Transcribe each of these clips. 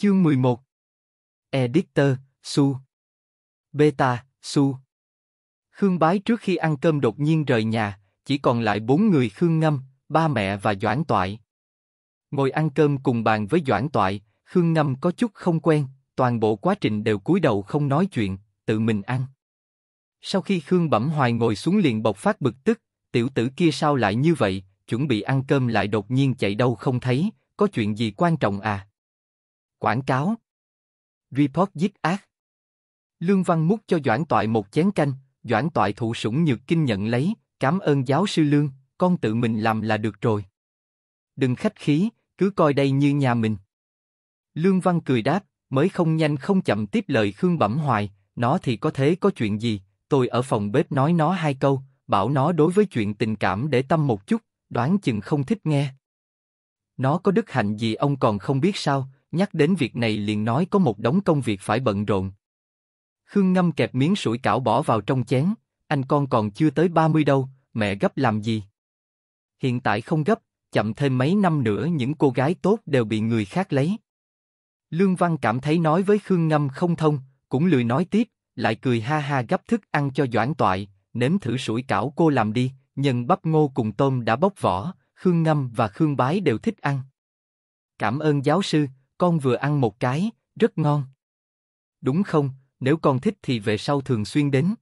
Chương 11 Editor, Su Beta, Su Khương Bái trước khi ăn cơm đột nhiên rời nhà, chỉ còn lại bốn người Khương Ngâm, ba mẹ và Doãn Toại. Ngồi ăn cơm cùng bàn với Doãn Toại, Khương Ngâm có chút không quen, toàn bộ quá trình đều cúi đầu không nói chuyện, tự mình ăn. Sau khi Khương Bẩm Hoài ngồi xuống liền bộc phát bực tức, tiểu tử kia sao lại như vậy, chuẩn bị ăn cơm lại đột nhiên chạy đâu không thấy, có chuyện gì quan trọng à? Quảng cáo Report giết ác Lương Văn múc cho Doãn Toại một chén canh, Doãn Toại thụ sủng nhược kinh nhận lấy, cảm ơn giáo sư Lương, con tự mình làm là được rồi. Đừng khách khí, cứ coi đây như nhà mình. Lương Văn cười đáp, mới không nhanh không chậm tiếp lời Khương Bẩm Hoài, nó thì có thế có chuyện gì, tôi ở phòng bếp nói nó hai câu, bảo nó đối với chuyện tình cảm để tâm một chút, đoán chừng không thích nghe. Nó có đức hạnh gì ông còn không biết sao, nhắc đến việc này liền nói có một đống công việc phải bận rộn. Khương Ngâm kẹp miếng sủi cảo bỏ vào trong chén, anh con còn chưa tới 30 đâu, mẹ gấp làm gì? Hiện tại không gấp, chậm thêm mấy năm nữa những cô gái tốt đều bị người khác lấy. Lương Văn cảm thấy nói với Khương Ngâm không thông, cũng lười nói tiếp, lại cười ha ha gấp thức ăn cho Doãn Toại, nếm thử sủi cảo cô làm đi, nhân bắp ngô cùng tôm đã bóc vỏ, Khương Ngâm và Khương Bái đều thích ăn. Cảm ơn giáo sư, con vừa ăn một cái, rất ngon. Đúng không, nếu con thích thì về sau thường xuyên đến.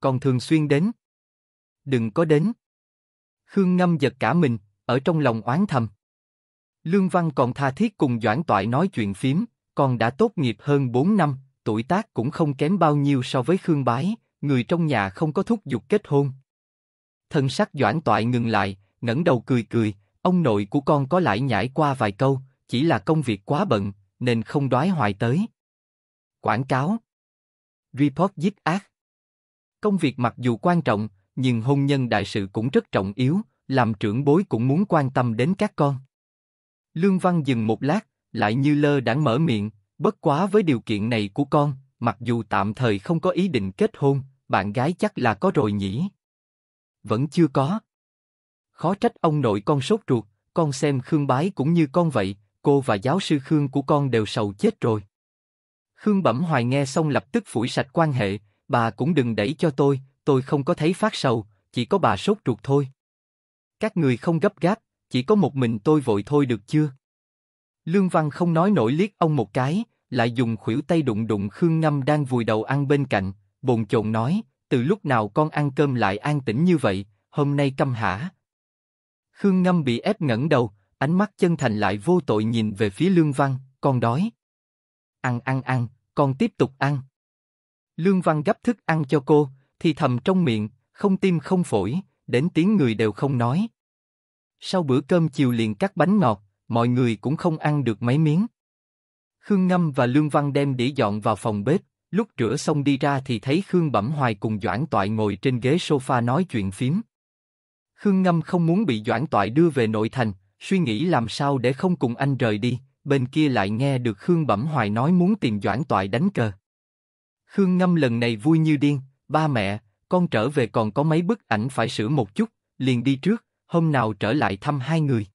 Con thường xuyên đến. Đừng có đến. Khương Ngâm giật cả mình, ở trong lòng oán thầm. Lương Văn còn tha thiết cùng Doãn Toại nói chuyện phím, con đã tốt nghiệp hơn 4 năm, tuổi tác cũng không kém bao nhiêu so với Khương Bái, người trong nhà không có thúc giục kết hôn. Thân sắc Doãn Toại ngừng lại, ngẩng đầu cười cười, ông nội của con có lại nhảy qua vài câu, chỉ là công việc quá bận, nên không đoái hoài tới. Quảng cáo Report giúp ác Công việc mặc dù quan trọng, nhưng hôn nhân đại sự cũng rất trọng yếu, làm trưởng bối cũng muốn quan tâm đến các con. Lương Văn dừng một lát, lại như lơ đãng mở miệng, bất quá với điều kiện này của con, mặc dù tạm thời không có ý định kết hôn, bạn gái chắc là có rồi nhỉ? Vẫn chưa có. Khó trách ông nội con sốt ruột, con xem Khương Bái cũng như con vậy, cô và giáo sư Khương của con đều sầu chết rồi. Khương Bẩm Hoài nghe xong lập tức phủi sạch quan hệ, bà cũng đừng đẩy cho tôi, tôi không có thấy phát sầu, chỉ có bà sốt ruột thôi. Các người không gấp gáp, chỉ có một mình tôi vội thôi được chưa? Lương Văn không nói nổi liếc ông một cái, lại dùng khuỷu tay đụng đụng Khương Ngâm đang vùi đầu ăn bên cạnh, bồn chồn nói, từ lúc nào con ăn cơm lại an tĩnh như vậy, hôm nay căm hả? Khương Ngâm bị ép ngẩng đầu, ánh mắt chân thành lại vô tội nhìn về phía Lương Văn, con đói. Ăn ăn ăn, con tiếp tục ăn. Lương Văn gấp thức ăn cho cô, thì thầm trong miệng, không tim không phổi, đến tiếng người đều không nói. Sau bữa cơm chiều liền cắt bánh ngọt, mọi người cũng không ăn được mấy miếng. Khương Ngâm và Lương Văn đem đĩa dọn vào phòng bếp, lúc rửa xong đi ra thì thấy Khương Bẩm Hoài cùng Doãn Toại ngồi trên ghế sofa nói chuyện phím. Khương Ngâm không muốn bị Doãn Toại đưa về nội thành, suy nghĩ làm sao để không cùng anh rời đi, bên kia lại nghe được Khương Bẩm Hoài nói muốn tìm Doãn Toại đánh cờ. Khương Ngâm lần này vui như điên, ba mẹ, con trở về còn có mấy bức ảnh phải sửa một chút, liền đi trước, hôm nào trở lại thăm hai người.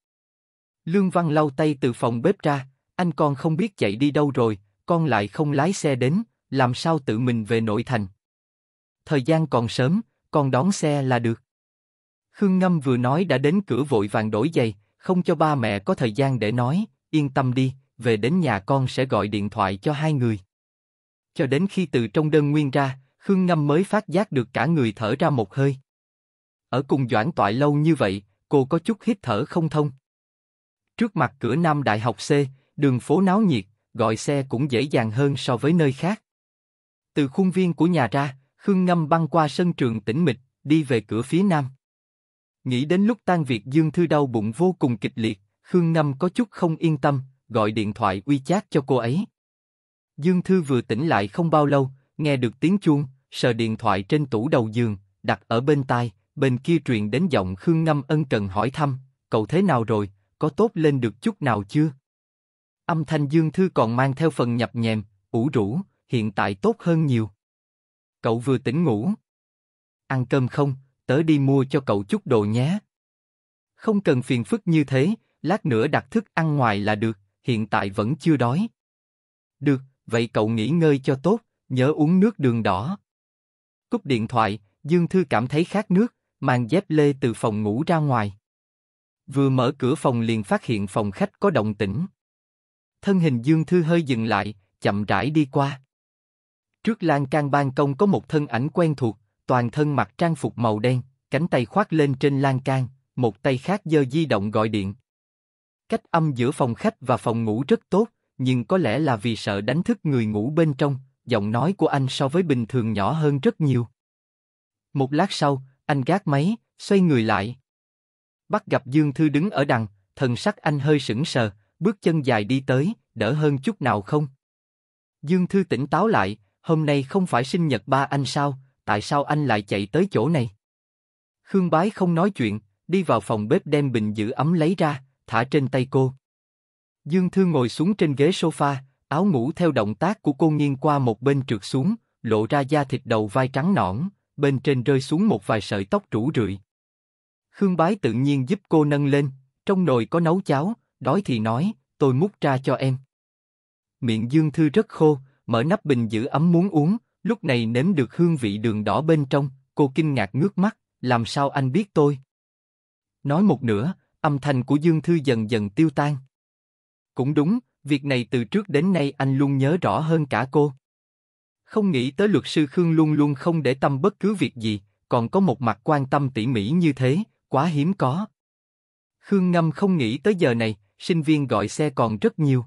Lương Văn lau tay từ phòng bếp ra, anh con không biết chạy đi đâu rồi, con lại không lái xe đến, làm sao tự mình về nội thành. Thời gian còn sớm, con đón xe là được. Khương Ngâm vừa nói đã đến cửa vội vàng đổi giày, không cho ba mẹ có thời gian để nói, yên tâm đi, về đến nhà con sẽ gọi điện thoại cho hai người. Cho đến khi từ trong đơn nguyên ra, Khương Ngâm mới phát giác được cả người thở ra một hơi. Ở cùng Doãn Toại lâu như vậy, cô có chút hít thở không thông. Trước mặt cửa Nam Đại học C, đường phố náo nhiệt, gọi xe cũng dễ dàng hơn so với nơi khác. Từ khuôn viên của nhà ra, Khương Ngâm băng qua sân trường tĩnh mịch, đi về cửa phía nam. Nghĩ đến lúc tan việc Dương Thư đau bụng vô cùng kịch liệt, Khương Ngâm có chút không yên tâm, gọi điện thoại uy chát cho cô ấy. Dương Thư vừa tỉnh lại không bao lâu, nghe được tiếng chuông, sờ điện thoại trên tủ đầu giường, đặt ở bên tai, bên kia truyền đến giọng Khương Ngâm ân cần hỏi thăm, cậu thế nào rồi, có tốt lên được chút nào chưa? Âm thanh Dương Thư còn mang theo phần nhập nhèm, ủ rũ, hiện tại tốt hơn nhiều. Cậu vừa tỉnh ngủ. Ăn cơm không, tớ đi mua cho cậu chút đồ nhé. Không cần phiền phức như thế, lát nữa đặt thức ăn ngoài là được, hiện tại vẫn chưa đói. Được, vậy cậu nghỉ ngơi cho tốt, nhớ uống nước đường đỏ. Cúp điện thoại, Dương Thư cảm thấy khát nước, mang dép lê từ phòng ngủ ra ngoài. Vừa mở cửa phòng liền phát hiện phòng khách có động tĩnh. Thân hình Dương Thư hơi dừng lại, chậm rãi đi qua. Trước lan can ban công có một thân ảnh quen thuộc, toàn thân mặc trang phục màu đen, cánh tay khoác lên trên lan can, một tay khác giơ di động gọi điện. Cách âm giữa phòng khách và phòng ngủ rất tốt, nhưng có lẽ là vì sợ đánh thức người ngủ bên trong, giọng nói của anh so với bình thường nhỏ hơn rất nhiều. Một lát sau, anh gác máy, xoay người lại. Bắt gặp Dương Thư đứng ở đằng, thần sắc anh hơi sững sờ, bước chân dài đi tới, đỡ hơn chút nào không? Dương Thư tỉnh táo lại, hôm nay không phải sinh nhật ba anh sao, tại sao anh lại chạy tới chỗ này? Khương Bái không nói chuyện, đi vào phòng bếp đem bình giữ ấm lấy ra, thả trên tay cô. Dương Thư ngồi xuống trên ghế sofa, áo ngủ theo động tác của cô nghiêng qua một bên trượt xuống, lộ ra da thịt đầu vai trắng nõn, bên trên rơi xuống một vài sợi tóc rủ rượi. Khương Bái tự nhiên giúp cô nâng lên, trong nồi có nấu cháo, đói thì nói, tôi múc ra cho em. Miệng Dương Thư rất khô, mở nắp bình giữ ấm muốn uống, Lúc này nếm được hương vị đường đỏ bên trong, cô kinh ngạc ngước mắt, làm sao anh biết tôi? Nói một nửa, âm thanh của Dương Thư dần dần tiêu tan. Cũng đúng, việc này từ trước đến nay anh luôn nhớ rõ hơn cả cô. Không nghĩ tới luật sư Khương luôn luôn không để tâm bất cứ việc gì, còn có một mặt quan tâm tỉ mỉ như thế, quá hiếm có. Khương Ngâm không nghĩ tới giờ này, sinh viên gọi xe còn rất nhiều.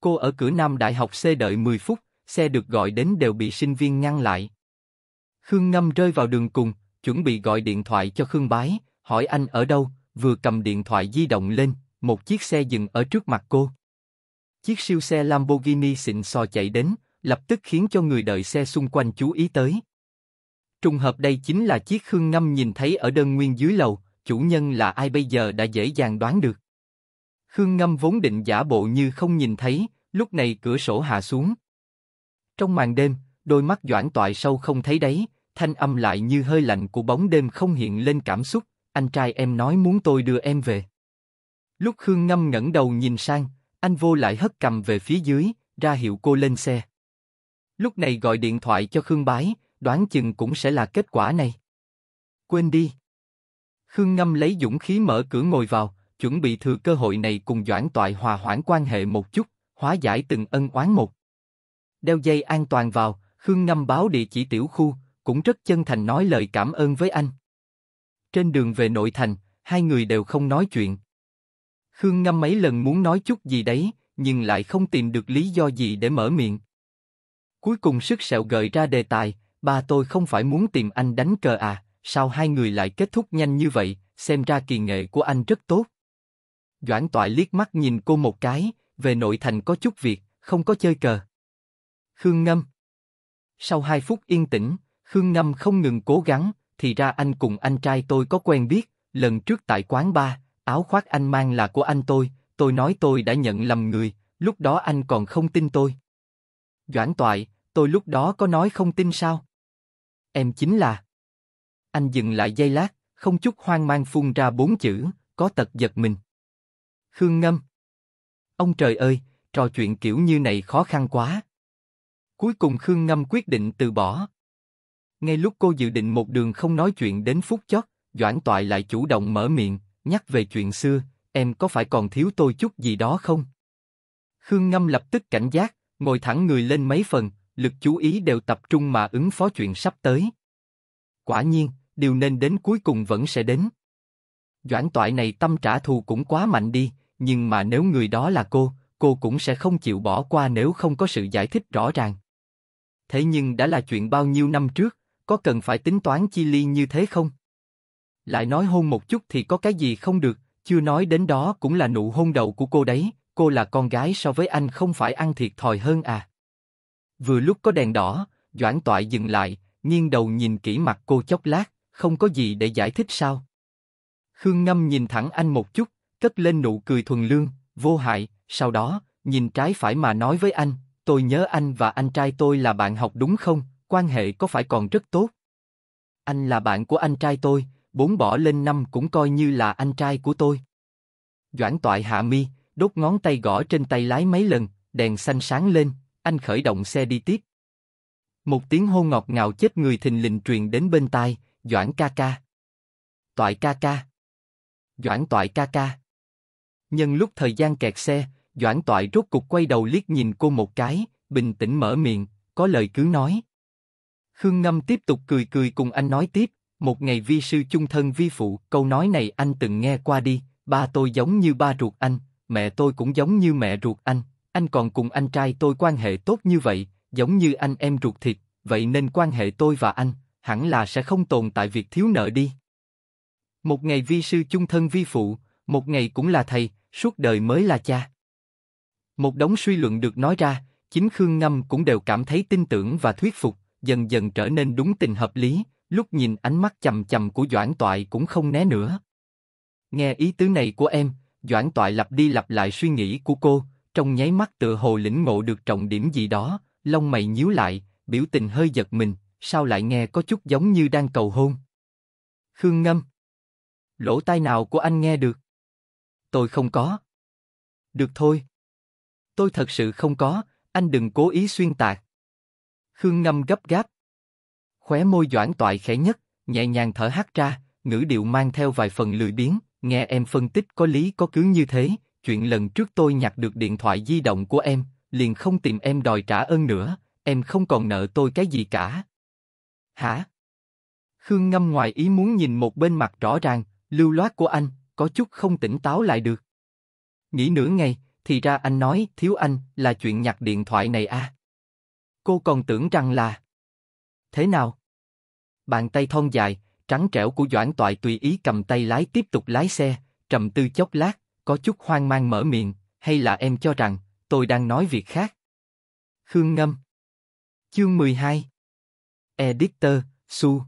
Cô ở cửa Nam Đại học C đợi 10 phút, xe được gọi đến đều bị sinh viên ngăn lại. Khương Ngâm rơi vào đường cùng, chuẩn bị gọi điện thoại cho Khương Bái, hỏi anh ở đâu, vừa cầm điện thoại di động lên, một chiếc xe dừng ở trước mặt cô. Chiếc siêu xe Lamborghini xịn sò chạy đến, lập tức khiến cho người đợi xe xung quanh chú ý tới. Trùng hợp đây chính là chiếc Khương Ngâm nhìn thấy ở đơn nguyên dưới lầu, chủ nhân là ai bây giờ đã dễ dàng đoán được. Khương Ngâm vốn định giả bộ như không nhìn thấy, lúc này cửa sổ hạ xuống, trong màn đêm, đôi mắt doãn toại sâu không thấy đấy, thanh âm lại như hơi lạnh của bóng đêm không hiện lên cảm xúc, anh trai em nói muốn tôi đưa em về. Lúc Khương Ngâm ngẩng đầu nhìn sang, anh vô lại hất cầm về phía dưới, ra hiệu cô lên xe. Lúc này gọi điện thoại cho Khương Bái, đoán chừng cũng sẽ là kết quả này. Quên đi. Khương Ngâm lấy dũng khí mở cửa ngồi vào, chuẩn bị thừa cơ hội này cùng Doãn Toại hòa hoãn quan hệ một chút, hóa giải từng ân oán một đeo dây an toàn vào, Khương Ngâm báo địa chỉ tiểu khu, cũng rất chân thành nói lời cảm ơn với anh. Trên đường về nội thành, hai người đều không nói chuyện. Khương Ngâm mấy lần muốn nói chút gì đấy, nhưng lại không tìm được lý do gì để mở miệng. Cuối cùng sức sẹo gợi ra đề tài, ba tôi không phải muốn tìm anh đánh cờ à, sao hai người lại kết thúc nhanh như vậy, xem ra kỳ nghệ của anh rất tốt. Doãn Toại liếc mắt nhìn cô một cái, về nội thành có chút việc, không có chơi cờ. Khương Ngâm. Sau hai phút yên tĩnh, Khương Ngâm không ngừng cố gắng, thì ra anh cùng anh trai tôi có quen biết, lần trước tại quán bar, áo khoác anh mang là của anh tôi, tôi nói tôi đã nhận lầm người, lúc đó anh còn không tin tôi. Doãn Toại, tôi lúc đó có nói không tin sao? Em chính là... Anh dừng lại giây lát, không chút hoang mang phun ra bốn chữ, có tật giật mình. Khương Ngâm. Ông trời ơi, trò chuyện kiểu như này khó khăn quá. Cuối cùng Khương Ngâm quyết định từ bỏ. Ngay lúc cô dự định một đường không nói chuyện đến phút chót, Doãn Toại lại chủ động mở miệng, nhắc về chuyện xưa, em có phải còn thiếu tôi chút gì đó không? Khương Ngâm lập tức cảnh giác, ngồi thẳng người lên mấy phần, lực chú ý đều tập trung mà ứng phó chuyện sắp tới. Quả nhiên, điều nên đến cuối cùng vẫn sẽ đến. Doãn toại này tâm trả thù cũng quá mạnh đi, nhưng mà nếu người đó là cô, cô cũng sẽ không chịu bỏ qua nếu không có sự giải thích rõ ràng thế nhưng đã là chuyện bao nhiêu năm trước, có cần phải tính toán chi ly như thế không? Lại nói hôn một chút thì có cái gì không được, chưa nói đến đó cũng là nụ hôn đầu của cô đấy, cô là con gái so với anh không phải ăn thiệt thòi hơn à? Vừa lúc có đèn đỏ, Doãn Toại dừng lại, nghiêng đầu nhìn kỹ mặt cô chốc lát, không có gì để giải thích sao? Khương Ngâm nhìn thẳng anh một chút, cất lên nụ cười thuần lương, vô hại, sau đó, nhìn trái phải mà nói với anh, tôi nhớ anh và anh trai tôi là bạn học đúng không, quan hệ có phải còn rất tốt? Anh là bạn của anh trai tôi, bốn bỏ lên năm cũng coi như là anh trai của tôi. Doãn toại hạ mi, đốt ngón tay gõ trên tay lái mấy lần, đèn xanh sáng lên, anh khởi động xe đi tiếp. Một tiếng hô ngọt ngào chết người thình lình truyền đến bên tai, Doãn ca ca. Toại ca ca. Doãn toại ca ca. Nhân lúc thời gian kẹt xe, Doãn Toại rốt cục quay đầu liếc nhìn cô một cái, bình tĩnh mở miệng, có lời cứ nói. Khương Ngâm tiếp tục cười cười cùng anh nói tiếp, một ngày vi sư chung thân vi phụ, câu nói này anh từng nghe qua đi, ba tôi giống như ba ruột anh, mẹ tôi cũng giống như mẹ ruột anh, anh còn cùng anh trai tôi quan hệ tốt như vậy, giống như anh em ruột thịt, vậy nên quan hệ tôi và anh, hẳn là sẽ không tồn tại việc thiếu nợ đi. Một ngày vi sư chung thân vi phụ, một ngày cũng là thầy, suốt đời mới là cha. Một đống suy luận được nói ra, chính Khương Ngâm cũng đều cảm thấy tin tưởng và thuyết phục, dần dần trở nên đúng tình hợp lý, lúc nhìn ánh mắt chầm chầm của Doãn Toại cũng không né nữa. Nghe ý tứ này của em, Doãn Toại lặp đi lặp lại suy nghĩ của cô, trong nháy mắt tựa hồ lĩnh ngộ được trọng điểm gì đó, lông mày nhíu lại, biểu tình hơi giật mình, sao lại nghe có chút giống như đang cầu hôn. Khương Ngâm Lỗ tai nào của anh nghe được? Tôi không có. Được thôi, Tôi thật sự không có, anh đừng cố ý xuyên tạc. Khương Ngâm gấp gáp. Khóe môi doãn toại khẽ nhất, nhẹ nhàng thở hắt ra, ngữ điệu mang theo vài phần lười biếng, nghe em phân tích có lý có cứ như thế, chuyện lần trước tôi nhặt được điện thoại di động của em, liền không tìm em đòi trả ơn nữa, em không còn nợ tôi cái gì cả. Hả? Khương Ngâm ngoài ý muốn nhìn một bên mặt rõ ràng, lưu loát của anh, có chút không tỉnh táo lại được. Nghĩ nửa ngày, thì ra anh nói thiếu anh là chuyện nhặt điện thoại này à. Cô còn tưởng rằng là... Thế nào? Bàn tay thon dài, trắng trẻo của Doãn Toại tùy ý cầm tay lái tiếp tục lái xe, trầm tư chốc lát, có chút hoang mang mở miệng, hay là em cho rằng tôi đang nói việc khác? Khương Ngâm Chương 12 Editor, Su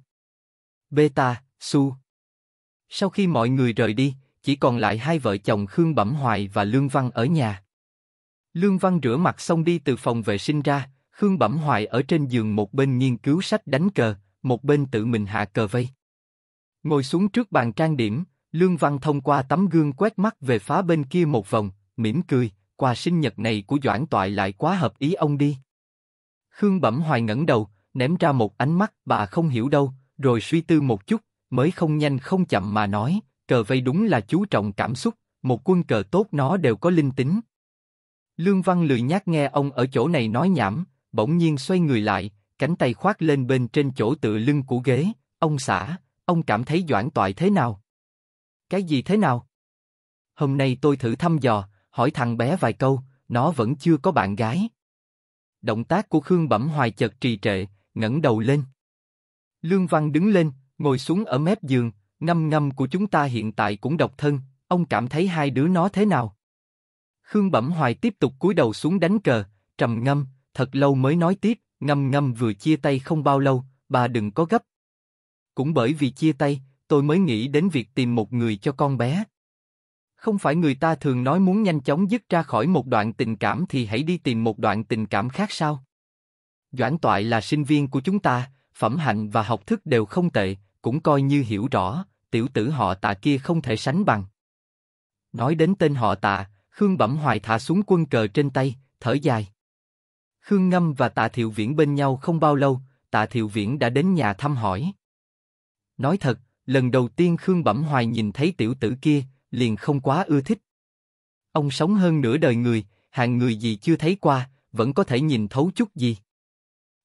Beta, Su Sau khi mọi người rời đi, chỉ còn lại hai vợ chồng Khương Bẩm Hoài và Lương Văn ở nhà. Lương Văn rửa mặt xong đi từ phòng vệ sinh ra, Khương Bẩm Hoài ở trên giường một bên nghiên cứu sách đánh cờ, một bên tự mình hạ cờ vây. Ngồi xuống trước bàn trang điểm, Lương Văn thông qua tấm gương quét mắt về phá bên kia một vòng, mỉm cười, quà sinh nhật này của Doãn Toại lại quá hợp ý ông đi. Khương Bẩm Hoài ngẩng đầu, ném ra một ánh mắt bà không hiểu đâu, rồi suy tư một chút, mới không nhanh không chậm mà nói, cờ vây đúng là chú trọng cảm xúc, một quân cờ tốt nó đều có linh tính. Lương Văn lười nhác nghe ông ở chỗ này nói nhảm, bỗng nhiên xoay người lại, cánh tay khoác lên bên trên chỗ tựa lưng của ghế, ông xã, ông cảm thấy doãn toại thế nào? Cái gì thế nào? Hôm nay tôi thử thăm dò, hỏi thằng bé vài câu, nó vẫn chưa có bạn gái. Động tác của Khương Bẩm Hoài chợt trì trệ, ngẩng đầu lên. Lương Văn đứng lên, ngồi xuống ở mép giường, Ngâm ngâm của chúng ta hiện tại cũng độc thân, ông cảm thấy hai đứa nó thế nào? Khương Bẩm Hoài tiếp tục cúi đầu xuống đánh cờ, trầm ngâm, thật lâu mới nói tiếp, ngâm ngâm vừa chia tay không bao lâu, bà đừng có gấp. Cũng bởi vì chia tay, tôi mới nghĩ đến việc tìm một người cho con bé. Không phải người ta thường nói muốn nhanh chóng dứt ra khỏi một đoạn tình cảm thì hãy đi tìm một đoạn tình cảm khác sao? Doãn Toại là sinh viên của chúng ta, phẩm hạnh và học thức đều không tệ, cũng coi như hiểu rõ, tiểu tử họ tạ kia không thể sánh bằng. Nói đến tên họ tạ, Khương Bẩm Hoài thả xuống quân cờ trên tay, thở dài. Khương Ngâm và Tạ Thiệu Viễn bên nhau không bao lâu, Tạ Thiệu Viễn đã đến nhà thăm hỏi. Nói thật, lần đầu tiên Khương Bẩm Hoài nhìn thấy tiểu tử kia, liền không quá ưa thích. Ông sống hơn nửa đời người, hàng người gì chưa thấy qua, vẫn có thể nhìn thấu chút gì.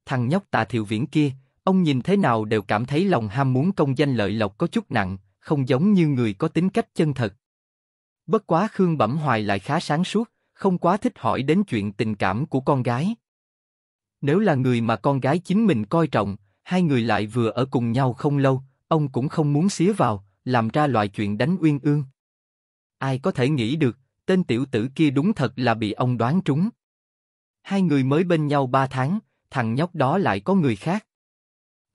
Thằng nhóc Tạ Thiệu Viễn kia, Ông nhìn thế nào đều cảm thấy lòng ham muốn công danh lợi lộc có chút nặng, không giống như người có tính cách chân thật. Bất quá Khương Bẩm Hoài lại khá sáng suốt, không quá thích hỏi đến chuyện tình cảm của con gái. Nếu là người mà con gái chính mình coi trọng, hai người lại vừa ở cùng nhau không lâu, ông cũng không muốn xía vào, làm ra loại chuyện đánh uyên ương. Ai có thể nghĩ được, tên tiểu tử kia đúng thật là bị ông đoán trúng. Hai người mới bên nhau ba tháng, thằng nhóc đó lại có người khác.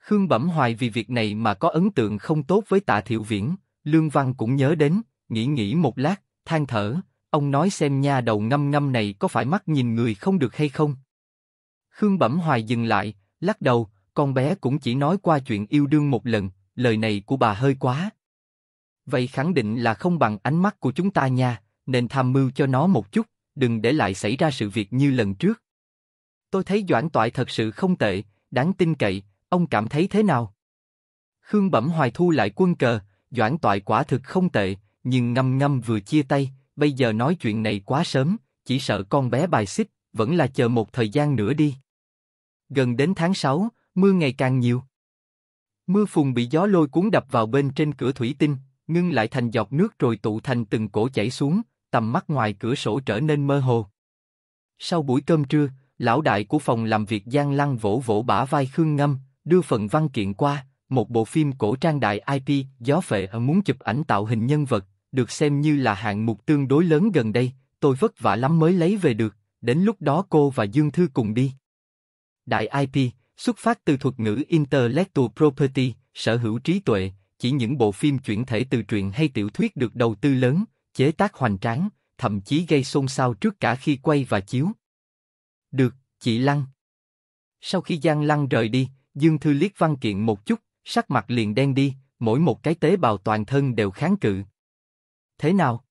Khương Bẩm Hoài vì việc này mà có ấn tượng không tốt với Tạ Thiệu Viễn, Lương Văn cũng nhớ đến, nghĩ nghĩ một lát, than thở, ông nói xem nha đầu ngâm ngâm này có phải mắt nhìn người không được hay không. Khương Bẩm Hoài dừng lại, lắc đầu, con bé cũng chỉ nói qua chuyện yêu đương một lần, lời này của bà hơi quá. Vậy khẳng định là không bằng ánh mắt của chúng ta nha, nên tham mưu cho nó một chút, đừng để lại xảy ra sự việc như lần trước. Tôi thấy Doãn Toại thật sự không tệ, đáng tin cậy, Ông cảm thấy thế nào? Khương Bẩm Hoài thu lại quân cờ, Doãn Toại quả thực không tệ, nhưng ngâm ngâm vừa chia tay, bây giờ nói chuyện này quá sớm, chỉ sợ con bé bài xích, vẫn là chờ một thời gian nữa đi. Gần đến tháng 6, mưa ngày càng nhiều. Mưa phùn bị gió lôi cuốn đập vào bên trên cửa thủy tinh, ngưng lại thành giọt nước rồi tụ thành từng cổ chảy xuống, tầm mắt ngoài cửa sổ trở nên mơ hồ. Sau buổi cơm trưa, lão đại của phòng làm việc Giang Lăng vỗ vỗ bả vai Khương Ngâm, đưa phần văn kiện qua, một bộ phim cổ trang đại IP, gió phệ muốn chụp ảnh tạo hình nhân vật, được xem như là hạng mục tương đối lớn gần đây, tôi vất vả lắm mới lấy về được, đến lúc đó cô và Dương Thư cùng đi. Đại IP, xuất phát từ thuật ngữ Intellectual Property, sở hữu trí tuệ, chỉ những bộ phim chuyển thể từ truyện hay tiểu thuyết được đầu tư lớn, chế tác hoành tráng, thậm chí gây xôn xao trước cả khi quay và chiếu. Được, chị Lăng. Sau khi Giang Lăng rời đi, Dương Thư liếc văn kiện một chút, sắc mặt liền đen đi, mỗi một cái tế bào toàn thân đều kháng cự. Thế nào?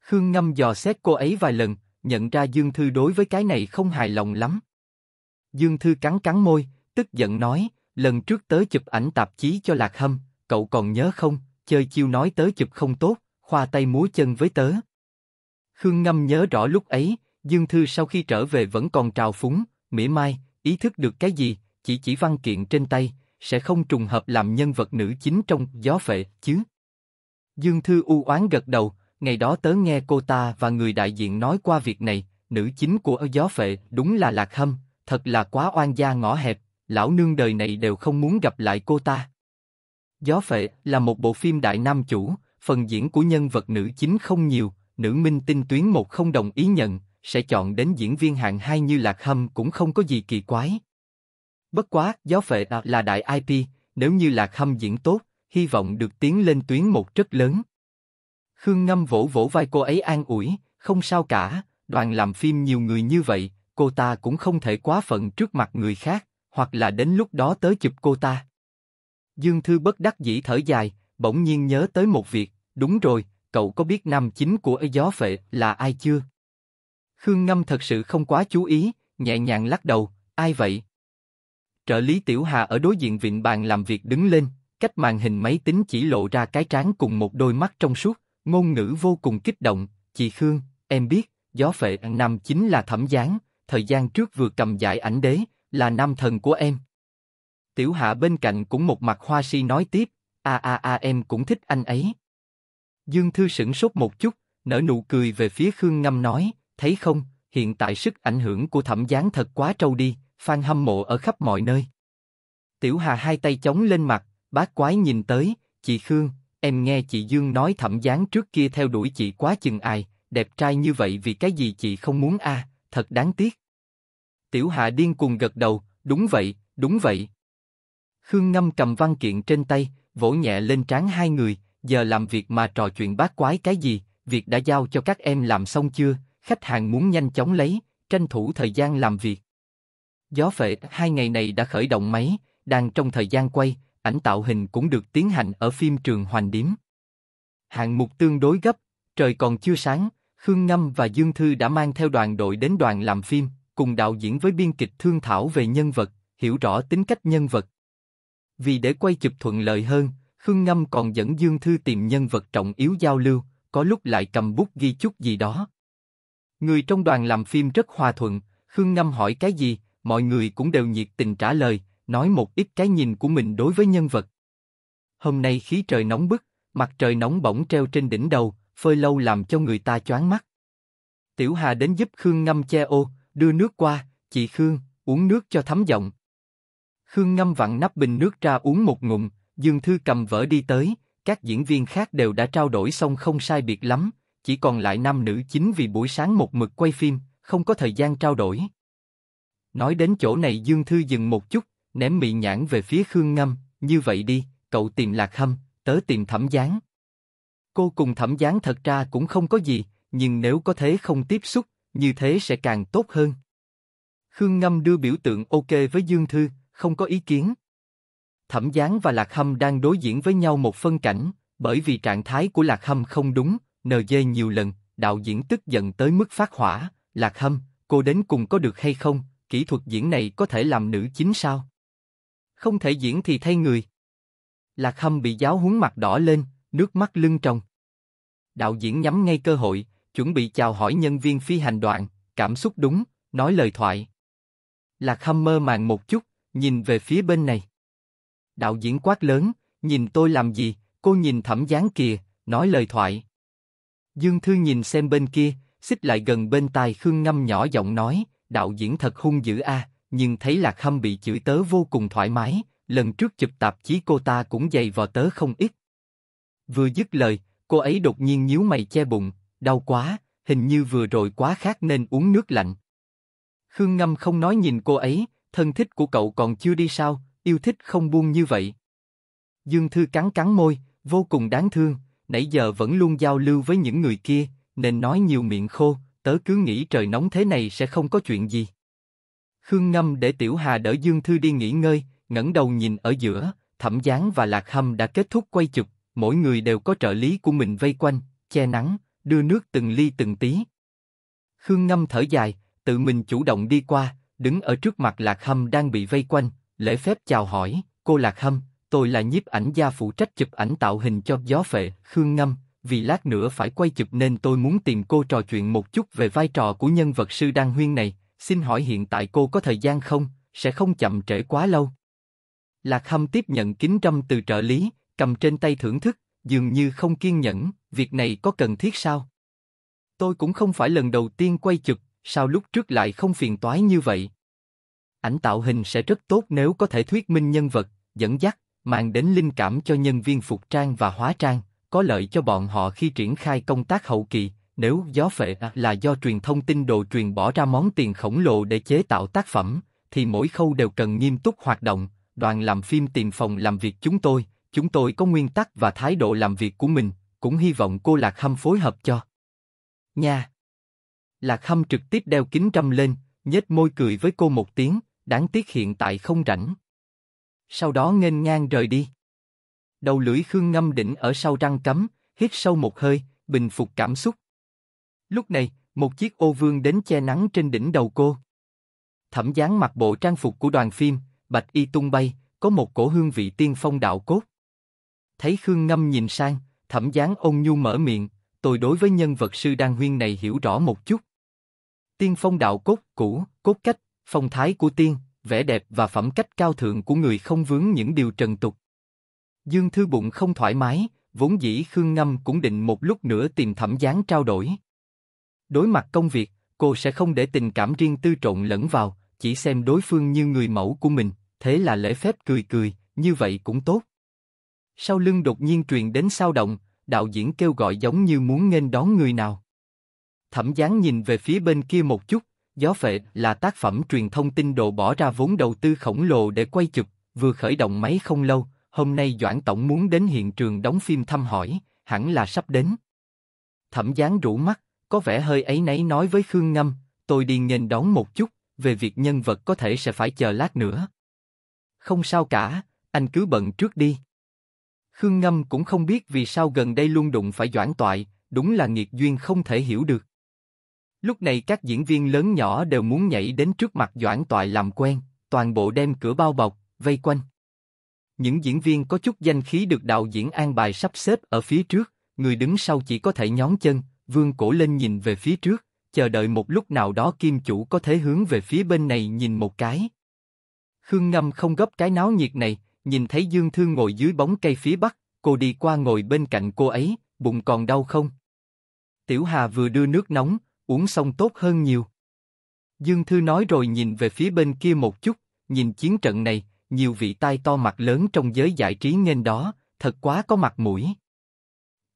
Khương Ngâm dò xét cô ấy vài lần, nhận ra Dương Thư đối với cái này không hài lòng lắm. Dương Thư cắn cắn môi, tức giận nói, lần trước tớ chụp ảnh tạp chí cho Lạc Hâm, cậu còn nhớ không, chơi chiêu nói tớ chụp không tốt, khoa tay múa chân với tớ. Khương Ngâm nhớ rõ lúc ấy, Dương Thư sau khi trở về vẫn còn trào phúng, mỉa mai, ý thức được cái gì, chỉ chỉ văn kiện trên tay, sẽ không trùng hợp làm nhân vật nữ chính trong gió phệ chứ. Dương Thư u oán gật đầu, ngày đó tớ nghe cô ta và người đại diện nói qua việc này, nữ chính của gió phệ đúng là lạc hâm, thật là quá oan gia ngõ hẹp, lão nương đời này đều không muốn gặp lại cô ta. Gió phệ là một bộ phim đại nam chủ, phần diễn của nhân vật nữ chính không nhiều, nữ minh tinh tuyến một không đồng ý nhận, sẽ chọn đến diễn viên hạng hai như lạc hâm cũng không có gì kỳ quái. Bất quá, gió phệ à là đại IP, nếu như là khâm diễn tốt, hy vọng được tiến lên tuyến một rất lớn. Khương Ngâm vỗ vỗ vai cô ấy an ủi, không sao cả, đoàn làm phim nhiều người như vậy, cô ta cũng không thể quá phận trước mặt người khác, hoặc là đến lúc đó tới chụp cô ta. Dương Thư bất đắc dĩ thở dài, bỗng nhiên nhớ tới một việc, đúng rồi, cậu có biết nam chính của ấy gió phệ là ai chưa? Khương Ngâm thật sự không quá chú ý, nhẹ nhàng lắc đầu, ai vậy? Trợ lý Tiểu Hà ở đối diện vịnh bàn làm việc đứng lên, cách màn hình máy tính chỉ lộ ra cái trán cùng một đôi mắt trong suốt, ngôn ngữ vô cùng kích động, chị Khương, em biết, gió phệ năm chính là thẩm gián, thời gian trước vừa cầm giải ảnh đế, là nam thần của em. Tiểu hà bên cạnh cũng một mặt hoa si nói tiếp, a a a em cũng thích anh ấy. Dương Thư sửng sốt một chút, nở nụ cười về phía Khương Ngâm nói, thấy không, hiện tại sức ảnh hưởng của thẩm gián thật quá trâu đi, fan hâm mộ ở khắp mọi nơi. Tiểu Hà hai tay chống lên mặt, bác quái nhìn tới, chị Khương, em nghe chị Dương nói thẩm dáng trước kia theo đuổi chị quá chừng ai, đẹp trai như vậy vì cái gì chị không muốn a? À, thật đáng tiếc. Tiểu Hà điên cuồng gật đầu, đúng vậy, đúng vậy. Khương Ngâm cầm văn kiện trên tay, vỗ nhẹ lên trán hai người, giờ làm việc mà trò chuyện bác quái cái gì, việc đã giao cho các em làm xong chưa, khách hàng muốn nhanh chóng lấy, tranh thủ thời gian làm việc. Gió phệ hai ngày này đã khởi động máy, đang trong thời gian quay, ảnh tạo hình cũng được tiến hành ở phim trường Hoành Điếm. Hạng mục tương đối gấp, trời còn chưa sáng, Khương Ngâm và Dương Thư đã mang theo đoàn đội đến đoàn làm phim, cùng đạo diễn với biên kịch thương thảo về nhân vật, hiểu rõ tính cách nhân vật. Vì để quay chụp thuận lợi hơn, Khương Ngâm còn dẫn Dương Thư tìm nhân vật trọng yếu giao lưu, có lúc lại cầm bút ghi chút gì đó. Người trong đoàn làm phim rất hòa thuận, Khương Ngâm hỏi cái gì, mọi người cũng đều nhiệt tình trả lời, nói một ít cái nhìn của mình đối với nhân vật. Hôm nay khí trời nóng bức, mặt trời nóng bỏng treo trên đỉnh đầu, phơi lâu làm cho người ta choáng mắt. Tiểu Hà đến giúp Khương Ngâm che ô, đưa nước qua, chị Khương, uống nước cho thấm giọng. Khương Ngâm vặn nắp bình nước ra uống một ngụm, Dương Thư cầm vỡ đi tới, các diễn viên khác đều đã trao đổi xong không sai biệt lắm, chỉ còn lại nam nữ chính vì buổi sáng một mực quay phim, không có thời gian trao đổi. Nói đến chỗ này Dương Thư dừng một chút, ném mị nhãn về phía Khương Ngâm, như vậy đi, cậu tìm Lạc Hâm, tớ tìm Thẩm Giáng. Cô cùng Thẩm Giáng thật ra cũng không có gì, nhưng nếu có thế không tiếp xúc, như thế sẽ càng tốt hơn. Khương Ngâm đưa biểu tượng ok với Dương Thư, không có ý kiến. Thẩm Giáng và Lạc Hâm đang đối diện với nhau một phân cảnh, bởi vì trạng thái của Lạc Hâm không đúng, nờ dê nhiều lần, đạo diễn tức giận tới mức phát hỏa, Lạc Hâm, cô đến cùng có được hay không, kỹ thuật diễn này có thể làm nữ chính sao? Không thể diễn thì thay người. Lạc Hâm bị giáo huấn mặt đỏ lên, nước mắt lưng tròng. Đạo diễn nhắm ngay cơ hội, chuẩn bị chào hỏi nhân viên phi hành đoạn, cảm xúc đúng, nói lời thoại. Lạc Hâm mơ màng một chút, nhìn về phía bên này. Đạo diễn quát lớn, nhìn tôi làm gì, cô nhìn thẩm dáng kìa, nói lời thoại. Dương Thư nhìn xem bên kia, xích lại gần bên tai Khương Ngâm nhỏ giọng nói, đạo diễn thật hung dữ a, nhưng thấy Lạc Khâm bị chửi tớ vô cùng thoải mái, lần trước chụp tạp chí cô ta cũng dày vò tớ không ít. Vừa dứt lời, cô ấy đột nhiên nhíu mày che bụng, đau quá, hình như vừa rồi quá khát nên uống nước lạnh. Khương Ngâm không nói nhìn cô ấy, thân thích của cậu còn chưa đi sao, yêu thích không buông như vậy. Dương Thư cắn cắn môi, vô cùng đáng thương, nãy giờ vẫn luôn giao lưu với những người kia, nên nói nhiều miệng khô, tớ cứ nghĩ trời nóng thế này sẽ không có chuyện gì. Khương Ngâm để Tiểu Hà đỡ Dương Thư đi nghỉ ngơi, ngẩng đầu nhìn ở giữa, Thẩm Giáng và Lạc Hâm đã kết thúc quay chụp, mỗi người đều có trợ lý của mình vây quanh, che nắng, đưa nước từng ly từng tí. Khương Ngâm thở dài, tự mình chủ động đi qua, đứng ở trước mặt Lạc Hâm đang bị vây quanh, lễ phép chào hỏi, cô Lạc Hâm, tôi là nhiếp ảnh gia phụ trách chụp ảnh tạo hình cho gió phệ, Khương Ngâm, vì lát nữa phải quay chụp nên tôi muốn tìm cô trò chuyện một chút về vai trò của nhân vật sư đăng Huyên này, xin hỏi hiện tại cô có thời gian không, sẽ không chậm trễ quá lâu. Lạc Hâm tiếp nhận kính trâm từ trợ lý, cầm trên tay thưởng thức, dường như không kiên nhẫn, việc này có cần thiết sao? Tôi cũng không phải lần đầu tiên quay chụp, sao lúc trước lại không phiền toái như vậy? Ảnh tạo hình sẽ rất tốt nếu có thể thuyết minh nhân vật, dẫn dắt, mang đến linh cảm cho nhân viên phục trang và hóa trang có lợi cho bọn họ khi triển khai công tác hậu kỳ. Nếu gió phệ dạ. là do truyền thông tin đồ truyền bỏ ra món tiền khổng lồ để chế tạo tác phẩm, thì mỗi khâu đều cần nghiêm túc hoạt động. Đoàn làm phim tìm phòng làm việc chúng tôi, chúng tôi có nguyên tắc và thái độ làm việc của mình, cũng hy vọng cô Lạc Hâm phối hợp cho. Nha! Lạc Hâm trực tiếp đeo kính râm lên, nhếch môi cười với cô một tiếng, đáng tiếc hiện tại không rảnh. Sau đó nghênh ngang rời đi đầu lưỡi khương ngâm đỉnh ở sau răng cấm hít sâu một hơi, bình phục cảm xúc. Lúc này, một chiếc ô vương đến che nắng trên đỉnh đầu cô. Thẩm gián mặc bộ trang phục của đoàn phim, bạch y tung bay, có một cổ hương vị tiên phong đạo cốt. Thấy Khương Ngâm nhìn sang, thẩm gián ôn nhu mở miệng, tôi đối với nhân vật sư đan huyên này hiểu rõ một chút. Tiên phong đạo cốt, cũ, cốt cách, phong thái của tiên, vẻ đẹp và phẩm cách cao thượng của người không vướng những điều trần tục. Dương Thư bụng không thoải mái, vốn dĩ Khương Ngâm cũng định một lúc nữa tìm Thẩm Gián trao đổi. Đối mặt công việc, cô sẽ không để tình cảm riêng tư trộn lẫn vào, chỉ xem đối phương như người mẫu của mình, thế là lễ phép cười cười, như vậy cũng tốt. Sau lưng đột nhiên truyền đến sao động, đạo diễn kêu gọi giống như muốn nghênh đón người nào. Thẩm Gián nhìn về phía bên kia một chút, Gió Phệ là tác phẩm truyền thông tin đồ bỏ ra vốn đầu tư khổng lồ để quay chụp, vừa khởi động máy không lâu, hôm nay Doãn Tổng muốn đến hiện trường đóng phim thăm hỏi, hẳn là sắp đến. Thẩm Giáng rủ mắt, có vẻ hơi ấy nấy nói với Khương Ngâm, tôi đi nghênh đón một chút, về việc nhân vật có thể sẽ phải chờ lát nữa. Không sao cả, anh cứ bận trước đi. Khương Ngâm cũng không biết vì sao gần đây luôn đụng phải Doãn Toại, đúng là nghiệt duyên không thể hiểu được. Lúc này các diễn viên lớn nhỏ đều muốn nhảy đến trước mặt Doãn Toại làm quen, toàn bộ đem cửa bao bọc, vây quanh những diễn viên có chút danh khí được đạo diễn an bài sắp xếp ở phía trước, người đứng sau chỉ có thể nhón chân, vương cổ lên nhìn về phía trước, chờ đợi một lúc nào đó kim chủ có thể hướng về phía bên này nhìn một cái. Khương Ngâm không gấp cái náo nhiệt này, nhìn thấy Dương Thương ngồi dưới bóng cây phía bắc, cô đi qua ngồi bên cạnh cô ấy, bụng còn đau không? Tiểu Hà vừa đưa nước nóng, uống xong tốt hơn nhiều. Dương Thư nói rồi nhìn về phía bên kia một chút, nhìn chiến trận này, nhiều vị tai to mặt lớn trong giới giải trí nghênh đó, thật quá có mặt mũi.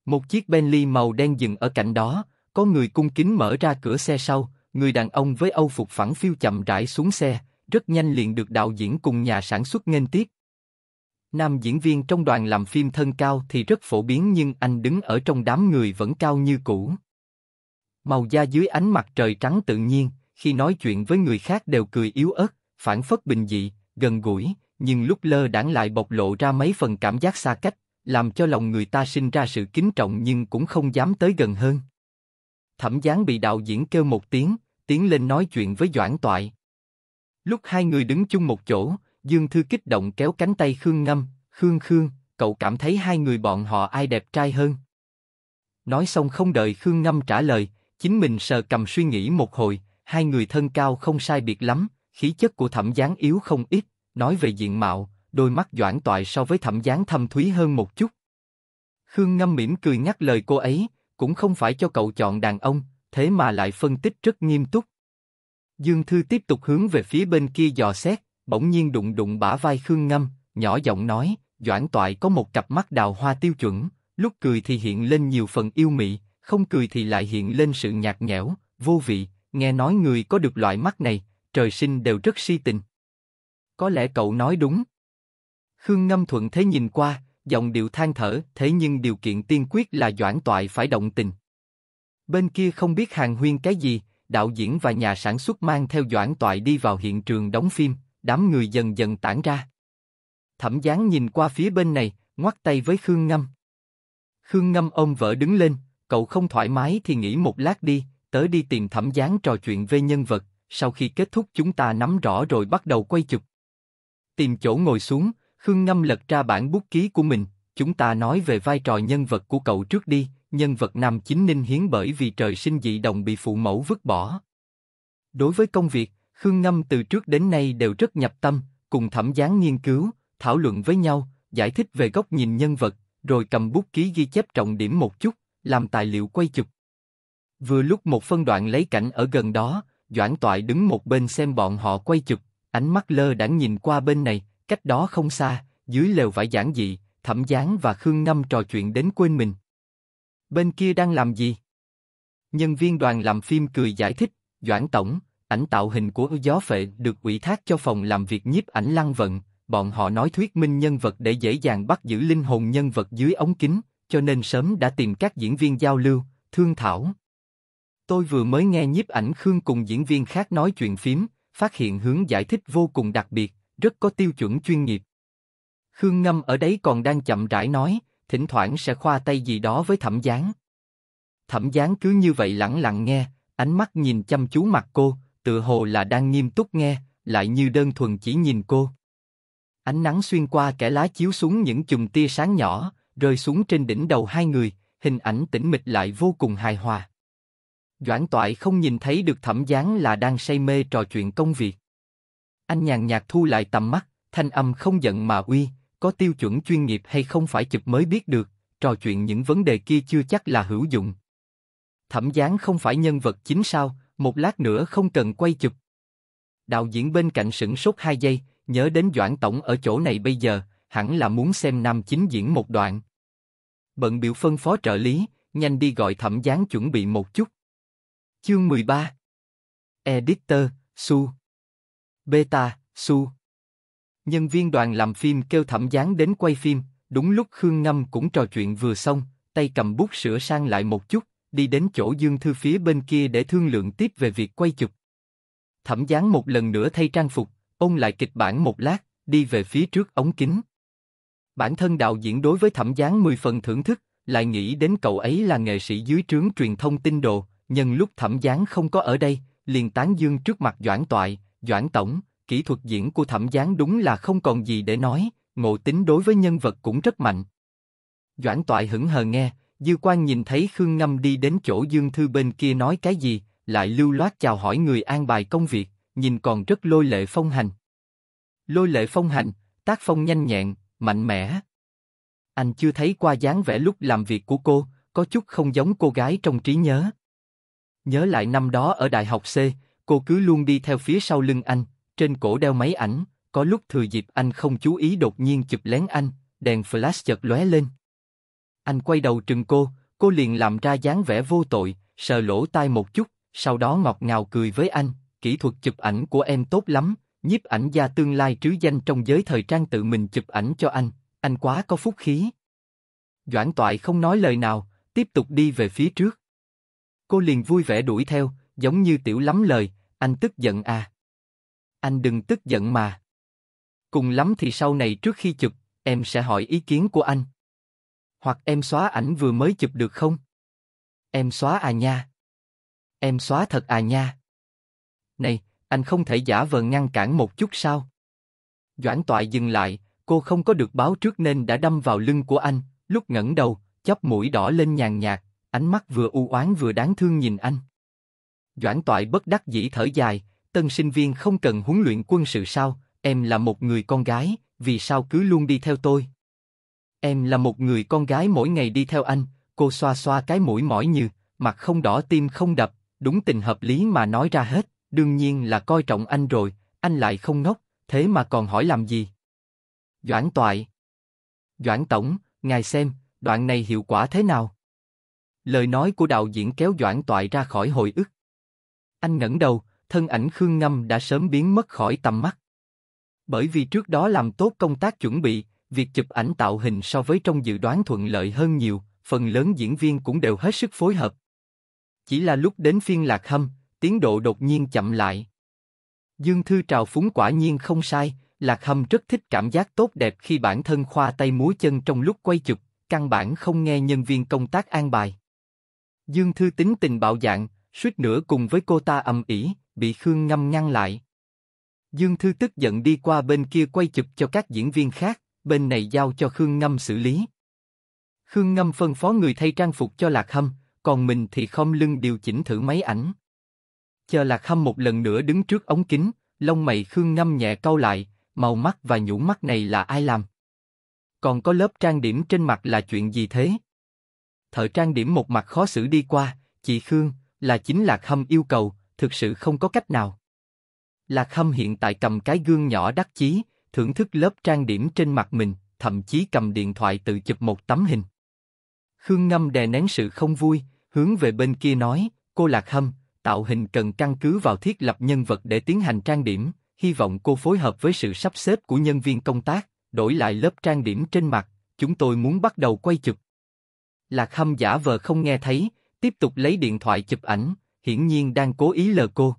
Một chiếc Bentley màu đen dừng ở cạnh đó, có người cung kính mở ra cửa xe sau, người đàn ông với âu phục phẳng phiu chậm rãi xuống xe, rất nhanh liền được đạo diễn cùng nhà sản xuất nghênh tiếp. Nam diễn viên trong đoàn làm phim thân cao thì rất phổ biến nhưng anh đứng ở trong đám người vẫn cao như cũ. Màu da dưới ánh mặt trời trắng tự nhiên, khi nói chuyện với người khác đều cười yếu ớt, phản phất bình dị, gần gũi, nhưng lúc lơ đãng lại bộc lộ ra mấy phần cảm giác xa cách, làm cho lòng người ta sinh ra sự kính trọng nhưng cũng không dám tới gần hơn. Thẩm Gián bị đạo diễn kêu một tiếng, tiến lên nói chuyện với Doãn Toại. Lúc hai người đứng chung một chỗ, Dương Thư kích động kéo cánh tay Khương Ngâm, Khương Khương, cậu cảm thấy hai người bọn họ ai đẹp trai hơn? Nói xong không đợi Khương Ngâm trả lời, chính mình sờ cầm suy nghĩ một hồi, hai người thân cao không sai biệt lắm, khí chất của Thẩm Gián yếu không ít, nói về diện mạo, đôi mắt doãn toại so với thẩm gián thâm thúy hơn một chút. Khương Ngâm mỉm cười ngắt lời cô ấy, cũng không phải cho cậu chọn đàn ông, thế mà lại phân tích rất nghiêm túc. Dương Thư tiếp tục hướng về phía bên kia dò xét, bỗng nhiên đụng đụng bả vai Khương Ngâm, nhỏ giọng nói, Doãn Toại có một cặp mắt đào hoa tiêu chuẩn, lúc cười thì hiện lên nhiều phần yêu mị, không cười thì lại hiện lên sự nhạt nhẽo, vô vị, nghe nói người có được loại mắt này, trời sinh đều rất si tình có lẽ cậu nói đúng. Khương Ngâm thuận thế nhìn qua, giọng điệu than thở, thế nhưng điều kiện tiên quyết là Doãn Toại phải động tình. Bên kia không biết hàng huyên cái gì, đạo diễn và nhà sản xuất mang theo Doãn Toại đi vào hiện trường đóng phim, đám người dần dần tản ra. Thẩm Giáng nhìn qua phía bên này, ngoắt tay với Khương Ngâm. Khương Ngâm ôm vợ đứng lên, cậu không thoải mái thì nghỉ một lát đi, tớ đi tìm Thẩm Giáng trò chuyện về nhân vật, sau khi kết thúc chúng ta nắm rõ rồi bắt đầu quay chụp. Tìm chỗ ngồi xuống, Khương Ngâm lật ra bản bút ký của mình, chúng ta nói về vai trò nhân vật của cậu trước đi, nhân vật nam chính Ninh Hiến bởi vì trời sinh dị đồng bị phụ mẫu vứt bỏ. Đối với công việc, Khương Ngâm từ trước đến nay đều rất nhập tâm, cùng thẩm gián nghiên cứu, thảo luận với nhau, giải thích về góc nhìn nhân vật, rồi cầm bút ký ghi chép trọng điểm một chút, làm tài liệu quay chụp. Vừa lúc một phân đoạn lấy cảnh ở gần đó, Doãn Toại đứng một bên xem bọn họ quay chụp, ánh mắt lơ đãng nhìn qua bên này, cách đó không xa, dưới lều vải giản dị, Thẩm Giáng và Khương năm trò chuyện đến quên mình. Bên kia đang làm gì? Nhân viên đoàn làm phim cười giải thích, Doãn Tổng, ảnh tạo hình của gió phệ được ủy thác cho phòng làm việc nhiếp ảnh lăng vận, bọn họ nói thuyết minh nhân vật để dễ dàng bắt giữ linh hồn nhân vật dưới ống kính, cho nên sớm đã tìm các diễn viên giao lưu, thương thảo. Tôi vừa mới nghe nhiếp ảnh Khương cùng diễn viên khác nói chuyện phím, phát hiện hướng giải thích vô cùng đặc biệt, rất có tiêu chuẩn chuyên nghiệp. Khương Ngâm ở đấy còn đang chậm rãi nói, thỉnh thoảng sẽ khoa tay gì đó với Thẩm Giáng. Thẩm Giáng cứ như vậy lẳng lặng nghe, ánh mắt nhìn chăm chú mặt cô, tựa hồ là đang nghiêm túc nghe, lại như đơn thuần chỉ nhìn cô. Ánh nắng xuyên qua kẻ lá chiếu xuống những chùm tia sáng nhỏ, rơi xuống trên đỉnh đầu hai người, hình ảnh tĩnh mịch lại vô cùng hài hòa. Doãn Toại không nhìn thấy được Thẩm Giáng là đang say mê trò chuyện công việc. Anh nhàn nhạt thu lại tầm mắt, thanh âm không giận mà uy, có tiêu chuẩn chuyên nghiệp hay không phải chụp mới biết được, trò chuyện những vấn đề kia chưa chắc là hữu dụng. Thẩm Giáng không phải nhân vật chính sao, một lát nữa không cần quay chụp. Đạo diễn bên cạnh sững sốt hai giây, nhớ đến Doãn Tổng ở chỗ này bây giờ, hẳn là muốn xem nam chính diễn một đoạn. Bận biểu phân phó trợ lý, nhanh đi gọi thẩm gián chuẩn bị một chút, Chương 13 Editor, Su Beta, Su Nhân viên đoàn làm phim kêu thẩm gián đến quay phim, đúng lúc Khương Ngâm cũng trò chuyện vừa xong, tay cầm bút sửa sang lại một chút, đi đến chỗ Dương Thư phía bên kia để thương lượng tiếp về việc quay chụp. Thẩm gián một lần nữa thay trang phục, ôn lại kịch bản một lát, đi về phía trước ống kính. Bản thân đạo diễn đối với thẩm gián 10 phần thưởng thức, lại nghĩ đến cậu ấy là nghệ sĩ dưới trướng truyền thông tin đồ, Nhân lúc Thẩm gián không có ở đây, liền tán dương trước mặt Doãn Toại, Doãn Tổng, kỹ thuật diễn của Thẩm gián đúng là không còn gì để nói, ngộ tính đối với nhân vật cũng rất mạnh. Doãn Toại hững hờ nghe, Dư Quan nhìn thấy Khương Ngâm đi đến chỗ Dương Thư bên kia nói cái gì, lại lưu loát chào hỏi người an bài công việc, nhìn còn rất lôi lệ phong hành. Lôi lệ phong hành, tác phong nhanh nhẹn, mạnh mẽ. Anh chưa thấy qua dáng vẻ lúc làm việc của cô, có chút không giống cô gái trong trí nhớ. Nhớ lại năm đó ở đại học C, cô cứ luôn đi theo phía sau lưng anh, trên cổ đeo máy ảnh, có lúc thừa dịp anh không chú ý đột nhiên chụp lén anh, đèn flash chợt lóe lên. Anh quay đầu trừng cô, cô liền làm ra dáng vẻ vô tội, sờ lỗ tai một chút, sau đó ngọt ngào cười với anh, kỹ thuật chụp ảnh của em tốt lắm, nhiếp ảnh gia tương lai trứ danh trong giới thời trang tự mình chụp ảnh cho anh, anh quá có phúc khí. Doãn Toại không nói lời nào, tiếp tục đi về phía trước. Cô liền vui vẻ đuổi theo, giống như tiểu lắm lời, anh tức giận à. Anh đừng tức giận mà. Cùng lắm thì sau này trước khi chụp, em sẽ hỏi ý kiến của anh. Hoặc em xóa ảnh vừa mới chụp được không? Em xóa à nha. Em xóa thật à nha. Này, anh không thể giả vờ ngăn cản một chút sao? Doãn Toại dừng lại, cô không có được báo trước nên đã đâm vào lưng của anh, lúc ngẩng đầu, chóp mũi đỏ lên nhàn nhạt, ánh mắt vừa u oán vừa đáng thương nhìn anh. Doãn Toại bất đắc dĩ thở dài, tân sinh viên không cần huấn luyện quân sự sao? Em là một người con gái, vì sao cứ luôn đi theo tôi? Em là một người con gái mỗi ngày đi theo anh. Cô xoa xoa cái mũi mỏi như, mặt không đỏ tim không đập, đúng tình hợp lý mà nói ra hết. đương nhiên là coi trọng anh rồi, anh lại không ngốc, thế mà còn hỏi làm gì? Doãn Toại, Doãn tổng, ngài xem, đoạn này hiệu quả thế nào? Lời nói của đạo diễn kéo Doãn Toại ra khỏi hồi ức. Anh ngẩng đầu, thân ảnh Khương Ngâm đã sớm biến mất khỏi tầm mắt. Bởi vì trước đó làm tốt công tác chuẩn bị, việc chụp ảnh tạo hình so với trong dự đoán thuận lợi hơn nhiều, phần lớn diễn viên cũng đều hết sức phối hợp. Chỉ là lúc đến phiên lạc hâm, tiến độ đột nhiên chậm lại. Dương Thư trào phúng quả nhiên không sai, Lạc Hâm rất thích cảm giác tốt đẹp khi bản thân khoa tay múa chân trong lúc quay chụp, căn bản không nghe nhân viên công tác an bài. Dương Thư tính tình bạo dạn, suýt nữa cùng với cô ta ầm ỉ, bị Khương Ngâm ngăn lại. Dương Thư tức giận đi qua bên kia quay chụp cho các diễn viên khác, bên này giao cho Khương Ngâm xử lý. Khương Ngâm phân phó người thay trang phục cho Lạc Hâm, còn mình thì không lưng điều chỉnh thử máy ảnh. Chờ Lạc Hâm một lần nữa đứng trước ống kính, lông mày Khương Ngâm nhẹ cau lại, màu mắt và nhũ mắt này là ai làm? Còn có lớp trang điểm trên mặt là chuyện gì thế? thợ trang điểm một mặt khó xử đi qua, chị Khương, là chính Lạc Hâm yêu cầu, thực sự không có cách nào. Lạc Hâm hiện tại cầm cái gương nhỏ đắc chí, thưởng thức lớp trang điểm trên mặt mình, thậm chí cầm điện thoại tự chụp một tấm hình. Khương Ngâm đè nén sự không vui, hướng về bên kia nói, cô Lạc Hâm, tạo hình cần căn cứ vào thiết lập nhân vật để tiến hành trang điểm, hy vọng cô phối hợp với sự sắp xếp của nhân viên công tác, đổi lại lớp trang điểm trên mặt, chúng tôi muốn bắt đầu quay chụp. Lạc Hâm giả vờ không nghe thấy, tiếp tục lấy điện thoại chụp ảnh, hiển nhiên đang cố ý lờ cô.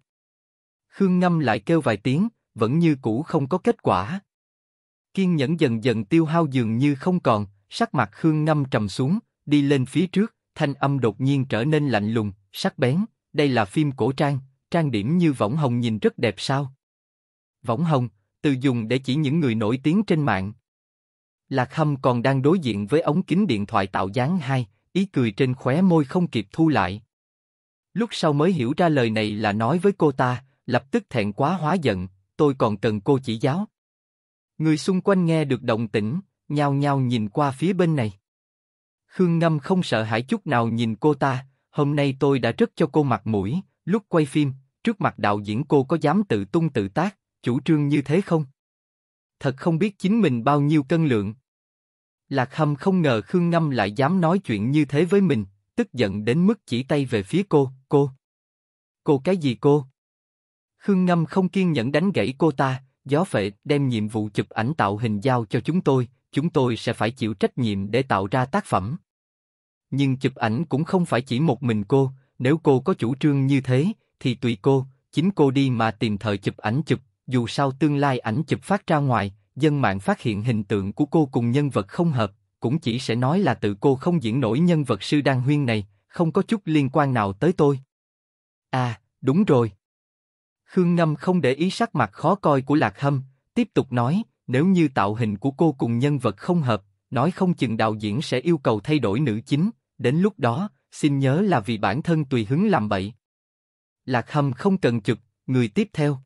Khương Ngâm lại kêu vài tiếng, vẫn như cũ không có kết quả. Kiên nhẫn dần dần tiêu hao dường như không còn, sắc mặt Khương Ngâm trầm xuống, đi lên phía trước, thanh âm đột nhiên trở nên lạnh lùng, sắc bén, đây là phim cổ trang, trang điểm như võng hồng nhìn rất đẹp sao? Võng hồng, từ dùng để chỉ những người nổi tiếng trên mạng. Lạc Hâm còn đang đối diện với ống kính điện thoại tạo dáng hai, ý cười trên khóe môi không kịp thu lại. Lúc sau mới hiểu ra lời này là nói với cô ta, lập tức thẹn quá hóa giận, tôi còn cần cô chỉ giáo. Người xung quanh nghe được động tĩnh, nhao nhao nhìn qua phía bên này. Khương Ngâm không sợ hãi chút nào nhìn cô ta, hôm nay tôi đã rất cho cô mặt mũi, lúc quay phim, trước mặt đạo diễn cô có dám tự tung tự tác, chủ trương như thế không? thật không biết chính mình bao nhiêu cân lượng. Lạc Hâm không ngờ Khương Ngâm lại dám nói chuyện như thế với mình, tức giận đến mức chỉ tay về phía cô, cô. Cô cái gì cô? Khương Ngâm không kiên nhẫn đánh gãy cô ta, gió phệ đem nhiệm vụ chụp ảnh tạo hình giao cho chúng tôi, chúng tôi sẽ phải chịu trách nhiệm để tạo ra tác phẩm. Nhưng chụp ảnh cũng không phải chỉ một mình cô, nếu cô có chủ trương như thế, thì tùy cô, chính cô đi mà tìm thợ chụp ảnh chụp, dù sao tương lai ảnh chụp phát ra ngoài, dân mạng phát hiện hình tượng của cô cùng nhân vật không hợp, cũng chỉ sẽ nói là tự cô không diễn nổi nhân vật sư đan huyên này, không có chút liên quan nào tới tôi. À, đúng rồi. Khương Ngâm không để ý sắc mặt khó coi của Lạc Hâm, tiếp tục nói, nếu như tạo hình của cô cùng nhân vật không hợp, nói không chừng đạo diễn sẽ yêu cầu thay đổi nữ chính, đến lúc đó, xin nhớ là vì bản thân tùy hứng làm bậy. Lạc Hâm không cần chụp, người tiếp theo.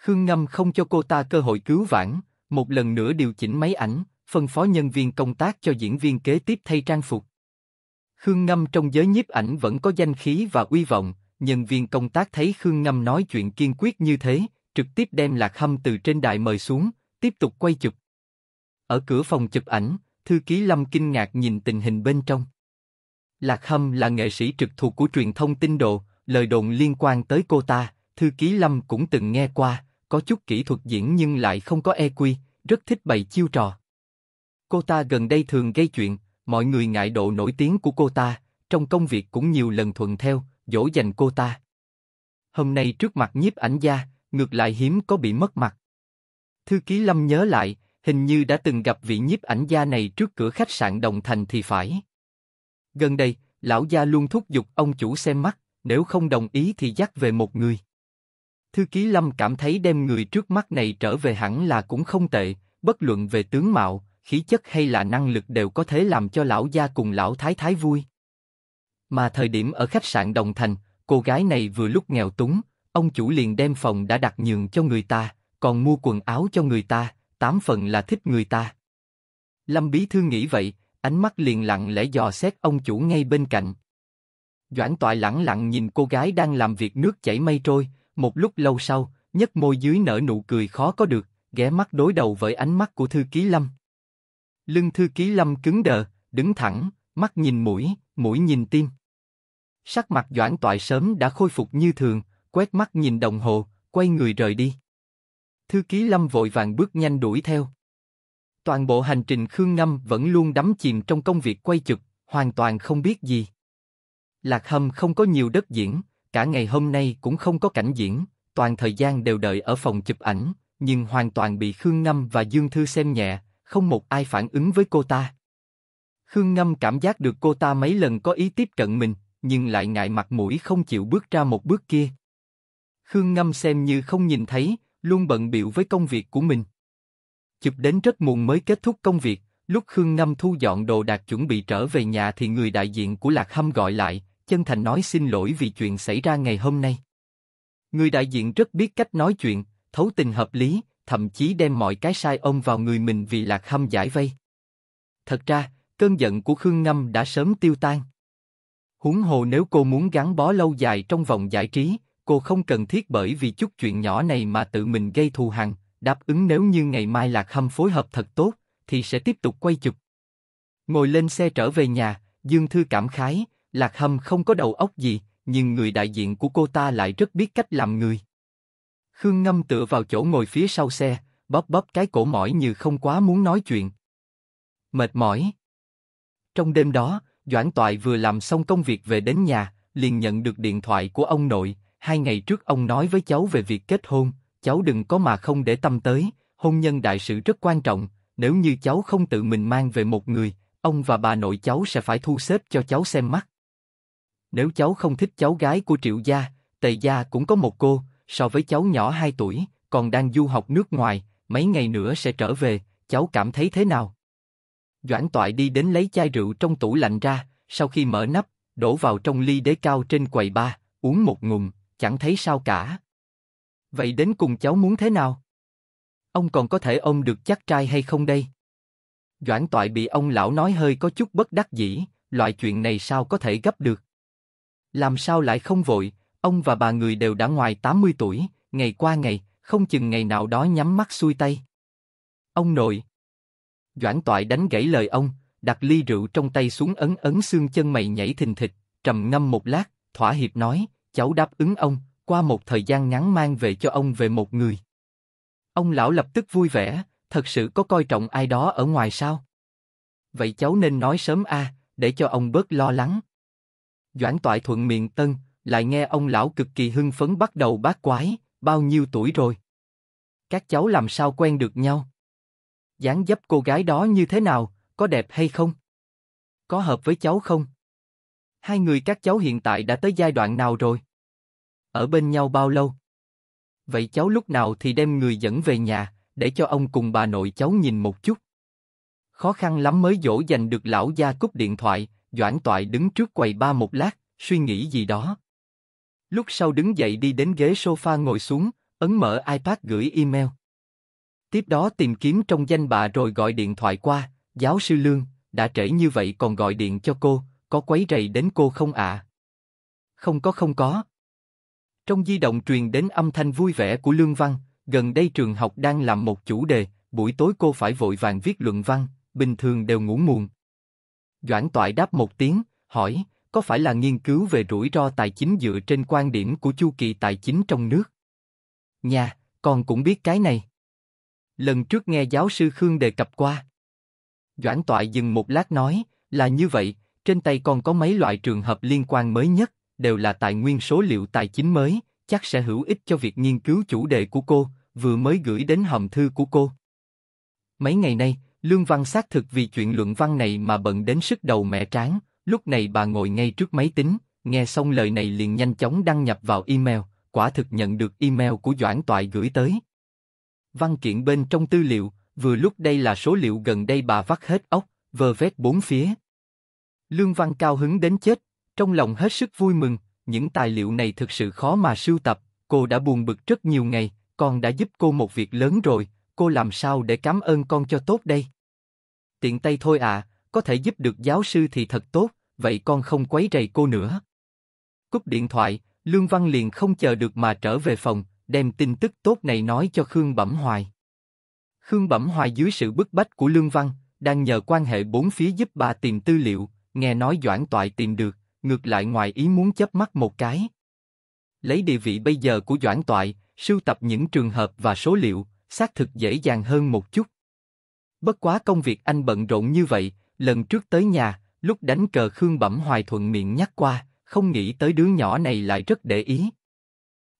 Khương Ngâm không cho cô ta cơ hội cứu vãn, một lần nữa điều chỉnh máy ảnh, phân phó nhân viên công tác cho diễn viên kế tiếp thay trang phục. Khương Ngâm trong giới nhiếp ảnh vẫn có danh khí và uy vọng, nhân viên công tác thấy Khương Ngâm nói chuyện kiên quyết như thế, trực tiếp đem Lạc Hâm từ trên đại mời xuống, tiếp tục quay chụp. Ở cửa phòng chụp ảnh, thư ký Lâm kinh ngạc nhìn tình hình bên trong. Lạc Hâm là nghệ sĩ trực thuộc của truyền thông tin độ, lời đồn liên quan tới cô ta, thư ký Lâm cũng từng nghe qua, có chút kỹ thuật diễn nhưng lại không có EQ, rất thích bày chiêu trò. Cô ta gần đây thường gây chuyện, mọi người ngại độ nổi tiếng của cô ta, trong công việc cũng nhiều lần thuận theo, dỗ dành cô ta. Hôm nay trước mặt nhiếp ảnh gia, ngược lại hiếm có bị mất mặt. Thư ký Lâm nhớ lại, hình như đã từng gặp vị nhiếp ảnh gia này trước cửa khách sạn Đồng Thành thì phải. Gần đây, lão gia luôn thúc giục ông chủ xem mắt, nếu không đồng ý thì dắt về một người. Thư ký Lâm cảm thấy đem người trước mắt này trở về hẳn là cũng không tệ, bất luận về tướng mạo, khí chất hay là năng lực đều có thể làm cho lão gia cùng lão thái thái vui. Mà thời điểm ở khách sạn Đồng Thành, cô gái này vừa lúc nghèo túng, ông chủ liền đem phòng đã đặt nhường cho người ta, còn mua quần áo cho người ta, tám phần là thích người ta. Lâm Bí Thư nghĩ vậy, ánh mắt liền lặng lẽ dò xét ông chủ ngay bên cạnh. Doãn Toại lẳng lặng nhìn cô gái đang làm việc nước chảy mây trôi, một lúc lâu sau, nhất môi dưới nở nụ cười khó có được, ghé mắt đối đầu với ánh mắt của thư ký lâm. Lưng thư ký lâm cứng đờ, đứng thẳng, mắt nhìn mũi, mũi nhìn tim. Sắc mặt Doãn Toại sớm đã khôi phục như thường, quét mắt nhìn đồng hồ, quay người rời đi. Thư ký Lâm vội vàng bước nhanh đuổi theo. Toàn bộ hành trình Khương Ngâm vẫn luôn đắm chìm trong công việc quay chụp, hoàn toàn không biết gì. Lạc Hâm không có nhiều đất diễn, Cả ngày hôm nay cũng không có cảnh diễn, toàn thời gian đều đợi ở phòng chụp ảnh, nhưng hoàn toàn bị Khương Ngâm và Dương Thư xem nhẹ, không một ai phản ứng với cô ta. Khương Ngâm cảm giác được cô ta mấy lần có ý tiếp cận mình, nhưng lại ngại mặt mũi không chịu bước ra một bước kia. Khương Ngâm xem như không nhìn thấy, luôn bận biểu với công việc của mình. Chụp đến rất muộn mới kết thúc công việc, lúc Khương Ngâm thu dọn đồ đạc chuẩn bị trở về nhà thì người đại diện của Lạc Hâm gọi lại, chân thành nói xin lỗi vì chuyện xảy ra ngày hôm nay. Người đại diện rất biết cách nói chuyện, thấu tình hợp lý, thậm chí đem mọi cái sai ông vào người mình vì lạc hâm giải vây. Thật ra, cơn giận của Khương Ngâm đã sớm tiêu tan. húng hồ nếu cô muốn gắn bó lâu dài trong vòng giải trí, cô không cần thiết bởi vì chút chuyện nhỏ này mà tự mình gây thù hằn. Đáp ứng nếu như ngày mai lạc hâm phối hợp thật tốt, thì sẽ tiếp tục quay chụp. Ngồi lên xe trở về nhà, Dương Thư cảm khái, Lạc Hâm không có đầu óc gì, nhưng người đại diện của cô ta lại rất biết cách làm người. Khương Ngâm tựa vào chỗ ngồi phía sau xe, bóp bóp cái cổ mỏi như không quá muốn nói chuyện. Mệt mỏi. Trong đêm đó, Doãn Toại vừa làm xong công việc về đến nhà, liền nhận được điện thoại của ông nội. Hai ngày trước ông nói với cháu về việc kết hôn, cháu đừng có mà không để tâm tới, hôn nhân đại sự rất quan trọng, nếu như cháu không tự mình mang về một người, ông và bà nội cháu sẽ phải thu xếp cho cháu xem mắt. Nếu cháu không thích cháu gái của Triệu gia, Tề gia cũng có một cô, so với cháu nhỏ 2 tuổi, còn đang du học nước ngoài, mấy ngày nữa sẽ trở về, cháu cảm thấy thế nào? Doãn Toại đi đến lấy chai rượu trong tủ lạnh ra, sau khi mở nắp, đổ vào trong ly đế cao trên quầy ba, uống một ngụm, chẳng thấy sao cả. Vậy đến cùng cháu muốn thế nào? Ông còn có thể ông được chắc trai hay không đây? Doãn Toại bị ông lão nói hơi có chút bất đắc dĩ, loại chuyện này sao có thể gấp được? Làm sao lại không vội? Ông và bà người đều đã ngoài 80 tuổi, ngày qua ngày, không chừng ngày nào đó nhắm mắt xuôi tay. Ông nội. Doãn Toại đánh gãy lời ông, đặt ly rượu trong tay xuống ấn ấn xương chân mày nhảy thình thịch, trầm ngâm một lát, thỏa hiệp nói, cháu đáp ứng ông, qua một thời gian ngắn mang về cho ông về một người. Ông lão lập tức vui vẻ, thật sự có coi trọng ai đó ở ngoài sao? Vậy cháu nên nói sớm a, à, để cho ông bớt lo lắng. Doãn Toại thuận miệng tân, lại nghe ông lão cực kỳ hưng phấn bắt đầu bát quái, bao nhiêu tuổi rồi? Các cháu làm sao quen được nhau? dáng dấp cô gái đó như thế nào, có đẹp hay không? Có hợp với cháu không? Hai người các cháu hiện tại đã tới giai đoạn nào rồi? Ở bên nhau bao lâu? Vậy cháu lúc nào thì đem người dẫn về nhà, để cho ông cùng bà nội cháu nhìn một chút. Khó khăn lắm mới dỗ dành được lão gia cúp điện thoại, Doãn Toại đứng trước quầy ba một lát, suy nghĩ gì đó. Lúc sau đứng dậy đi đến ghế sofa ngồi xuống, ấn mở iPad gửi email. Tiếp đó tìm kiếm trong danh bạ rồi gọi điện thoại qua, giáo sư Lương, đã trễ như vậy còn gọi điện cho cô, có quấy rầy đến cô không ạ? À? Không có không có. Trong di động truyền đến âm thanh vui vẻ của Lương Văn, gần đây trường học đang làm một chủ đề, buổi tối cô phải vội vàng viết luận văn, bình thường đều ngủ muộn, Doãn Toại đáp một tiếng, hỏi, có phải là nghiên cứu về rủi ro tài chính dựa trên quan điểm của chu kỳ tài chính trong nước? Nhà, con cũng biết cái này. Lần trước nghe giáo sư Khương đề cập qua. Doãn Toại dừng một lát nói, là như vậy, trên tay con có mấy loại trường hợp liên quan mới nhất, đều là tài nguyên số liệu tài chính mới, chắc sẽ hữu ích cho việc nghiên cứu chủ đề của cô, vừa mới gửi đến hòm thư của cô. Mấy ngày nay, Lương Văn xác thực vì chuyện luận văn này mà bận đến sức đầu mẹ tráng, lúc này bà ngồi ngay trước máy tính, nghe xong lời này liền nhanh chóng đăng nhập vào email, quả thực nhận được email của Doãn Toại gửi tới. Văn kiện bên trong tư liệu, vừa lúc đây là số liệu gần đây bà vắt hết ốc, vơ vét bốn phía. Lương Văn cao hứng đến chết, trong lòng hết sức vui mừng, những tài liệu này thực sự khó mà sưu tập, cô đã buồn bực rất nhiều ngày, còn đã giúp cô một việc lớn rồi, cô làm sao để cảm ơn con cho tốt đây? Tiện tay thôi à, có thể giúp được giáo sư thì thật tốt, vậy con không quấy rầy cô nữa. Cúp điện thoại, Lương Văn liền không chờ được mà trở về phòng, đem tin tức tốt này nói cho Khương Bẩm Hoài. Khương Bẩm Hoài dưới sự bức bách của Lương Văn, đang nhờ quan hệ bốn phía giúp bà tìm tư liệu, nghe nói Doãn Toại tìm được, ngược lại ngoài ý muốn chớp mắt một cái. Lấy địa vị bây giờ của Doãn Toại, sưu tập những trường hợp và số liệu, xác thực dễ dàng hơn một chút. Bất quá công việc anh bận rộn như vậy, lần trước tới nhà, lúc đánh cờ Khương Bẩm Hoài thuận miệng nhắc qua, không nghĩ tới đứa nhỏ này lại rất để ý.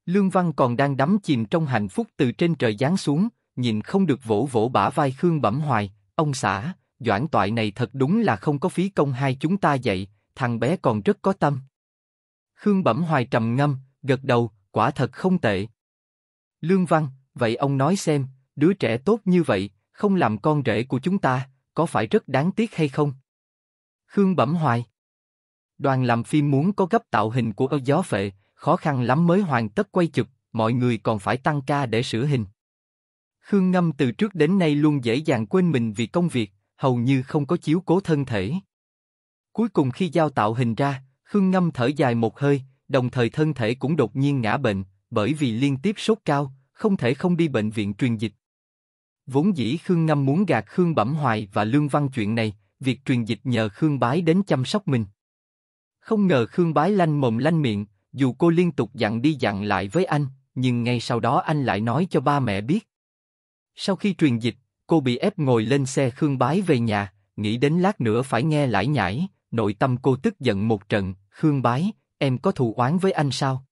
Lương Văn còn đang đắm chìm trong hạnh phúc từ trên trời giáng xuống, nhìn không được vỗ vỗ bả vai Khương Bẩm Hoài, ông xã, doãn toại này thật đúng là không có phí công hai chúng ta dạy, thằng bé còn rất có tâm. Khương Bẩm Hoài trầm ngâm, gật đầu, quả thật không tệ. Lương Văn, vậy ông nói xem, đứa trẻ tốt như vậy, không làm con rể của chúng ta, có phải rất đáng tiếc hay không? Khương bẩm hoài. Đoàn làm phim muốn có gấp tạo hình của ơ gió phệ, khó khăn lắm mới hoàn tất quay chụp, mọi người còn phải tăng ca để sửa hình. Khương Ngâm từ trước đến nay luôn dễ dàng quên mình vì công việc, hầu như không có chiếu cố thân thể. Cuối cùng khi giao tạo hình ra, Khương Ngâm thở dài một hơi, đồng thời thân thể cũng đột nhiên ngã bệnh, bởi vì liên tiếp sốt cao, không thể không đi bệnh viện truyền dịch. Vốn dĩ Khương Ngâm muốn gạt Khương Bẩm Hoài và Lương Văn chuyện này, việc truyền dịch nhờ Khương Bái đến chăm sóc mình. Không ngờ Khương Bái lanh mồm lanh miệng, dù cô liên tục dặn đi dặn lại với anh, nhưng ngay sau đó anh lại nói cho ba mẹ biết. Sau khi truyền dịch, cô bị ép ngồi lên xe Khương Bái về nhà, nghĩ đến lát nữa phải nghe lải nhải, nội tâm cô tức giận một trận, Khương Bái, em có thù oán với anh sao?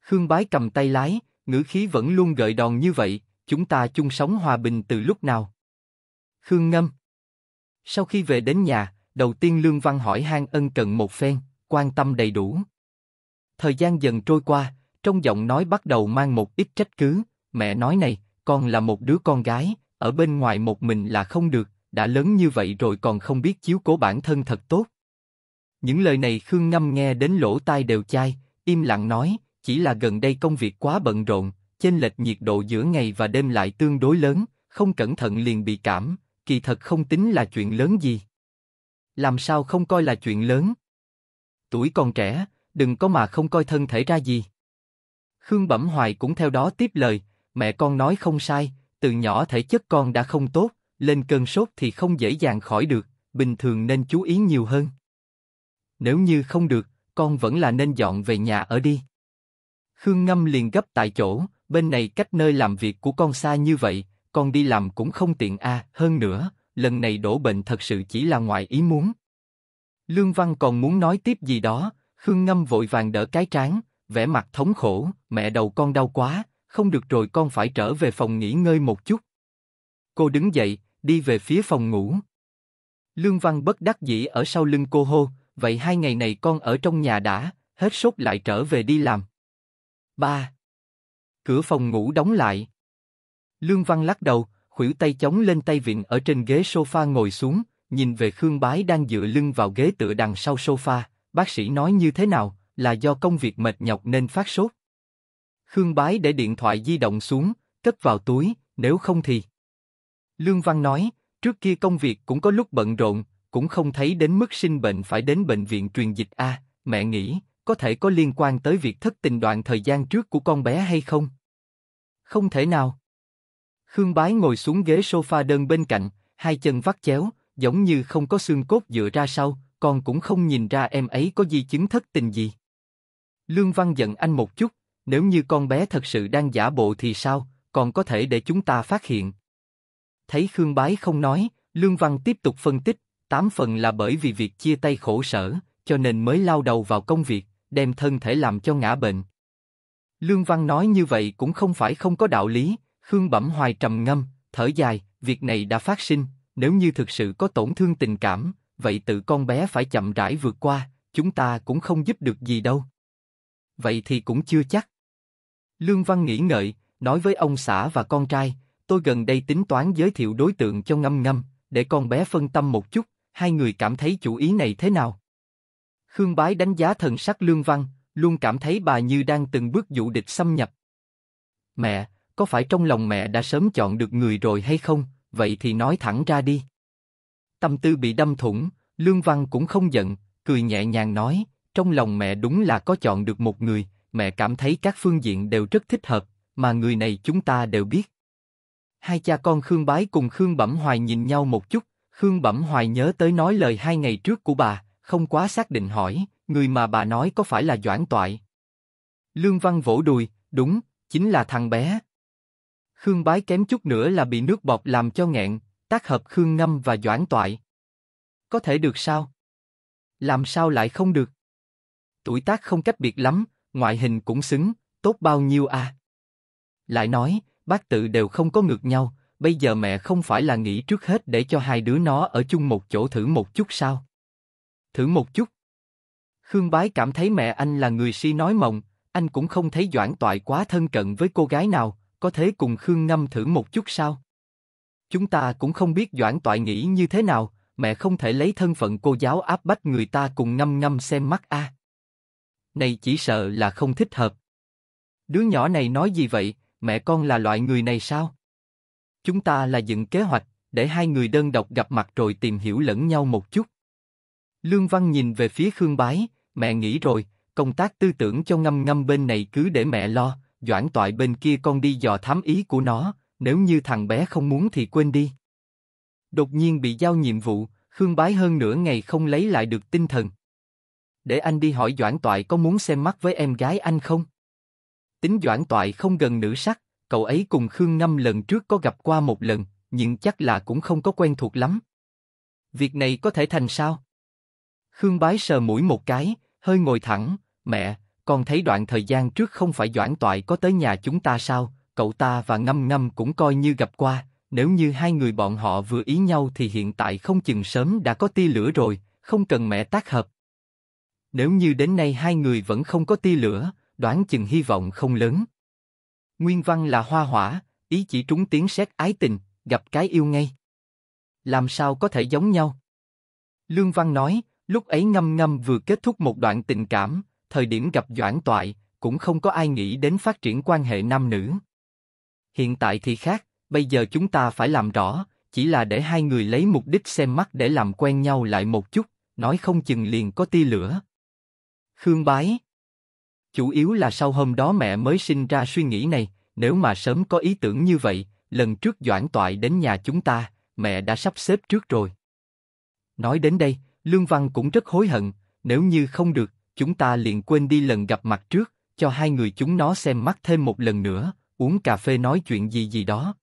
Khương Bái cầm tay lái, ngữ khí vẫn luôn gợi đòn như vậy, chúng ta chung sống hòa bình từ lúc nào? Khương Ngâm Sau khi về đến nhà, đầu tiên Lương Văn hỏi Hang ân cần một phen, quan tâm đầy đủ. Thời gian dần trôi qua, trong giọng nói bắt đầu mang một ít trách cứ, mẹ nói này, con là một đứa con gái, ở bên ngoài một mình là không được, đã lớn như vậy rồi còn không biết chiếu cố bản thân thật tốt. Những lời này Khương Ngâm nghe đến lỗ tai đều chai, im lặng nói, chỉ là gần đây công việc quá bận rộn, chênh lệch nhiệt độ giữa ngày và đêm lại tương đối lớn, không cẩn thận liền bị cảm, kỳ thật không tính là chuyện lớn gì. Làm sao không coi là chuyện lớn? Tuổi còn trẻ, đừng có mà không coi thân thể ra gì. Khương Bẩm Hoài cũng theo đó tiếp lời, mẹ con nói không sai, từ nhỏ thể chất con đã không tốt, lên cơn sốt thì không dễ dàng khỏi được, bình thường nên chú ý nhiều hơn. Nếu như không được, con vẫn là nên dọn về nhà ở đi. Khương Ngâm liền gấp tại chỗ, bên này cách nơi làm việc của con xa như vậy, con đi làm cũng không tiện a. Hơn nữa, lần này đổ bệnh thật sự chỉ là ngoài ý muốn. Lương Văn còn muốn nói tiếp gì đó, Khương Ngâm vội vàng đỡ cái trán, vẻ mặt thống khổ, mẹ đầu con đau quá, không được rồi con phải trở về phòng nghỉ ngơi một chút. Cô đứng dậy, đi về phía phòng ngủ. Lương Văn bất đắc dĩ ở sau lưng cô hô, vậy hai ngày này con ở trong nhà đã, hết sốt lại trở về đi làm. Ba. Cửa phòng ngủ đóng lại. Lương Văn lắc đầu, khuỷu tay chống lên tay vịn ở trên ghế sofa ngồi xuống, nhìn về Khương Bái đang dựa lưng vào ghế tựa đằng sau sofa, bác sĩ nói như thế nào, là do công việc mệt nhọc nên phát sốt. Khương Bái để điện thoại di động xuống, cất vào túi, nếu không thì... Lương Văn nói, trước kia công việc cũng có lúc bận rộn, cũng không thấy đến mức sinh bệnh phải đến bệnh viện truyền dịch a. mẹ nghĩ, có thể có liên quan tới việc thất tình đoạn thời gian trước của con bé hay không? Không thể nào. Khương Bái ngồi xuống ghế sofa đơn bên cạnh, hai chân vắt chéo, giống như không có xương cốt dựa ra sau, con cũng không nhìn ra em ấy có di chứng thất tình gì. Lương Văn giận anh một chút, nếu như con bé thật sự đang giả bộ thì sao, còn có thể để chúng ta phát hiện. Thấy Khương Bái không nói, Lương Văn tiếp tục phân tích, tám phần là bởi vì việc chia tay khổ sở, cho nên mới lao đầu vào công việc, đem thân thể làm cho ngã bệnh. Lương Văn nói như vậy cũng không phải không có đạo lý, Khương Bẩm Hoài trầm ngâm, thở dài, việc này đã phát sinh, nếu như thực sự có tổn thương tình cảm, vậy tự con bé phải chậm rãi vượt qua, chúng ta cũng không giúp được gì đâu. Vậy thì cũng chưa chắc. Lương Văn nghĩ ngợi, nói với ông xã và con trai, tôi gần đây tính toán giới thiệu đối tượng cho ngâm ngâm, để con bé phân tâm một chút, hai người cảm thấy chủ ý này thế nào? Khương Bái đánh giá thần sắc Lương Văn, luôn cảm thấy bà như đang từng bước dụ địch xâm nhập. Mẹ, có phải trong lòng mẹ đã sớm chọn được người rồi hay không? Vậy thì nói thẳng ra đi. Tâm tư bị đâm thủng, Lương Văn cũng không giận, cười nhẹ nhàng nói, trong lòng mẹ đúng là có chọn được một người, mẹ cảm thấy các phương diện đều rất thích hợp, mà người này chúng ta đều biết. Hai cha con Khương Bái cùng Khương Bẩm Hoài nhìn nhau một chút, Khương Bẩm Hoài nhớ tới nói lời hai ngày trước của bà, không quá xác định hỏi, người mà bà nói có phải là Doãn Toại? Lương Văn vỗ đùi, đúng, chính là thằng bé. Khương Bái kém chút nữa là bị nước bọt làm cho nghẹn, tác hợp Khương Ngâm và Doãn Toại. Có thể được sao? Làm sao lại không được? Tuổi tác không cách biệt lắm, ngoại hình cũng xứng, tốt bao nhiêu à? Lại nói, bác tự đều không có ngược nhau, bây giờ mẹ không phải là nghĩ trước hết để cho hai đứa nó ở chung một chỗ thử một chút sao? thử một chút. Khương Bái cảm thấy mẹ anh là người si nói mộng, anh cũng không thấy Doãn Toại quá thân cận với cô gái nào, có thể cùng Khương Ngâm thử một chút sao? Chúng ta cũng không biết Doãn Toại nghĩ như thế nào, mẹ không thể lấy thân phận cô giáo áp bách người ta cùng Ngâm Ngâm xem mắt a. Này chỉ sợ là không thích hợp. Đứa nhỏ này nói gì vậy, mẹ con là loại người này sao? Chúng ta là dựng kế hoạch, để hai người đơn độc gặp mặt rồi tìm hiểu lẫn nhau một chút. Lương Văn nhìn về phía Khương Bái, mẹ nghĩ rồi, công tác tư tưởng cho ngâm ngâm bên này cứ để mẹ lo, Doãn Toại bên kia con đi dò thám ý của nó, nếu như thằng bé không muốn thì quên đi. Đột nhiên bị giao nhiệm vụ, Khương Bái hơn nửa ngày không lấy lại được tinh thần. Để anh đi hỏi Doãn Toại có muốn xem mắt với em gái anh không? Tính Doãn Toại không gần nữ sắc, cậu ấy cùng Khương Ngâm lần trước có gặp qua một lần, nhưng chắc là cũng không có quen thuộc lắm. Việc này có thể thành sao? Khương Bái sờ mũi một cái, hơi ngồi thẳng, mẹ, con thấy đoạn thời gian trước không phải Doãn Toại có tới nhà chúng ta sao, cậu ta và Ngâm Ngâm cũng coi như gặp qua, nếu như hai người bọn họ vừa ý nhau thì hiện tại không chừng sớm đã có tia lửa rồi, không cần mẹ tác hợp. Nếu như đến nay hai người vẫn không có tia lửa, đoán chừng hy vọng không lớn. Nguyên văn là hoa hỏa, ý chỉ trúng tiếng xét ái tình, gặp cái yêu ngay. Làm sao có thể giống nhau? Lương Văn nói, Lúc ấy ngâm ngâm vừa kết thúc một đoạn tình cảm, thời điểm gặp Doãn Toại, cũng không có ai nghĩ đến phát triển quan hệ nam nữ. Hiện tại thì khác, bây giờ chúng ta phải làm rõ, chỉ là để hai người lấy mục đích xem mắt để làm quen nhau lại một chút, nói không chừng liền có tia lửa. Khương Bái Chủ yếu là sau hôm đó mẹ mới sinh ra suy nghĩ này, nếu mà sớm có ý tưởng như vậy, lần trước Doãn Toại đến nhà chúng ta, mẹ đã sắp xếp trước rồi. Nói đến đây, Lương Văn cũng rất hối hận, nếu như không được, chúng ta liền quên đi lần gặp mặt trước, cho hai người chúng nó xem mắt thêm một lần nữa, uống cà phê nói chuyện gì gì đó.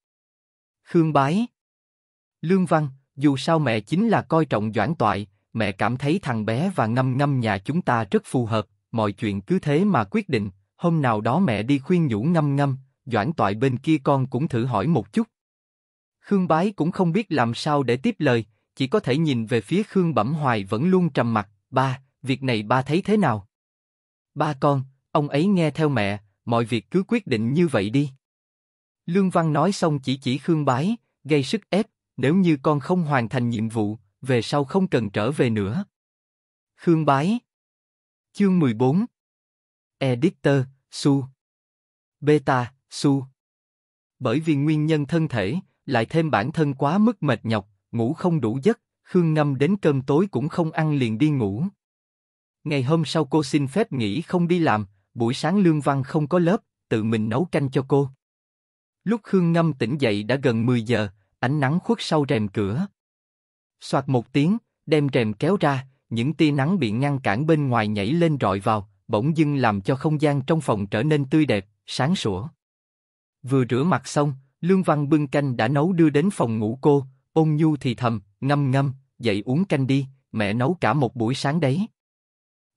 Khương Bái Lương Văn, dù sao mẹ chính là coi trọng doãn toại, mẹ cảm thấy thằng bé và ngâm ngâm nhà chúng ta rất phù hợp, mọi chuyện cứ thế mà quyết định, hôm nào đó mẹ đi khuyên nhủ ngâm ngâm, doãn toại bên kia con cũng thử hỏi một chút. Khương Bái cũng không biết làm sao để tiếp lời, chỉ có thể nhìn về phía Khương Bẩm Hoài vẫn luôn trầm mặt. Ba, việc này ba thấy thế nào? Ba con, ông ấy nghe theo mẹ, mọi việc cứ quyết định như vậy đi. Lương Văn nói xong chỉ chỉ Khương Bái, gây sức ép, nếu như con không hoàn thành nhiệm vụ, về sau không cần trở về nữa. Khương Bái Chương 14 Editor, Su Beta, Su Bởi vì nguyên nhân thân thể, lại thêm bản thân quá mức mệt nhọc, ngủ không đủ giấc, Khương Ngâm đến cơm tối cũng không ăn liền đi ngủ. Ngày hôm sau cô xin phép nghỉ không đi làm, buổi sáng Lương Văn không có lớp, tự mình nấu canh cho cô. Lúc Khương Ngâm tỉnh dậy đã gần 10 giờ, ánh nắng khuất sau rèm cửa. Soạt một tiếng, đem rèm kéo ra, những tia nắng bị ngăn cản bên ngoài nhảy lên rọi vào, bỗng dưng làm cho không gian trong phòng trở nên tươi đẹp, sáng sủa. Vừa rửa mặt xong, Lương Văn bưng canh đã nấu đưa đến phòng ngủ cô, Ôn Nhu thì thầm, ngâm ngâm, dậy uống canh đi, mẹ nấu cả một buổi sáng đấy.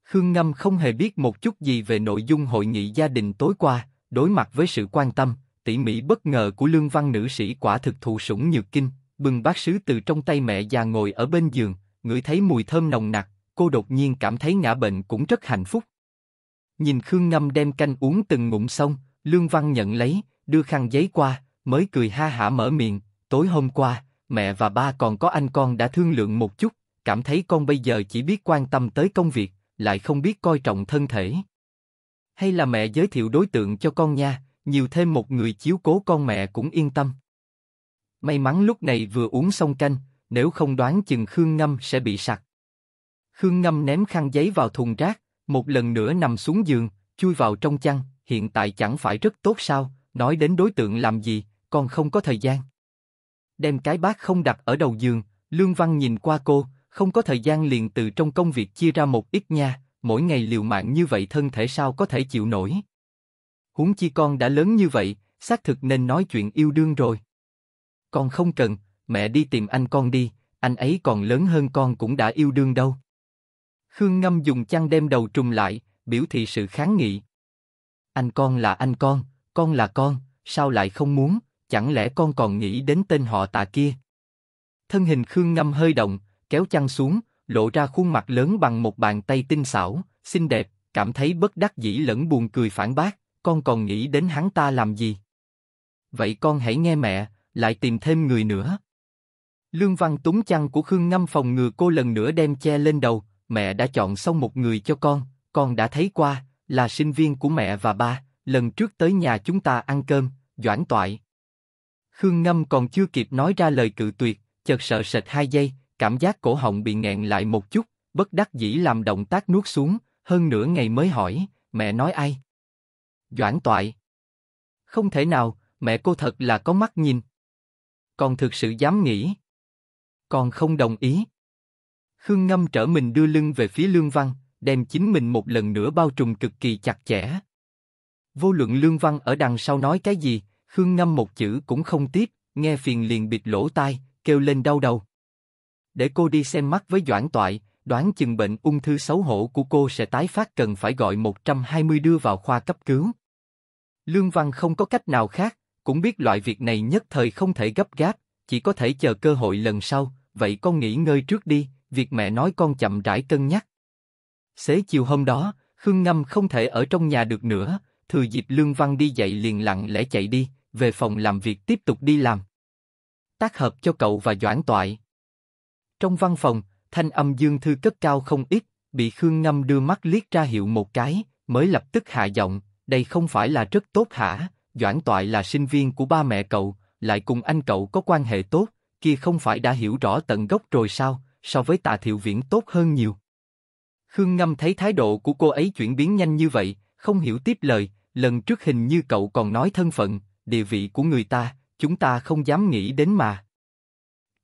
Khương Ngâm không hề biết một chút gì về nội dung hội nghị gia đình tối qua, đối mặt với sự quan tâm, tỉ mỉ bất ngờ của lương văn nữ sĩ quả thực thụ sủng nhược kinh, bừng bát sứ từ trong tay mẹ già ngồi ở bên giường, ngửi thấy mùi thơm nồng nặc, cô đột nhiên cảm thấy ngã bệnh cũng rất hạnh phúc. Nhìn Khương Ngâm đem canh uống từng ngụm xong, lương văn nhận lấy, đưa khăn giấy qua, mới cười ha hả mở miệng, tối hôm qua, mẹ và ba còn có anh con đã thương lượng một chút, cảm thấy con bây giờ chỉ biết quan tâm tới công việc, lại không biết coi trọng thân thể. Hay là mẹ giới thiệu đối tượng cho con nha, nhiều thêm một người chiếu cố con mẹ cũng yên tâm. May mắn lúc này vừa uống xong canh, nếu không đoán chừng Khương Ngâm sẽ bị sặc. Khương Ngâm ném khăn giấy vào thùng rác, một lần nữa nằm xuống giường, chui vào trong chăn, hiện tại chẳng phải rất tốt sao, nói đến đối tượng làm gì, con không có thời gian đem cái bát không đặt ở đầu giường, Lương Văn nhìn qua cô, không có thời gian liền từ trong công việc chia ra một ít nha, mỗi ngày liều mạng như vậy thân thể sao có thể chịu nổi. Huống chi con đã lớn như vậy, xác thực nên nói chuyện yêu đương rồi. Con không cần, mẹ đi tìm anh con đi, anh ấy còn lớn hơn con cũng đã yêu đương đâu. Khương Ngâm dùng chăn đem đầu trùng lại, biểu thị sự kháng nghị. Anh con là anh con, con là con, sao lại không muốn, chẳng lẽ con còn nghĩ đến tên họ tà kia? Thân hình Khương Ngâm hơi động, kéo chăn xuống, lộ ra khuôn mặt lớn bằng một bàn tay tinh xảo, xinh đẹp, cảm thấy bất đắc dĩ lẫn buồn cười phản bác, con còn nghĩ đến hắn ta làm gì? Vậy con hãy nghe mẹ, lại tìm thêm người nữa. Lương Văn túng chăn của Khương Ngâm phòng ngừa cô lần nữa đem che lên đầu, mẹ đã chọn xong một người cho con, con đã thấy qua, là sinh viên của mẹ và ba, lần trước tới nhà chúng ta ăn cơm, doãn toại. Khương Ngâm còn chưa kịp nói ra lời cự tuyệt, chợt sợ sệt hai giây, cảm giác cổ họng bị nghẹn lại một chút, bất đắc dĩ làm động tác nuốt xuống, hơn nửa ngày mới hỏi, mẹ nói ai? Doãn toại. Không thể nào, mẹ cô thật là có mắt nhìn. còn thực sự dám nghĩ. còn không đồng ý. Khương Ngâm trở mình đưa lưng về phía Lương Văn, đem chính mình một lần nữa bao trùm cực kỳ chặt chẽ. Vô luận Lương Văn ở đằng sau nói cái gì, Khương Ngâm một chữ cũng không tiếp, nghe phiền liền bịt lỗ tai, kêu lên đau đầu. Để cô đi xem mắt với Doãn Toại, đoán chừng bệnh ung thư xấu hổ của cô sẽ tái phát cần phải gọi 120 đưa vào khoa cấp cứu. Lương Văn không có cách nào khác, cũng biết loại việc này nhất thời không thể gấp gáp, chỉ có thể chờ cơ hội lần sau, vậy con nghỉ ngơi trước đi, việc mẹ nói con chậm rãi cân nhắc. Xế chiều hôm đó, Khương Ngâm không thể ở trong nhà được nữa, thừa dịp Lương Văn đi dậy liền lặng lẽ chạy đi, về phòng làm việc tiếp tục đi làm. Tác hợp cho cậu và Doãn Toại. Trong văn phòng, thanh âm Dương Thư cất cao không ít, bị Khương Ngâm đưa mắt liếc ra hiệu một cái, mới lập tức hạ giọng, đây không phải là rất tốt hả, Doãn Toại là sinh viên của ba mẹ cậu, lại cùng anh cậu có quan hệ tốt, kia không phải đã hiểu rõ tận gốc rồi sao, so với Tạ Thiệu Viễn tốt hơn nhiều. Khương Ngâm thấy thái độ của cô ấy chuyển biến nhanh như vậy, không hiểu tiếp lời, lần trước hình như cậu còn nói thân phận, địa vị của người ta, chúng ta không dám nghĩ đến mà.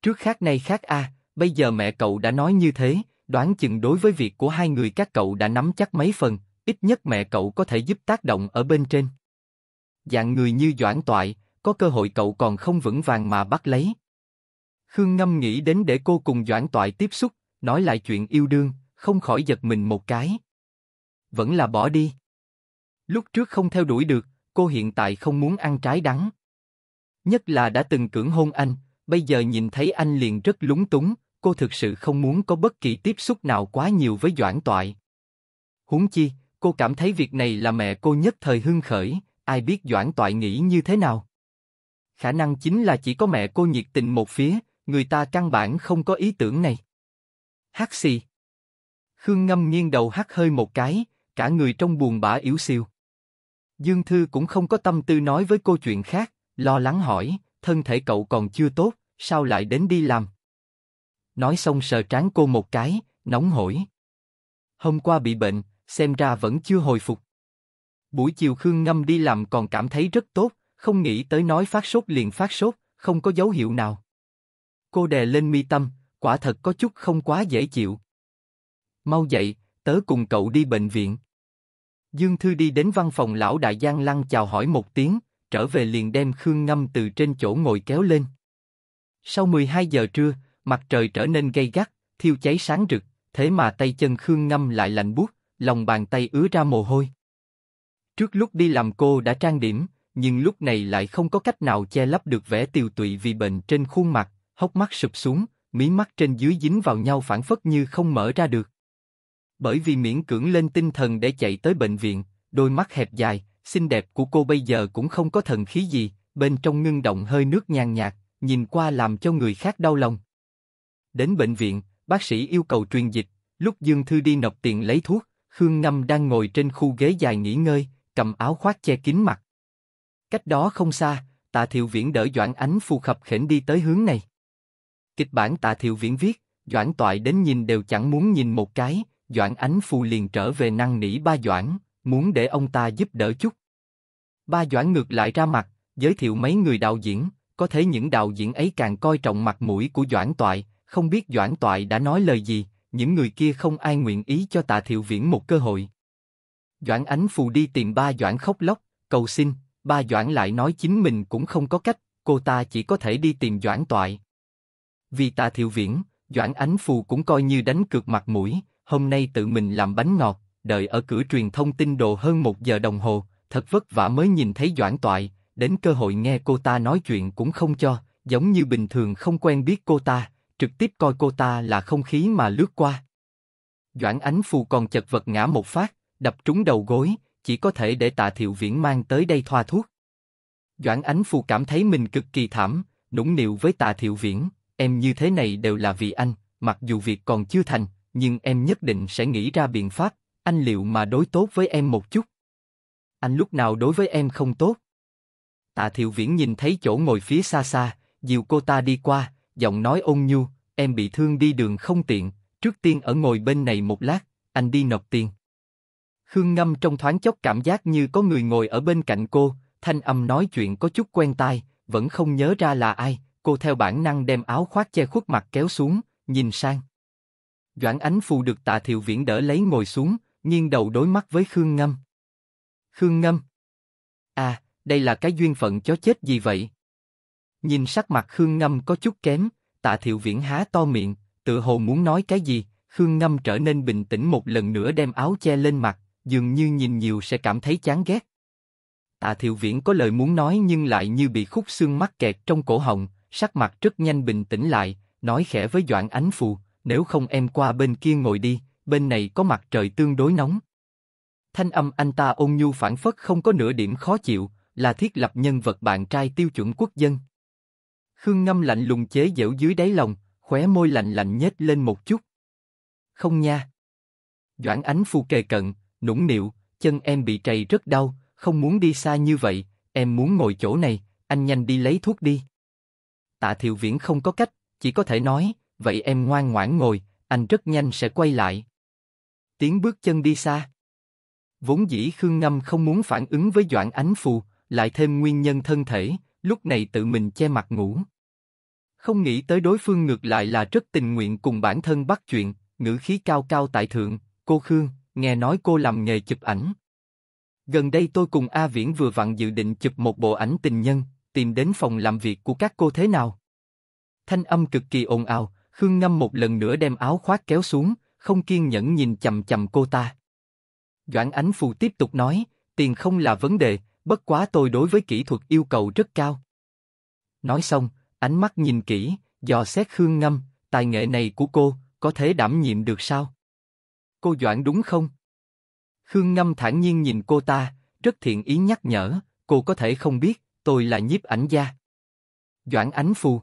Trước khác nay khác a, bây giờ mẹ cậu đã nói như thế, đoán chừng đối với việc của hai người các cậu đã nắm chắc mấy phần, ít nhất mẹ cậu có thể giúp tác động ở bên trên. Dạng người như Doãn Toại, có cơ hội cậu còn không vững vàng mà bắt lấy. Khương Ngâm nghĩ đến để cô cùng Doãn Toại tiếp xúc, nói lại chuyện yêu đương, không khỏi giật mình một cái. Vẫn là bỏ đi. Lúc trước không theo đuổi được, cô hiện tại không muốn ăn trái đắng. Nhất là đã từng cưỡng hôn anh, bây giờ nhìn thấy anh liền rất lúng túng, cô thực sự không muốn có bất kỳ tiếp xúc nào quá nhiều với Doãn Toại. Huống chi, cô cảm thấy việc này là mẹ cô nhất thời hưng khởi, ai biết Doãn Toại nghĩ như thế nào. Khả năng chính là chỉ có mẹ cô nhiệt tình một phía, người ta căn bản không có ý tưởng này. Hát xì. Khương ngâm nghiêng đầu hát hơi một cái, cả người trong buồn bã yếu siêu. Dương Thư cũng không có tâm tư nói với cô chuyện khác, lo lắng hỏi, thân thể cậu còn chưa tốt, sao lại đến đi làm? Nói xong sờ trán cô một cái, nóng hổi. Hôm qua bị bệnh, xem ra vẫn chưa hồi phục. Buổi chiều Khương Ngâm đi làm còn cảm thấy rất tốt, không nghĩ tới nói phát sốt liền phát sốt, không có dấu hiệu nào. Cô đè lên mi tâm, quả thật có chút không quá dễ chịu. Mau dậy, tớ cùng cậu đi bệnh viện. Dương Thư đi đến văn phòng lão đại Giang Lăng chào hỏi một tiếng, trở về liền đem Khương Ngâm từ trên chỗ ngồi kéo lên. Sau 12 giờ trưa, mặt trời trở nên gay gắt, thiêu cháy sáng rực, thế mà tay chân Khương Ngâm lại lạnh buốt, lòng bàn tay ứa ra mồ hôi. Trước lúc đi làm cô đã trang điểm, nhưng lúc này lại không có cách nào che lấp được vẻ tiều tụy vì bệnh trên khuôn mặt, hốc mắt sụp xuống, mí mắt trên dưới dính vào nhau phản phất như không mở ra được bởi vì miễn cưỡng lên tinh thần để chạy tới bệnh viện, đôi mắt hẹp dài, xinh đẹp của cô bây giờ cũng không có thần khí gì, bên trong ngưng động hơi nước nhàn nhạt, nhìn qua làm cho người khác đau lòng. Đến bệnh viện, bác sĩ yêu cầu truyền dịch, lúc Dương Thư đi nộp tiền lấy thuốc, Khương Ngâm đang ngồi trên khu ghế dài nghỉ ngơi, cầm áo khoác che kín mặt. Cách đó không xa, Tạ Thiệu Viễn đỡ Doãn Ánh phù khập khểnh đi tới hướng này. Kịch bản Tạ Thiệu Viễn viết, Doãn Toại đến nhìn đều chẳng muốn nhìn một cái, Doãn Ánh Phu liền trở về năng nỉ ba Doãn, muốn để ông ta giúp đỡ chút. Ba Doãn ngược lại ra mặt, giới thiệu mấy người đạo diễn, có thể những đạo diễn ấy càng coi trọng mặt mũi của Doãn Toại, không biết Doãn Toại đã nói lời gì, những người kia không ai nguyện ý cho Tạ Thiệu Viễn một cơ hội. Doãn Ánh Phù đi tìm ba Doãn khóc lóc, cầu xin, ba Doãn lại nói chính mình cũng không có cách, cô ta chỉ có thể đi tìm Doãn Toại. Vì Tạ Thiệu Viễn, Doãn Ánh Phù cũng coi như đánh cược mặt mũi, hôm nay tự mình làm bánh ngọt, đợi ở cửa truyền thông tin đồ hơn một giờ đồng hồ, thật vất vả mới nhìn thấy Doãn Toại, đến cơ hội nghe cô ta nói chuyện cũng không cho, giống như bình thường không quen biết cô ta, trực tiếp coi cô ta là không khí mà lướt qua. Doãn Ánh Phù còn chật vật ngã một phát, đập trúng đầu gối, chỉ có thể để Tạ Thiệu Viễn mang tới đây thoa thuốc. Doãn Ánh Phù cảm thấy mình cực kỳ thảm, nũng nịu với Tạ Thiệu Viễn, em như thế này đều là vì anh, mặc dù việc còn chưa thành, nhưng em nhất định sẽ nghĩ ra biện pháp, anh liệu mà đối tốt với em một chút. Anh lúc nào đối với em không tốt? Tạ Thiệu Viễn nhìn thấy chỗ ngồi phía xa xa, dìu cô ta đi qua, giọng nói ôn nhu, em bị thương đi đường không tiện, trước tiên ở ngồi bên này một lát, anh đi nộp tiền. Khương Ngâm trong thoáng chốc cảm giác như có người ngồi ở bên cạnh cô, thanh âm nói chuyện có chút quen tai, vẫn không nhớ ra là ai, cô theo bản năng đem áo khoác che khuất mặt kéo xuống, nhìn sang. Doãn Ánh Phù được Tạ Thiệu Viễn đỡ lấy ngồi xuống, nghiêng đầu đối mắt với Khương Ngâm. Khương Ngâm. À, đây là cái duyên phận chó chết gì vậy? Nhìn sắc mặt Khương Ngâm có chút kém, Tạ Thiệu Viễn há to miệng, tự hồ muốn nói cái gì, Khương Ngâm trở nên bình tĩnh một lần nữa đem áo che lên mặt, dường như nhìn nhiều sẽ cảm thấy chán ghét. Tạ Thiệu Viễn có lời muốn nói nhưng lại như bị khúc xương mắc kẹt trong cổ họng, sắc mặt rất nhanh bình tĩnh lại, nói khẽ với Doãn Ánh Phù, nếu không em qua bên kia ngồi đi, bên này có mặt trời tương đối nóng. Thanh âm anh ta ôn nhu phản phất không có nửa điểm khó chịu, là thiết lập nhân vật bạn trai tiêu chuẩn quốc dân. Khương Ngâm lạnh lùng chế giễu dưới đáy lòng, khóe môi lạnh lạnh nhếch lên một chút. Không nha. Doãn ánh phu kề cận, nũng nịu, chân em bị trầy rất đau, không muốn đi xa như vậy, em muốn ngồi chỗ này, anh nhanh đi lấy thuốc đi. Tạ Thiệu Viễn không có cách, chỉ có thể nói, vậy em ngoan ngoãn ngồi, anh rất nhanh sẽ quay lại. Tiếng bước chân đi xa. Vốn dĩ Khương Ngâm không muốn phản ứng với Doãn Ánh Phù, lại thêm nguyên nhân thân thể, lúc này tự mình che mặt ngủ. Không nghĩ tới đối phương ngược lại là rất tình nguyện cùng bản thân bắt chuyện, ngữ khí cao cao tại thượng, cô Khương, nghe nói cô làm nghề chụp ảnh. Gần đây tôi cùng A Viễn vừa vặn dự định chụp một bộ ảnh tình nhân, tìm đến phòng làm việc của các cô thế nào? Thanh âm cực kỳ ồn ào, Khương Ngâm một lần nữa đem áo khoác kéo xuống, không kiên nhẫn nhìn chầm chầm cô ta. Doãn Ánh Phù tiếp tục nói, tiền không là vấn đề, bất quá tôi đối với kỹ thuật yêu cầu rất cao. Nói xong, ánh mắt nhìn kỹ, dò xét Khương Ngâm, tài nghệ này của cô, có thể đảm nhiệm được sao? Cô Doãn đúng không? Khương Ngâm thản nhiên nhìn cô ta, rất thiện ý nhắc nhở, cô có thể không biết, tôi là nhiếp ảnh gia. Doãn ánh phù.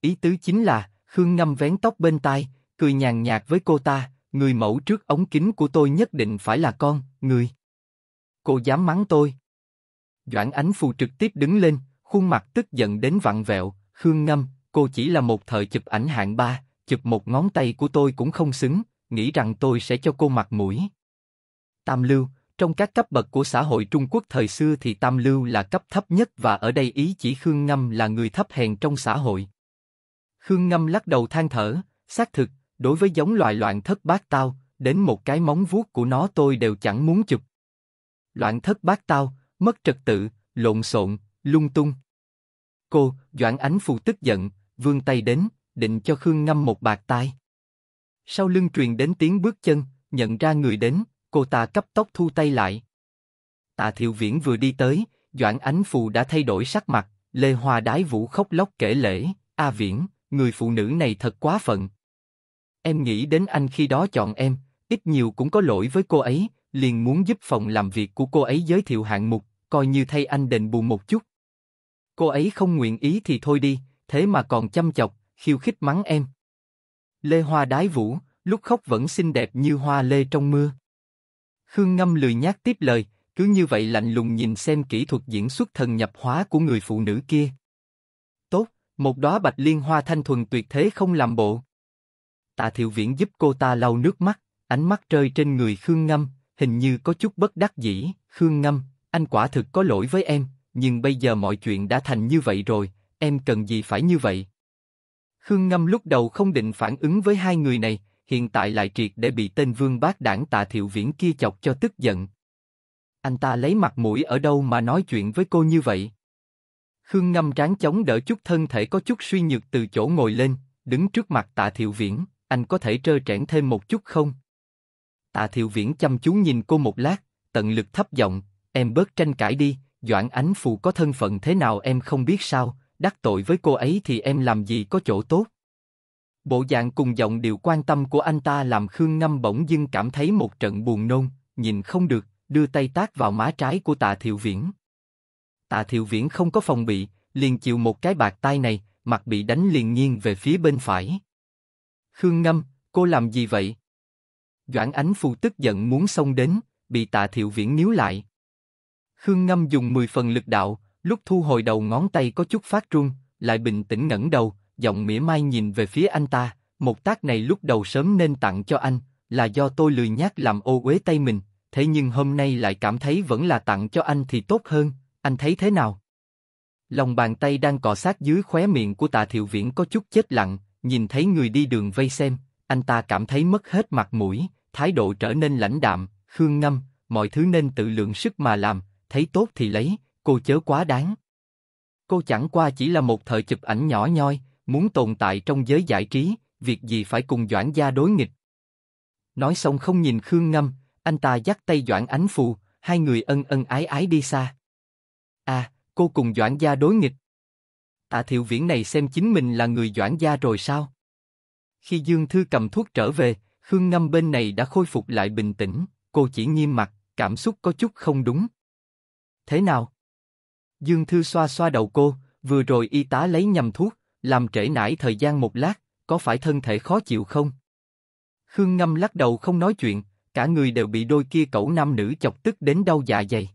Ý tứ chính là, Khương Ngâm vén tóc bên tai, cười nhàn nhạt với cô ta, người mẫu trước ống kính của tôi nhất định phải là con, người. Cô dám mắng tôi. Doãn Ánh Phù trực tiếp đứng lên, khuôn mặt tức giận đến vặn vẹo, Khương Ngâm, cô chỉ là một thợ chụp ảnh hạng ba, chụp một ngón tay của tôi cũng không xứng, nghĩ rằng tôi sẽ cho cô mặt mũi. Tam Lưu, trong các cấp bậc của xã hội Trung Quốc thời xưa thì Tam Lưu là cấp thấp nhất và ở đây ý chỉ Khương Ngâm là người thấp hèn trong xã hội, Khương Ngâm lắc đầu than thở, xác thực, đối với giống loài loạn thất bát tao, đến một cái móng vuốt của nó tôi đều chẳng muốn chụp. Loạn thất bát tao, mất trật tự, lộn xộn, lung tung. Cô, Doãn Ánh Phù tức giận, vươn tay đến, định cho Khương Ngâm một bạc tai. Sau lưng truyền đến tiếng bước chân, nhận ra người đến, cô ta cấp tốc thu tay lại. Tạ Thiệu Viễn vừa đi tới, Doãn Ánh Phù đã thay đổi sắc mặt, Lê Hoa đái vũ khóc lóc kể lễ, A Viễn, người phụ nữ này thật quá phận. Em nghĩ đến anh khi đó chọn em, ít nhiều cũng có lỗi với cô ấy, liền muốn giúp phòng làm việc của cô ấy giới thiệu hạng mục, coi như thay anh đền bù một chút. Cô ấy không nguyện ý thì thôi đi, thế mà còn chăm chọc, khiêu khích mắng em. Lê Hoa đái vũ, lúc khóc vẫn xinh đẹp như hoa lê trong mưa. Khương Ngâm lười nhác tiếp lời, cứ như vậy lạnh lùng nhìn xem kỹ thuật diễn xuất thần nhập hóa của người phụ nữ kia. Một đóa bạch liên hoa thanh thuần tuyệt thế không làm bộ. Tạ Thiệu Viễn giúp cô ta lau nước mắt, ánh mắt rơi trên người Khương Ngâm, hình như có chút bất đắc dĩ. Khương Ngâm, anh quả thực có lỗi với em, nhưng bây giờ mọi chuyện đã thành như vậy rồi, em cần gì phải như vậy? Khương Ngâm lúc đầu không định phản ứng với hai người này, hiện tại lại triệt để bị tên vương bác đảng Tạ Thiệu Viễn kia chọc cho tức giận. Anh ta lấy mặt mũi ở đâu mà nói chuyện với cô như vậy? Khương Ngâm ráng chống đỡ chút thân thể có chút suy nhược từ chỗ ngồi lên, đứng trước mặt Tạ Thiệu Viễn, anh có thể trơ trẽn thêm một chút không? Tạ Thiệu Viễn chăm chú nhìn cô một lát, tận lực thấp giọng, em bớt tranh cãi đi, Doãn Ánh Phù có thân phận thế nào em không biết sao, đắc tội với cô ấy thì em làm gì có chỗ tốt. Bộ dạng cùng giọng điều quan tâm của anh ta làm Khương Ngâm bỗng dưng cảm thấy một trận buồn nôn, nhìn không được, đưa tay tác vào má trái của Tạ Thiệu Viễn. Tạ Thiệu Viễn không có phòng bị, liền chịu một cái bạc tay này, mặt bị đánh liền nghiêng về phía bên phải. Khương Ngâm, cô làm gì vậy? Doãn Ánh Phu tức giận muốn xông đến, bị Tạ Thiệu Viễn níu lại. Khương Ngâm dùng 10 phần lực đạo, lúc thu hồi đầu ngón tay có chút phát run, lại bình tĩnh ngẩng đầu, giọng mỉa mai nhìn về phía anh ta, một tác này lúc đầu sớm nên tặng cho anh, là do tôi lười nhát làm ô uế tay mình, thế nhưng hôm nay lại cảm thấy vẫn là tặng cho anh thì tốt hơn, anh thấy thế nào? Lòng bàn tay đang cọ sát dưới khóe miệng của tạ thiệu viễn có chút chết lặng, nhìn thấy người đi đường vây xem, anh ta cảm thấy mất hết mặt mũi, thái độ trở nên lãnh đạm, khương ngâm, mọi thứ nên tự lượng sức mà làm, thấy tốt thì lấy, cô chớ quá đáng. Cô chẳng qua chỉ là một thợ chụp ảnh nhỏ nhoi, muốn tồn tại trong giới giải trí, việc gì phải cùng Doãn gia đối nghịch. Nói xong không nhìn Khương Ngâm, anh ta dắt tay Doãn Ánh Phù, hai người ân ân ái ái đi xa. À, cô cùng Doãn Gia đối nghịch. Tạ Thiệu Viễn này xem chính mình là người Doãn Gia rồi sao? Khi Dương Thư cầm thuốc trở về, Khương Ngâm bên này đã khôi phục lại bình tĩnh, cô chỉ nghiêm mặt, cảm xúc có chút không đúng. Thế nào? Dương Thư xoa xoa đầu cô, vừa rồi y tá lấy nhầm thuốc, làm trễ nải thời gian một lát, có phải thân thể khó chịu không? Khương Ngâm lắc đầu không nói chuyện, cả người đều bị đôi kia cẩu nam nữ chọc tức đến đau dạ dày.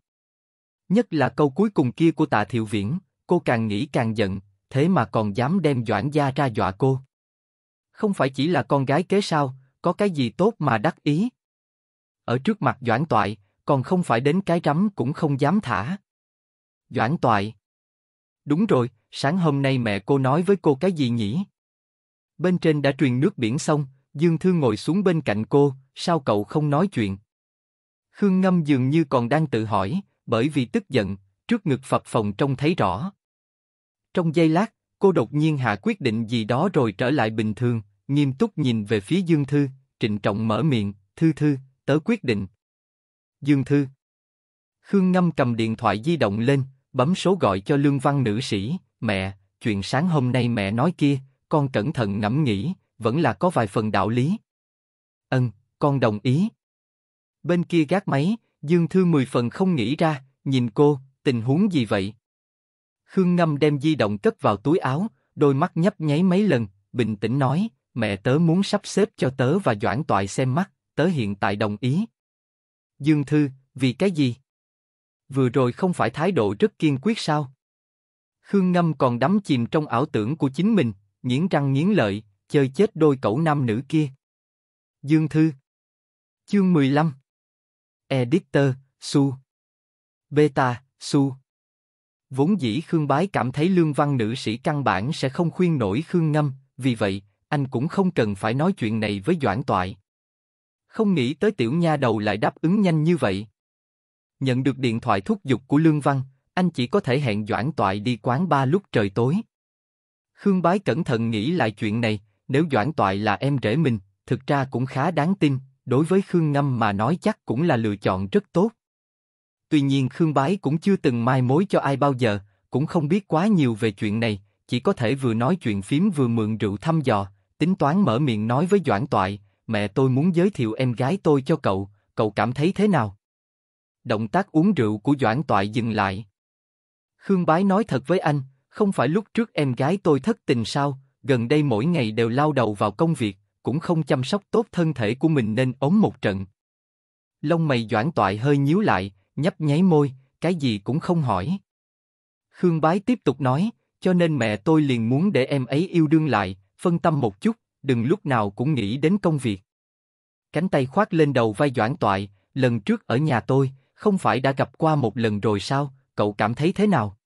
Nhất là câu cuối cùng kia của tạ thiệu viễn, cô càng nghĩ càng giận, thế mà còn dám đem Doãn Gia ra dọa cô. Không phải chỉ là con gái kế sao, có cái gì tốt mà đắc ý. Ở trước mặt Doãn Toại, còn không phải đến cái rắm cũng không dám thả. Doãn Toại Đúng rồi, sáng hôm nay mẹ cô nói với cô cái gì nhỉ? Bên trên đã truyền nước biển xong, Dương Thư ngồi xuống bên cạnh cô, sao cậu không nói chuyện? Khương Ngâm dường như còn đang tự hỏi, bởi vì tức giận, trước ngực phập phồng trông thấy rõ. Trong giây lát, cô đột nhiên hạ quyết định gì đó rồi trở lại bình thường, nghiêm túc nhìn về phía Dương Thư, trịnh trọng mở miệng, Thư Thư, tớ quyết định. Dương Thư Khương Ngâm cầm điện thoại di động lên, bấm số gọi cho Lương Văn nữ sĩ, mẹ, chuyện sáng hôm nay mẹ nói kia, con cẩn thận ngẫm nghĩ, vẫn là có vài phần đạo lý. Ân, con đồng ý. Bên kia gác máy, Dương Thư mười phần không nghĩ ra, nhìn cô, tình huống gì vậy? Khương Ngâm đem di động cất vào túi áo, đôi mắt nhấp nháy mấy lần, bình tĩnh nói, mẹ tớ muốn sắp xếp cho tớ và Doãn Toại xem mắt, tớ hiện tại đồng ý. Dương Thư, vì cái gì? Vừa rồi không phải thái độ rất kiên quyết sao? Khương Ngâm còn đắm chìm trong ảo tưởng của chính mình, nghiến răng nghiến lợi, chơi chết đôi cậu nam nữ kia. Dương Thư Chương 15 Editor, Su. Beta, Su. Vốn dĩ Khương Bái cảm thấy lương văn nữ sĩ căn bản sẽ không khuyên nổi Khương Ngâm, vì vậy, anh cũng không cần phải nói chuyện này với Doãn Toại. Không nghĩ tới tiểu nha đầu lại đáp ứng nhanh như vậy. Nhận được điện thoại thúc giục của Lương Văn, anh chỉ có thể hẹn Doãn Toại đi quán ba lúc trời tối. Khương Bái cẩn thận nghĩ lại chuyện này, nếu Doãn Toại là em rể mình, thực ra cũng khá đáng tin, đối với Khương Ngâm mà nói chắc cũng là lựa chọn rất tốt. Tuy nhiên Khương Bái cũng chưa từng mai mối cho ai bao giờ, cũng không biết quá nhiều về chuyện này, chỉ có thể vừa nói chuyện phím vừa mượn rượu thăm dò, tính toán mở miệng nói với Doãn Toại, mẹ tôi muốn giới thiệu em gái tôi cho cậu, cậu cảm thấy thế nào? Động tác uống rượu của Doãn Toại dừng lại. Khương Bái nói thật với anh, không phải lúc trước em gái tôi thất tình sao, gần đây mỗi ngày đều lao đầu vào công việc, cũng không chăm sóc tốt thân thể của mình nên ốm một trận. Lông mày doãn toại hơi nhíu lại, nhấp nháy môi, cái gì cũng không hỏi. Khương Bái tiếp tục nói, cho nên mẹ tôi liền muốn để em ấy yêu đương lại, phân tâm một chút, đừng lúc nào cũng nghĩ đến công việc. Cánh tay khoác lên đầu vai doãn toại, lần trước ở nhà tôi, không phải đã gặp qua một lần rồi sao, cậu cảm thấy thế nào?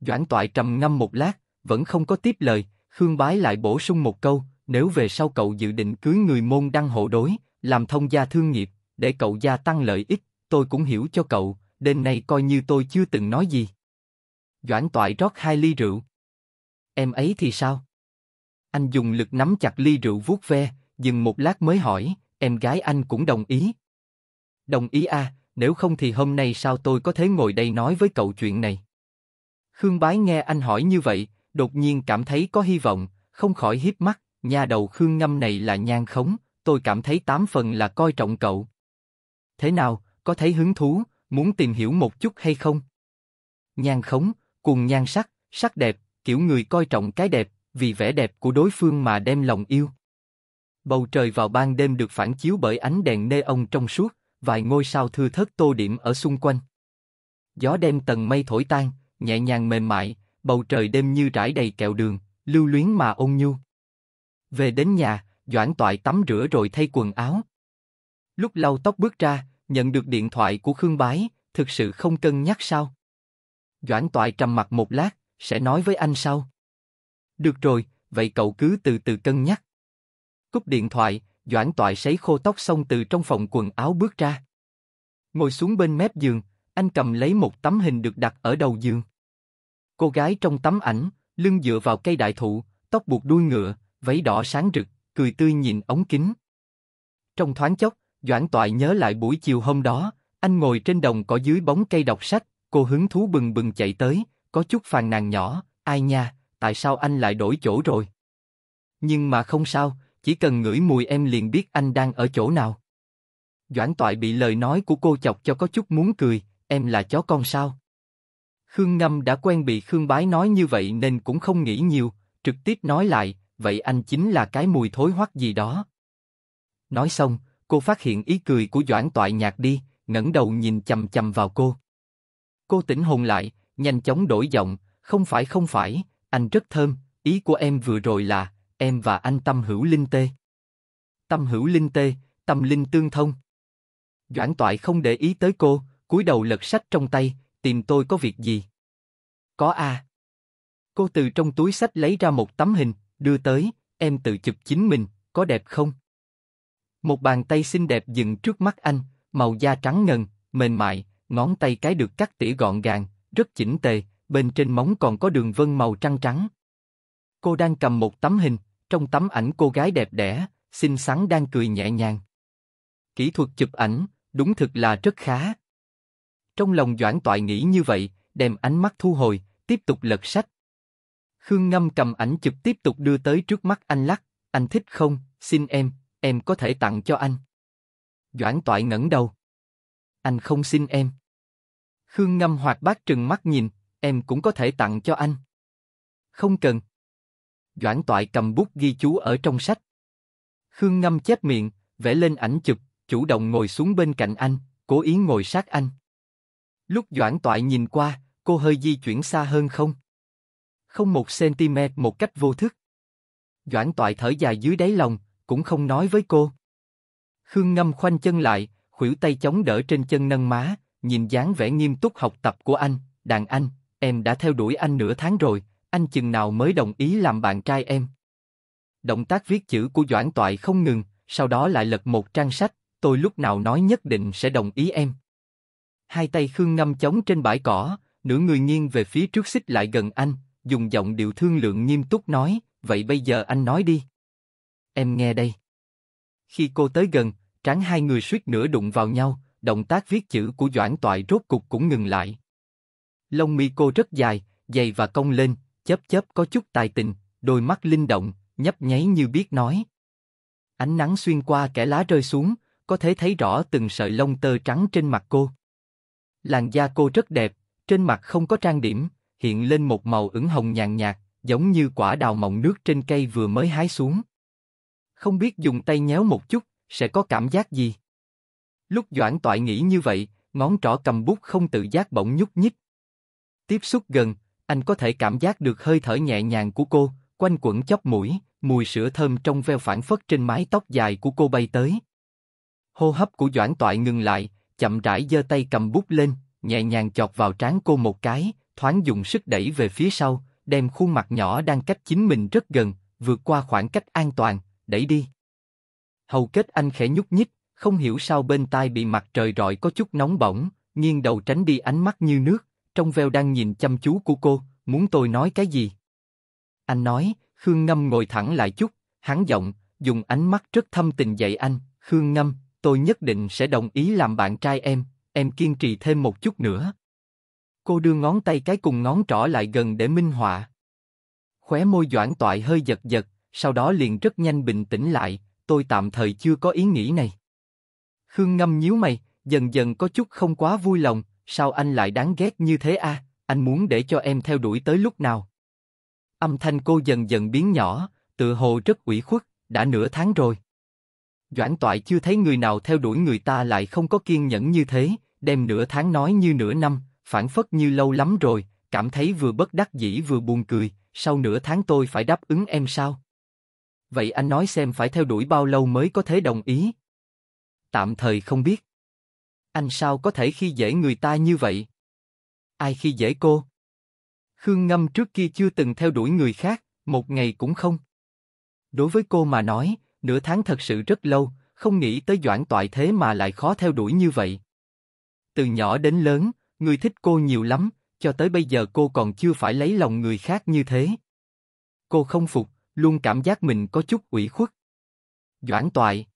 Doãn toại trầm ngâm một lát, vẫn không có tiếp lời, Khương Bái lại bổ sung một câu, nếu về sau cậu dự định cưới người môn đăng hộ đối, làm thông gia thương nghiệp, để cậu gia tăng lợi ích, tôi cũng hiểu cho cậu, đêm nay coi như tôi chưa từng nói gì. Doãn toại rót hai ly rượu. Em ấy thì sao? Anh dùng lực nắm chặt ly rượu vuốt ve, dừng một lát mới hỏi, em gái anh cũng đồng ý. Đồng ý à, nếu không thì hôm nay sao tôi có thể ngồi đây nói với cậu chuyện này? Khương Bái nghe anh hỏi như vậy, đột nhiên cảm thấy có hy vọng, không khỏi híp mắt nhà đầu Khương Ngâm này là nhan khống, tôi cảm thấy tám phần là coi trọng cậu. Thế nào, có thấy hứng thú, muốn tìm hiểu một chút hay không? Nhan khống, cùng nhan sắc, sắc đẹp, kiểu người coi trọng cái đẹp, vì vẻ đẹp của đối phương mà đem lòng yêu. Bầu trời vào ban đêm được phản chiếu bởi ánh đèn nê ông trong suốt, vài ngôi sao thưa thớt tô điểm ở xung quanh. Gió đem tầng mây thổi tan, nhẹ nhàng mềm mại, bầu trời đêm như trải đầy kẹo đường, lưu luyến mà ôn nhu. Về đến nhà, Doãn Toại tắm rửa rồi thay quần áo. Lúc lau tóc bước ra, nhận được điện thoại của Khương Bái, thực sự không cân nhắc sao? Doãn Toại trầm mặt một lát, sẽ nói với anh sau. Được rồi, vậy cậu cứ từ từ cân nhắc. Cúp điện thoại, Doãn Toại sấy khô tóc xong từ trong phòng quần áo bước ra. Ngồi xuống bên mép giường, anh cầm lấy một tấm hình được đặt ở đầu giường. Cô gái trong tấm ảnh, lưng dựa vào cây đại thụ, tóc buộc đuôi ngựa, váy đỏ sáng rực, cười tươi nhìn ống kính. Trong thoáng chốc, Doãn Toại nhớ lại buổi chiều hôm đó, anh ngồi trên đồng cỏ dưới bóng cây đọc sách, cô hứng thú bừng bừng chạy tới, có chút phàn nàn nhỏ, ai nha, tại sao anh lại đổi chỗ rồi? Nhưng mà không sao, chỉ cần ngửi mùi em liền biết anh đang ở chỗ nào. Doãn Toại bị lời nói của cô chọc cho có chút muốn cười, em là chó con sao? Khương Ngâm đã quen bị Khương Bái nói như vậy nên cũng không nghĩ nhiều, trực tiếp nói lại, vậy anh chính là cái mùi thối hoắc gì đó. Nói xong, cô phát hiện ý cười của Doãn Toại nhạt đi, ngẩng đầu nhìn chầm chầm vào cô. Cô tỉnh hồn lại, nhanh chóng đổi giọng, không phải không phải, anh rất thơm, ý của em vừa rồi là, em và anh tâm hữu linh tê. Tâm hữu linh tê, tâm linh tương thông. Doãn Toại không để ý tới cô, cúi đầu lật sách trong tay, tìm tôi có việc gì. Có a. À. Cô từ trong túi sách lấy ra một tấm hình, đưa tới, em tự chụp chính mình, có đẹp không? Một bàn tay xinh đẹp dừng trước mắt anh, màu da trắng ngần, mềm mại, ngón tay cái được cắt tỉa gọn gàng, rất chỉnh tề, bên trên móng còn có đường vân màu trắng trắng. Cô đang cầm một tấm hình, trong tấm ảnh cô gái đẹp đẽ, xinh xắn đang cười nhẹ nhàng. Kỹ thuật chụp ảnh, đúng thực là rất khá. Trong lòng Doãn Toại nghĩ như vậy, đem ánh mắt thu hồi, tiếp tục lật sách, Khương Ngâm cầm ảnh chụp tiếp tục đưa tới trước mắt anh lắc, anh thích không, xin em, em có thể tặng cho anh. Doãn toại ngẩng đầu. Anh không xin em. Khương Ngâm hoạt bát trừng mắt nhìn, em cũng có thể tặng cho anh. Không cần. Doãn toại cầm bút ghi chú ở trong sách. Khương Ngâm chép miệng, vẽ lên ảnh chụp, chủ động ngồi xuống bên cạnh anh, cố ý ngồi sát anh. Lúc Doãn toại nhìn qua, cô hơi di chuyển xa hơn không? không một cm một cách vô thức. Doãn toại thở dài dưới đáy lòng, cũng không nói với cô. Khương Ngâm khoanh chân lại, khuỷu tay chống đỡ trên chân nâng má, nhìn dáng vẻ nghiêm túc học tập của anh, đàn anh, em đã theo đuổi anh nửa tháng rồi, anh chừng nào mới đồng ý làm bạn trai em. Động tác viết chữ của Doãn Toại không ngừng, sau đó lại lật một trang sách, tôi lúc nào nói nhất định sẽ đồng ý em. Hai tay Khương Ngâm chống trên bãi cỏ, nửa người nghiêng về phía trước xích lại gần anh, dùng giọng điệu thương lượng nghiêm túc nói, vậy bây giờ anh nói đi. Em nghe đây. Khi cô tới gần, trán hai người suýt nửa đụng vào nhau, động tác viết chữ của Doãn Toại rốt cục cũng ngừng lại. Lông mi cô rất dài, dày và cong lên, chớp chớp có chút tài tình, đôi mắt linh động, nhấp nháy như biết nói. Ánh nắng xuyên qua kẽ lá rơi xuống, có thể thấy rõ từng sợi lông tơ trắng trên mặt cô. Làn da cô rất đẹp, trên mặt không có trang điểm, hiện lên một màu ửng hồng nhàn nhạt, giống như quả đào mọng nước trên cây vừa mới hái xuống. Không biết dùng tay nhéo một chút, sẽ có cảm giác gì? Lúc Doãn Toại nghĩ như vậy, ngón trỏ cầm bút không tự giác bỗng nhúc nhích. Tiếp xúc gần, anh có thể cảm giác được hơi thở nhẹ nhàng của cô, quanh quẩn chóp mũi, mùi sữa thơm trong veo phản phất trên mái tóc dài của cô bay tới. Hô hấp của Doãn Toại ngừng lại, chậm rãi giơ tay cầm bút lên, nhẹ nhàng chọt vào trán cô một cái, thoáng dùng sức đẩy về phía sau, đem khuôn mặt nhỏ đang cách chính mình rất gần, vượt qua khoảng cách an toàn, đẩy đi. Hầu kết anh khẽ nhúc nhích, không hiểu sao bên tai bị mặt trời rọi có chút nóng bỏng, nghiêng đầu tránh đi ánh mắt như nước, trong veo đang nhìn chăm chú của cô, muốn tôi nói cái gì? Anh nói, Khương Ngâm ngồi thẳng lại chút, hắn giọng, dùng ánh mắt rất thâm tình dạy anh, Khương Ngâm, tôi nhất định sẽ đồng ý làm bạn trai em, em kiên trì thêm một chút nữa. Cô đưa ngón tay cái cùng ngón trỏ lại gần để minh họa. Khóe môi doãn toại hơi giật giật, sau đó liền rất nhanh bình tĩnh lại, tôi tạm thời chưa có ý nghĩ này. Khương ngâm nhíu mày, dần dần có chút không quá vui lòng, sao anh lại đáng ghét như thế a? anh muốn để cho em theo đuổi tới lúc nào? Âm thanh cô dần dần biến nhỏ, tự hồ rất ủy khuất, đã nửa tháng rồi. Doãn Toại chưa thấy người nào theo đuổi người ta lại không có kiên nhẫn như thế, đem nửa tháng nói như nửa năm, phản phất như lâu lắm rồi, cảm thấy vừa bất đắc dĩ vừa buồn cười, sau nửa tháng tôi phải đáp ứng em sao? Vậy anh nói xem phải theo đuổi bao lâu mới có thể đồng ý? Tạm thời không biết. Anh sao có thể khi dễ người ta như vậy? Ai khi dễ cô? Khương Ngâm trước kia chưa từng theo đuổi người khác, một ngày cũng không. Đối với cô mà nói, nửa tháng thật sự rất lâu, không nghĩ tới doãn toại thế mà lại khó theo đuổi như vậy. Từ nhỏ đến lớn, người thích cô nhiều lắm, cho tới bây giờ cô còn chưa phải lấy lòng người khác như thế. Cô không phục, luôn cảm giác mình có chút ủy khuất. Doãn Toại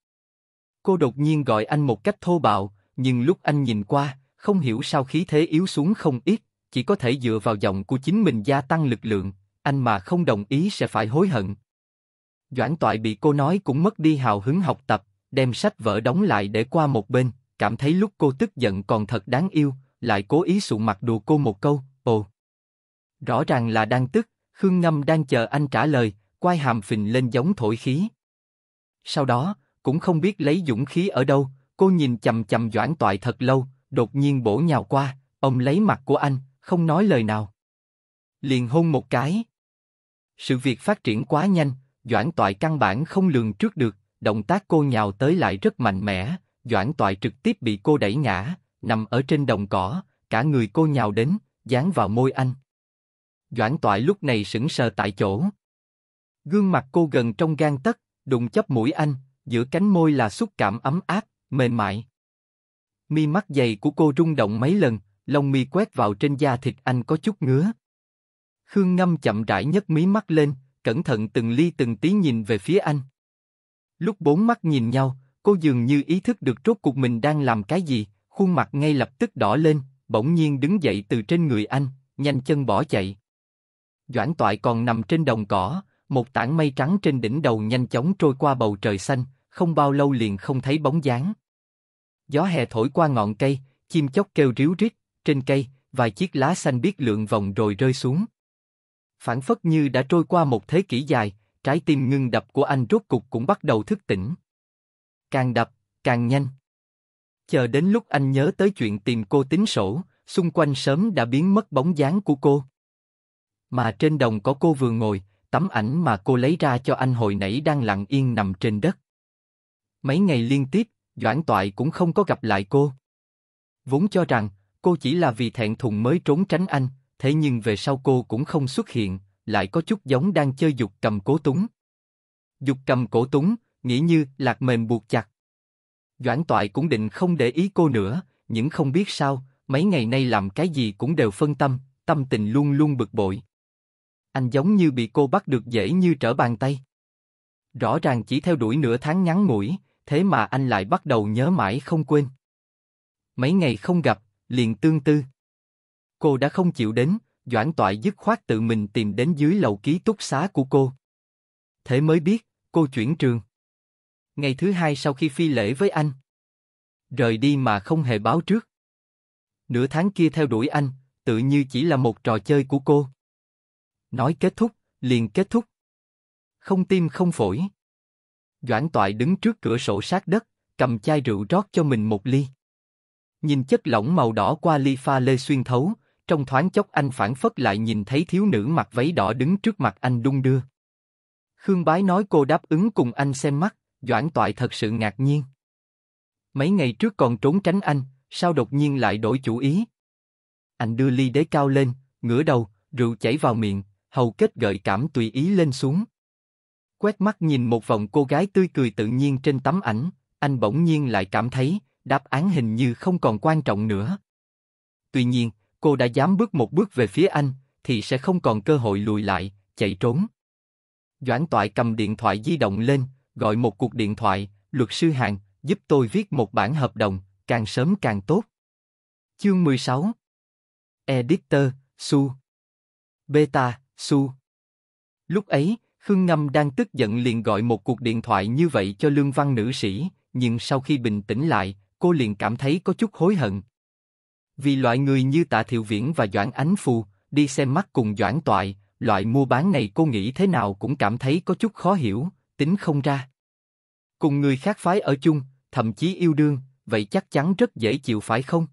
Cô đột nhiên gọi anh một cách thô bạo, nhưng lúc anh nhìn qua, không hiểu sao khí thế yếu xuống không ít, chỉ có thể dựa vào giọng của chính mình gia tăng lực lượng, anh mà không đồng ý sẽ phải hối hận. Doãn Toại bị cô nói cũng mất đi hào hứng học tập, đem sách vở đóng lại để qua một bên, cảm thấy lúc cô tức giận còn thật đáng yêu, lại cố ý sụ mặt đùa cô một câu, ồ. Rõ ràng là đang tức, Khương Ngâm đang chờ anh trả lời, quay hàm phình lên giống thổi khí. Sau đó, cũng không biết lấy dũng khí ở đâu, cô nhìn chầm chầm Doãn Toại thật lâu, đột nhiên bổ nhào qua, ông lấy mặt của anh, không nói lời nào. Liền hôn một cái. Sự việc phát triển quá nhanh, Doãn Toại căn bản không lường trước được, động tác cô nhào tới lại rất mạnh mẽ, Doãn Toại trực tiếp bị cô đẩy ngã, nằm ở trên đồng cỏ, cả người cô nhào đến, dán vào môi anh. Doãn Toại lúc này sững sờ tại chỗ. Gương mặt cô gần trong gan tấc, đụng chấp mũi anh, giữa cánh môi là xúc cảm ấm áp, mềm mại. Mi mắt dày của cô rung động mấy lần, lông mi quét vào trên da thịt anh có chút ngứa. Khương Ngâm chậm rãi nhấc mí mắt lên, cẩn thận từng ly từng tí nhìn về phía anh. Lúc bốn mắt nhìn nhau, cô dường như ý thức được rốt cuộc mình đang làm cái gì, khuôn mặt ngay lập tức đỏ lên, bỗng nhiên đứng dậy từ trên người anh, nhanh chân bỏ chạy. Doãn Toại còn nằm trên đồng cỏ, một tảng mây trắng trên đỉnh đầu nhanh chóng trôi qua bầu trời xanh, không bao lâu liền không thấy bóng dáng. Gió hè thổi qua ngọn cây, chim chóc kêu ríu rít, trên cây, vài chiếc lá xanh biết lượn vòng rồi rơi xuống. Phản phất như đã trôi qua một thế kỷ dài, trái tim ngưng đập của anh rốt cục cũng bắt đầu thức tỉnh. Càng đập, càng nhanh. Chờ đến lúc anh nhớ tới chuyện tìm cô tính sổ, xung quanh sớm đã biến mất bóng dáng của cô. Mà trên đồng có cô vừa ngồi, tấm ảnh mà cô lấy ra cho anh hồi nãy đang lặng yên nằm trên đất. Mấy ngày liên tiếp, Doãn Toại cũng không có gặp lại cô. Vốn cho rằng, cô chỉ là vì thẹn thùng mới trốn tránh anh, thế nhưng về sau cô cũng không xuất hiện, lại có chút giống đang chơi dục cầm cố túng. Dục cầm cổ túng, nghĩ như lạc mềm buộc chặt. Doãn Toại cũng định không để ý cô nữa, nhưng không biết sao, mấy ngày nay làm cái gì cũng đều phân tâm, tâm tình luôn luôn bực bội. Anh giống như bị cô bắt được dễ như trở bàn tay. Rõ ràng chỉ theo đuổi nửa tháng ngắn ngủi, thế mà anh lại bắt đầu nhớ mãi không quên. Mấy ngày không gặp, liền tương tư. Cô đã không chịu đến, Doãn Toại dứt khoát tự mình tìm đến dưới lầu ký túc xá của cô. Thế mới biết, cô chuyển trường ngày thứ hai sau khi phi lễ với anh. Rời đi mà không hề báo trước. Nửa tháng kia theo đuổi anh, tự như chỉ là một trò chơi của cô. Nói kết thúc, liền kết thúc. Không tim không phổi. Doãn Toại đứng trước cửa sổ sát đất, cầm chai rượu rót cho mình một ly. Nhìn chất lỏng màu đỏ qua ly pha lê xuyên thấu, trong thoáng chốc anh phản phất lại nhìn thấy thiếu nữ mặc váy đỏ đứng trước mặt anh đung đưa. Khương Bái nói cô đáp ứng cùng anh xem mắt, Doãn Toại thật sự ngạc nhiên. Mấy ngày trước còn trốn tránh anh, sao đột nhiên lại đổi chủ ý? Anh đưa ly đế cao lên, ngửa đầu, rượu chảy vào miệng, hầu kết gợi cảm tùy ý lên xuống. Quét mắt nhìn một vòng cô gái tươi cười tự nhiên trên tấm ảnh, anh bỗng nhiên lại cảm thấy, đáp án hình như không còn quan trọng nữa. Tuy nhiên, cô đã dám bước một bước về phía anh, thì sẽ không còn cơ hội lùi lại, chạy trốn. Doãn Toại cầm điện thoại di động lên, gọi một cuộc điện thoại, luật sư Hàng, giúp tôi viết một bản hợp đồng, càng sớm càng tốt. Chương 16 Editor, Su Beta, Su Lúc ấy, Khương Ngâm đang tức giận liền gọi một cuộc điện thoại như vậy cho lương văn nữ sĩ, nhưng sau khi bình tĩnh lại, cô liền cảm thấy có chút hối hận. Vì loại người như Tạ Thiệu Viễn và Doãn Ánh Phù, đi xem mắt cùng Doãn Toại, loại mua bán này cô nghĩ thế nào cũng cảm thấy có chút khó hiểu, tính không ra. Cùng người khác phái ở chung, thậm chí yêu đương, vậy chắc chắn rất dễ chịu phải không?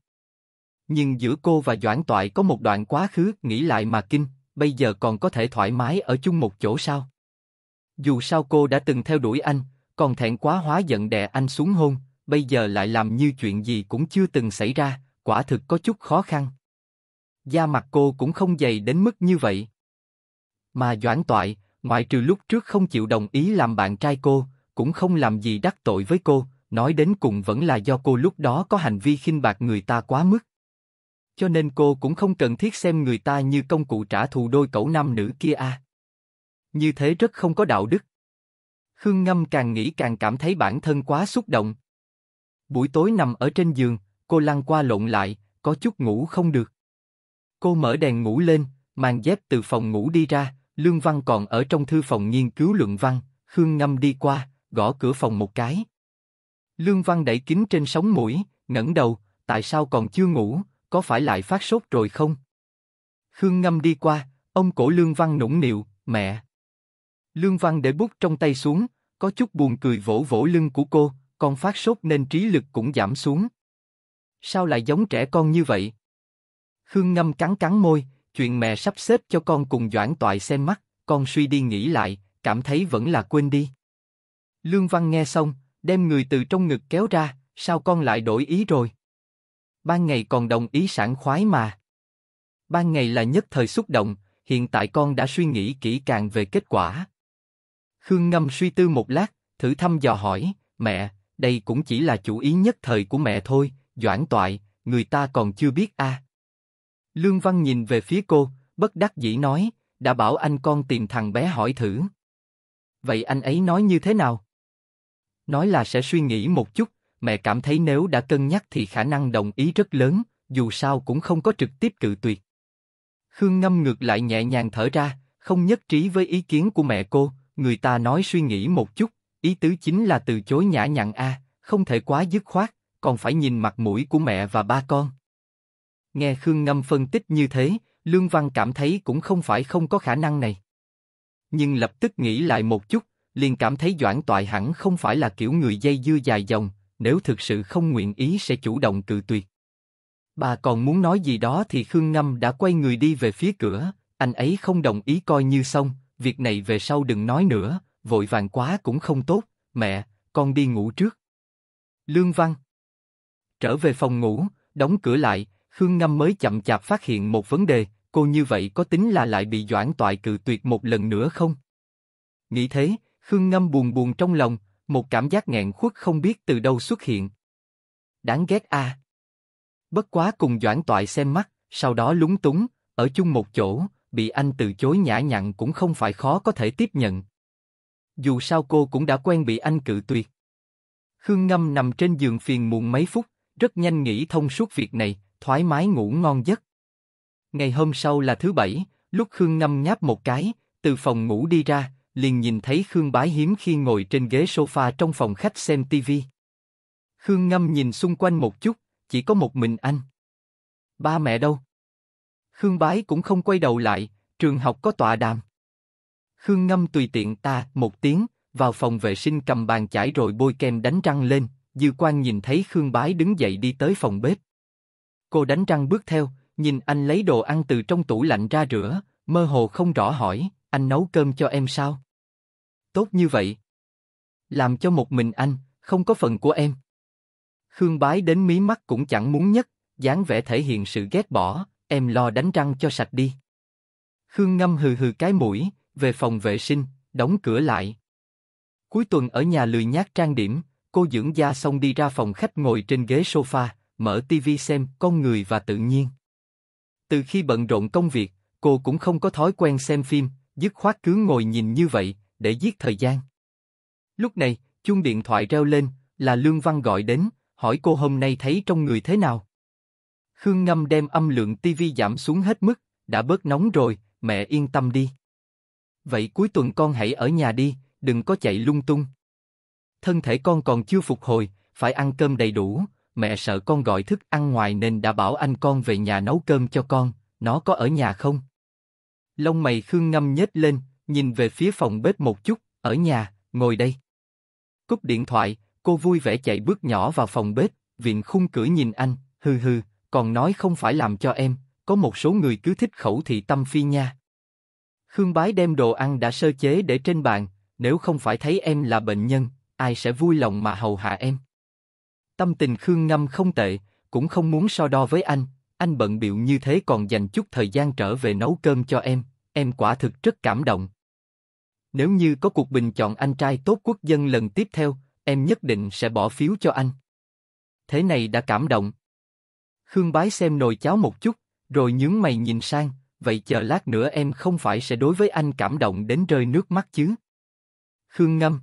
Nhưng giữa cô và Doãn Toại có một đoạn quá khứ, nghĩ lại mà kinh, bây giờ còn có thể thoải mái ở chung một chỗ sao? Dù sao cô đã từng theo đuổi anh, còn thẹn quá hóa giận đè anh xuống hôn, bây giờ lại làm như chuyện gì cũng chưa từng xảy ra, quả thực có chút khó khăn. Da mặt cô cũng không dày đến mức như vậy. Mà Doãn Toại, Ngoại trừ lúc trước không chịu đồng ý làm bạn trai cô, cũng không làm gì đắc tội với cô, nói đến cùng vẫn là do cô lúc đó có hành vi khinh bạc người ta quá mức. Cho nên cô cũng không cần thiết xem người ta như công cụ trả thù đôi cậu nam nữ kia a. À. Như thế rất không có đạo đức. Khương Ngâm càng nghĩ càng cảm thấy bản thân quá xúc động. Buổi tối nằm ở trên giường, cô lăn qua lộn lại, có chút ngủ không được. Cô mở đèn ngủ lên, mang dép từ phòng ngủ đi ra, Lương Văn còn ở trong thư phòng nghiên cứu luận văn, Khương Ngâm đi qua, gõ cửa phòng một cái. Lương Văn đẩy kính trên sóng mũi, ngẩng đầu, tại sao còn chưa ngủ, có phải lại phát sốt rồi không? Khương Ngâm đi qua, ông cổ Lương Văn nũng nịu, mẹ. Lương Văn để bút trong tay xuống, có chút buồn cười vỗ vỗ lưng của cô, con phát sốt nên trí lực cũng giảm xuống. Sao lại giống trẻ con như vậy? Khương Ngâm cắn cắn môi, chuyện mẹ sắp xếp cho con cùng Doãn Toại xem mắt, con suy đi nghĩ lại, cảm thấy vẫn là quên đi. Lương Văn nghe xong, đem người từ trong ngực kéo ra, sao con lại đổi ý rồi? Ban ngày còn đồng ý sẵn khoái mà. Ban ngày là nhất thời xúc động, hiện tại con đã suy nghĩ kỹ càng về kết quả. Khương Ngâm suy tư một lát, thử thăm dò hỏi, mẹ, đây cũng chỉ là chủ ý nhất thời của mẹ thôi, Doãn Toại, người ta còn chưa biết a. À. Lương Văn nhìn về phía cô, bất đắc dĩ nói, đã bảo anh con tìm thằng bé hỏi thử. Vậy anh ấy nói như thế nào? Nói là sẽ suy nghĩ một chút, mẹ cảm thấy nếu đã cân nhắc thì khả năng đồng ý rất lớn, dù sao cũng không có trực tiếp cự tuyệt. Khương ngâm ngược lại nhẹ nhàng thở ra, không nhất trí với ý kiến của mẹ cô, người ta nói suy nghĩ một chút, ý tứ chính là từ chối nhã nhặn a, không thể quá dứt khoát, còn phải nhìn mặt mũi của mẹ và ba con. Nghe Khương Ngâm phân tích như thế, Lương Văn cảm thấy cũng không phải không có khả năng này. Nhưng lập tức nghĩ lại một chút, liền cảm thấy Doãn Toại hẳn không phải là kiểu người dây dưa dài dòng, nếu thực sự không nguyện ý sẽ chủ động cự tuyệt. Bà còn muốn nói gì đó thì Khương Ngâm đã quay người đi về phía cửa, anh ấy không đồng ý coi như xong, việc này về sau đừng nói nữa, vội vàng quá cũng không tốt, mẹ, con đi ngủ trước. Lương Văn Trở về phòng ngủ, đóng cửa lại, Khương Ngâm mới chậm chạp phát hiện một vấn đề, cô như vậy có tính là lại bị Doãn Toại cự tuyệt một lần nữa không? Nghĩ thế, Khương Ngâm buồn buồn trong lòng, một cảm giác nghẹn khuất không biết từ đâu xuất hiện. Đáng ghét a. À. Bất quá cùng Doãn Toại xem mắt, sau đó lúng túng, ở chung một chỗ, bị anh từ chối nhã nhặn cũng không phải khó có thể tiếp nhận. Dù sao cô cũng đã quen bị anh cự tuyệt. Khương Ngâm nằm trên giường phiền muộn mấy phút, rất nhanh nghĩ thông suốt việc này, thoải mái ngủ ngon giấc. Ngày hôm sau là thứ bảy, lúc Khương ngâm ngáp một cái, từ phòng ngủ đi ra, liền nhìn thấy Khương Bái hiếm khi ngồi trên ghế sofa trong phòng khách xem tivi. Khương ngâm nhìn xung quanh một chút, chỉ có một mình anh. Ba mẹ đâu? Khương Bái cũng không quay đầu lại, trường học có tọa đàm. Khương ngâm tùy tiện ta một tiếng, vào phòng vệ sinh cầm bàn chải rồi bôi kem đánh răng lên, Dư Quan nhìn thấy Khương Bái đứng dậy đi tới phòng bếp. Cô đánh răng bước theo, nhìn anh lấy đồ ăn từ trong tủ lạnh ra rửa, mơ hồ không rõ hỏi, anh nấu cơm cho em sao? Tốt như vậy. Làm cho một mình anh, không có phần của em. Khương Bái đến mí mắt cũng chẳng muốn nhất, dáng vẻ thể hiện sự ghét bỏ, em lo đánh răng cho sạch đi. Khương ngâm hừ hừ cái mũi, về phòng vệ sinh, đóng cửa lại. Cuối tuần ở nhà lười nhác trang điểm, cô dưỡng da xong đi ra phòng khách ngồi trên ghế sofa, mở tivi xem con người và tự nhiên. Từ khi bận rộn công việc, cô cũng không có thói quen xem phim, dứt khoát cứ ngồi nhìn như vậy để giết thời gian. Lúc này, chuông điện thoại reo lên, là Lương Văn gọi đến, hỏi cô hôm nay thấy trong người thế nào. Khương Ngâm đem âm lượng tivi giảm xuống hết mức, đã bớt nóng rồi, mẹ yên tâm đi. Vậy cuối tuần con hãy ở nhà đi, đừng có chạy lung tung. Thân thể con còn chưa phục hồi, phải ăn cơm đầy đủ, mẹ sợ con gọi thức ăn ngoài nên đã bảo anh con về nhà nấu cơm cho con, nó có ở nhà không? Lông mày Khương Ngâm nhếch lên, nhìn về phía phòng bếp một chút, ở nhà, ngồi đây. Cúp điện thoại, cô vui vẻ chạy bước nhỏ vào phòng bếp, viện khung cửa nhìn anh, hừ hừ, còn nói không phải làm cho em, có một số người cứ thích khẩu thị tâm phi nha. Khương Bái đem đồ ăn đã sơ chế để trên bàn, nếu không phải thấy em là bệnh nhân, ai sẽ vui lòng mà hầu hạ em. Tâm tình Khương Ngâm không tệ, cũng không muốn so đo với anh, anh bận biệu như thế còn dành chút thời gian trở về nấu cơm cho em, em quả thực rất cảm động. Nếu như có cuộc bình chọn anh trai tốt quốc dân lần tiếp theo, em nhất định sẽ bỏ phiếu cho anh. Thế này đã cảm động. Khương Bái xem nồi cháo một chút, rồi nhướng mày nhìn sang, vậy chờ lát nữa em không phải sẽ đối với anh cảm động đến rơi nước mắt chứ? Khương Ngâm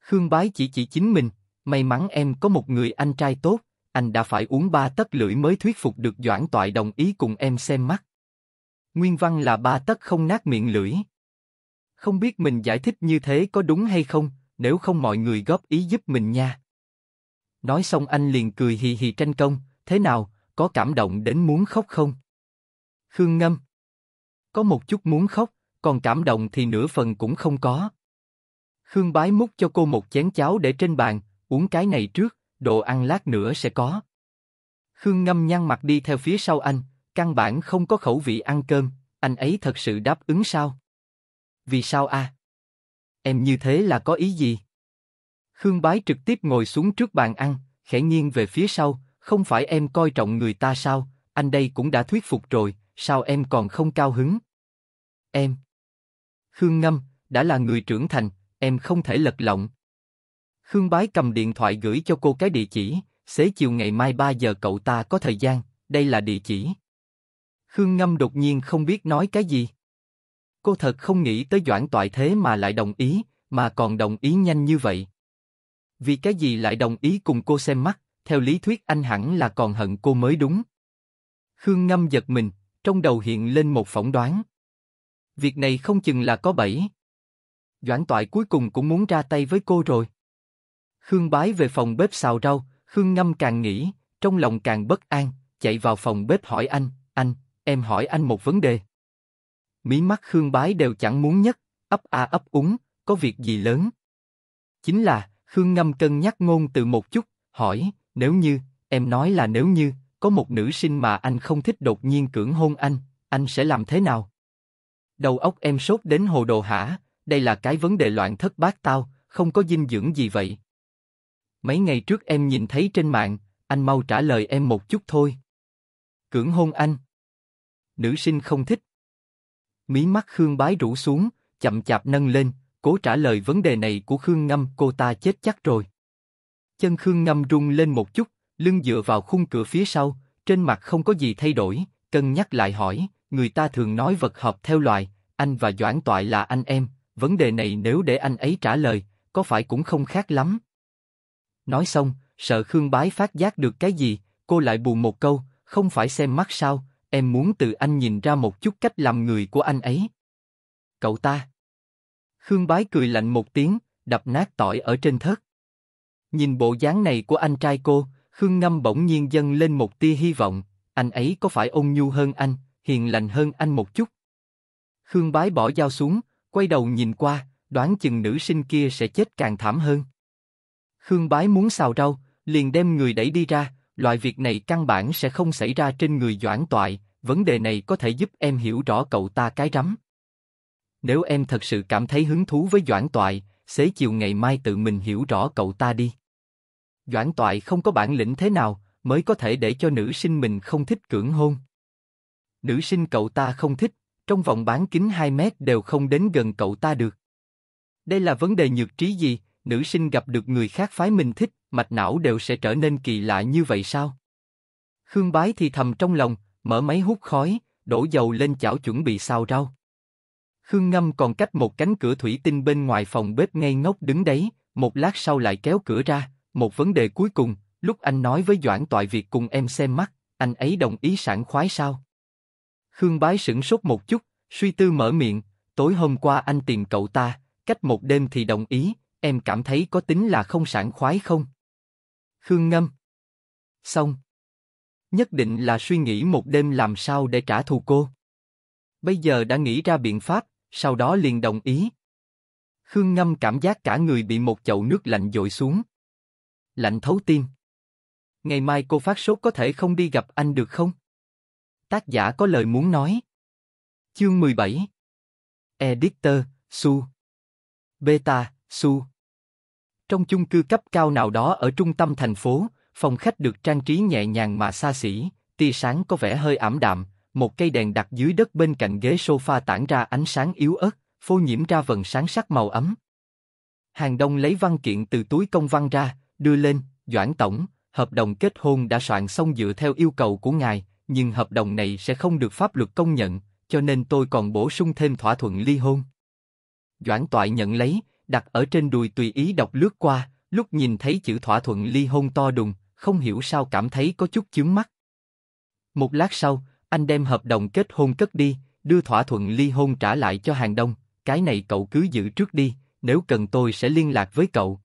Khương Bái chỉ chỉ chính mình, May mắn em có một người anh trai tốt, anh đã phải uống ba tấc lưỡi mới thuyết phục được Doãn Toại đồng ý cùng em xem mắt. Nguyên văn là ba tấc không nát miệng lưỡi. Không biết mình giải thích như thế có đúng hay không, nếu không mọi người góp ý giúp mình nha. Nói xong anh liền cười hì hì tranh công, thế nào, có cảm động đến muốn khóc không? Khương Ngâm Có một chút muốn khóc, còn cảm động thì nửa phần cũng không có. Khương Bái múc cho cô một chén cháo để trên bàn, uống cái này trước, đồ ăn lát nữa sẽ có. Khương ngâm nhăn mặt đi theo phía sau anh, căn bản không có khẩu vị ăn cơm, anh ấy thật sự đáp ứng sao? Vì sao a? Em như thế là có ý gì? Khương Bái trực tiếp ngồi xuống trước bàn ăn, khẽ nghiêng về phía sau, không phải em coi trọng người ta sao, anh đây cũng đã thuyết phục rồi, sao em còn không cao hứng? Em. Khương Ngâm, đã là người trưởng thành, em không thể lật lọng. Khương Bái cầm điện thoại gửi cho cô cái địa chỉ, xế chiều ngày mai 3 giờ cậu ta có thời gian, đây là địa chỉ. Khương Ngâm đột nhiên không biết nói cái gì. Cô thật không nghĩ tới Doãn Toại thế mà lại đồng ý, mà còn đồng ý nhanh như vậy. Vì cái gì lại đồng ý cùng cô xem mắt, theo lý thuyết anh hẳn là còn hận cô mới đúng. Khương Ngâm giật mình, trong đầu hiện lên một phỏng đoán. Việc này không chừng là có bẫy. Doãn Toại cuối cùng cũng muốn ra tay với cô rồi. Khương Bái về phòng bếp xào rau, Khương Ngâm càng nghĩ, trong lòng càng bất an, chạy vào phòng bếp hỏi anh, anh, em hỏi anh một vấn đề. Mí mắt Khương Bái đều chẳng muốn nhất, ấp a ấp úng, có việc gì lớn. Chính là, Khương Ngâm cân nhắc ngôn từ một chút, hỏi, nếu như, em nói là nếu như, có một nữ sinh mà anh không thích đột nhiên cưỡng hôn anh, anh sẽ làm thế nào? Đầu óc em sốt đến hồ đồ hả, đây là cái vấn đề loạn thất bát tao, không có dinh dưỡng gì vậy. Mấy ngày trước em nhìn thấy trên mạng, anh mau trả lời em một chút thôi. Cưỡng hôn anh. Nữ sinh không thích. Mí mắt Khương Bái rũ xuống, chậm chạp nâng lên, cố trả lời vấn đề này của Khương Ngâm cô ta chết chắc rồi. Chân Khương Ngâm rung lên một chút, lưng dựa vào khung cửa phía sau, trên mặt không có gì thay đổi, cân nhắc lại hỏi, người ta thường nói vật hợp theo loài, anh và Doãn Toại là anh em, vấn đề này nếu để anh ấy trả lời, có phải cũng không khác lắm? Nói xong, sợ Khương Bái phát giác được cái gì, cô lại buồn một câu, không phải xem mắt sao, em muốn từ anh nhìn ra một chút cách làm người của anh ấy. Cậu ta. Khương Bái cười lạnh một tiếng, đập nát tỏi ở trên thớt. Nhìn bộ dáng này của anh trai cô, Khương Ngâm bỗng nhiên dâng lên một tia hy vọng, anh ấy có phải ôn nhu hơn anh, hiền lành hơn anh một chút. Khương Bái bỏ dao xuống, quay đầu nhìn qua, đoán chừng nữ sinh kia sẽ chết càng thảm hơn. Khương Bái muốn xào rau, liền đem người đẩy đi ra, loại việc này căn bản sẽ không xảy ra trên người Doãn Toại, vấn đề này có thể giúp em hiểu rõ cậu ta cái rắm. Nếu em thật sự cảm thấy hứng thú với Doãn Toại, xế chiều ngày mai tự mình hiểu rõ cậu ta đi. Doãn Toại không có bản lĩnh thế nào mới có thể để cho nữ sinh mình không thích cưỡng hôn. Nữ sinh cậu ta không thích, trong vòng bán kính 2 mét đều không đến gần cậu ta được. Đây là vấn đề nhược trí gì, nữ sinh gặp được người khác phái mình thích, mạch não đều sẽ trở nên kỳ lạ như vậy sao? Khương Bái thì thầm trong lòng, mở máy hút khói, đổ dầu lên chảo chuẩn bị xào rau. Khương Ngâm còn cách một cánh cửa thủy tinh bên ngoài phòng bếp ngay ngốc đứng đấy, một lát sau lại kéo cửa ra, một vấn đề cuối cùng, lúc anh nói với Doãn Toại việc cùng em xem mắt, anh ấy đồng ý sẵn khoái sao? Khương Bái sửng sốt một chút, suy tư mở miệng, tối hôm qua anh tìm cậu ta, cách một đêm thì đồng ý, em cảm thấy có tính là không sản khoái không? Khương Ngâm. Xong. Nhất định là suy nghĩ một đêm làm sao để trả thù cô. Bây giờ đã nghĩ ra biện pháp, sau đó liền đồng ý. Khương Ngâm cảm giác cả người bị một chậu nước lạnh dội xuống. Lạnh thấu tim. Ngày mai cô phát sốt có thể không đi gặp anh được không? Tác giả có lời muốn nói. Chương 17 Editor, Su Beta Su. Trong chung cư cấp cao nào đó ở trung tâm thành phố, phòng khách được trang trí nhẹ nhàng mà xa xỉ, tia sáng có vẻ hơi ảm đạm, một cây đèn đặt dưới đất bên cạnh ghế sofa tản ra ánh sáng yếu ớt, phô nhiễm ra vần sáng sắc màu ấm. Hàng Đông lấy văn kiện từ túi công văn ra, đưa lên, Doãn Tổng, hợp đồng kết hôn đã soạn xong dựa theo yêu cầu của ngài, nhưng hợp đồng này sẽ không được pháp luật công nhận, cho nên tôi còn bổ sung thêm thỏa thuận ly hôn. Doãn Toại nhận lấy, đặt ở trên đùi tùy ý đọc lướt qua, lúc nhìn thấy chữ thỏa thuận ly hôn to đùng, không hiểu sao cảm thấy có chút chướng mắt. Một lát sau, anh đem hợp đồng kết hôn cất đi, đưa thỏa thuận ly hôn trả lại cho Hàng Đông, cái này cậu cứ giữ trước đi, nếu cần tôi sẽ liên lạc với cậu.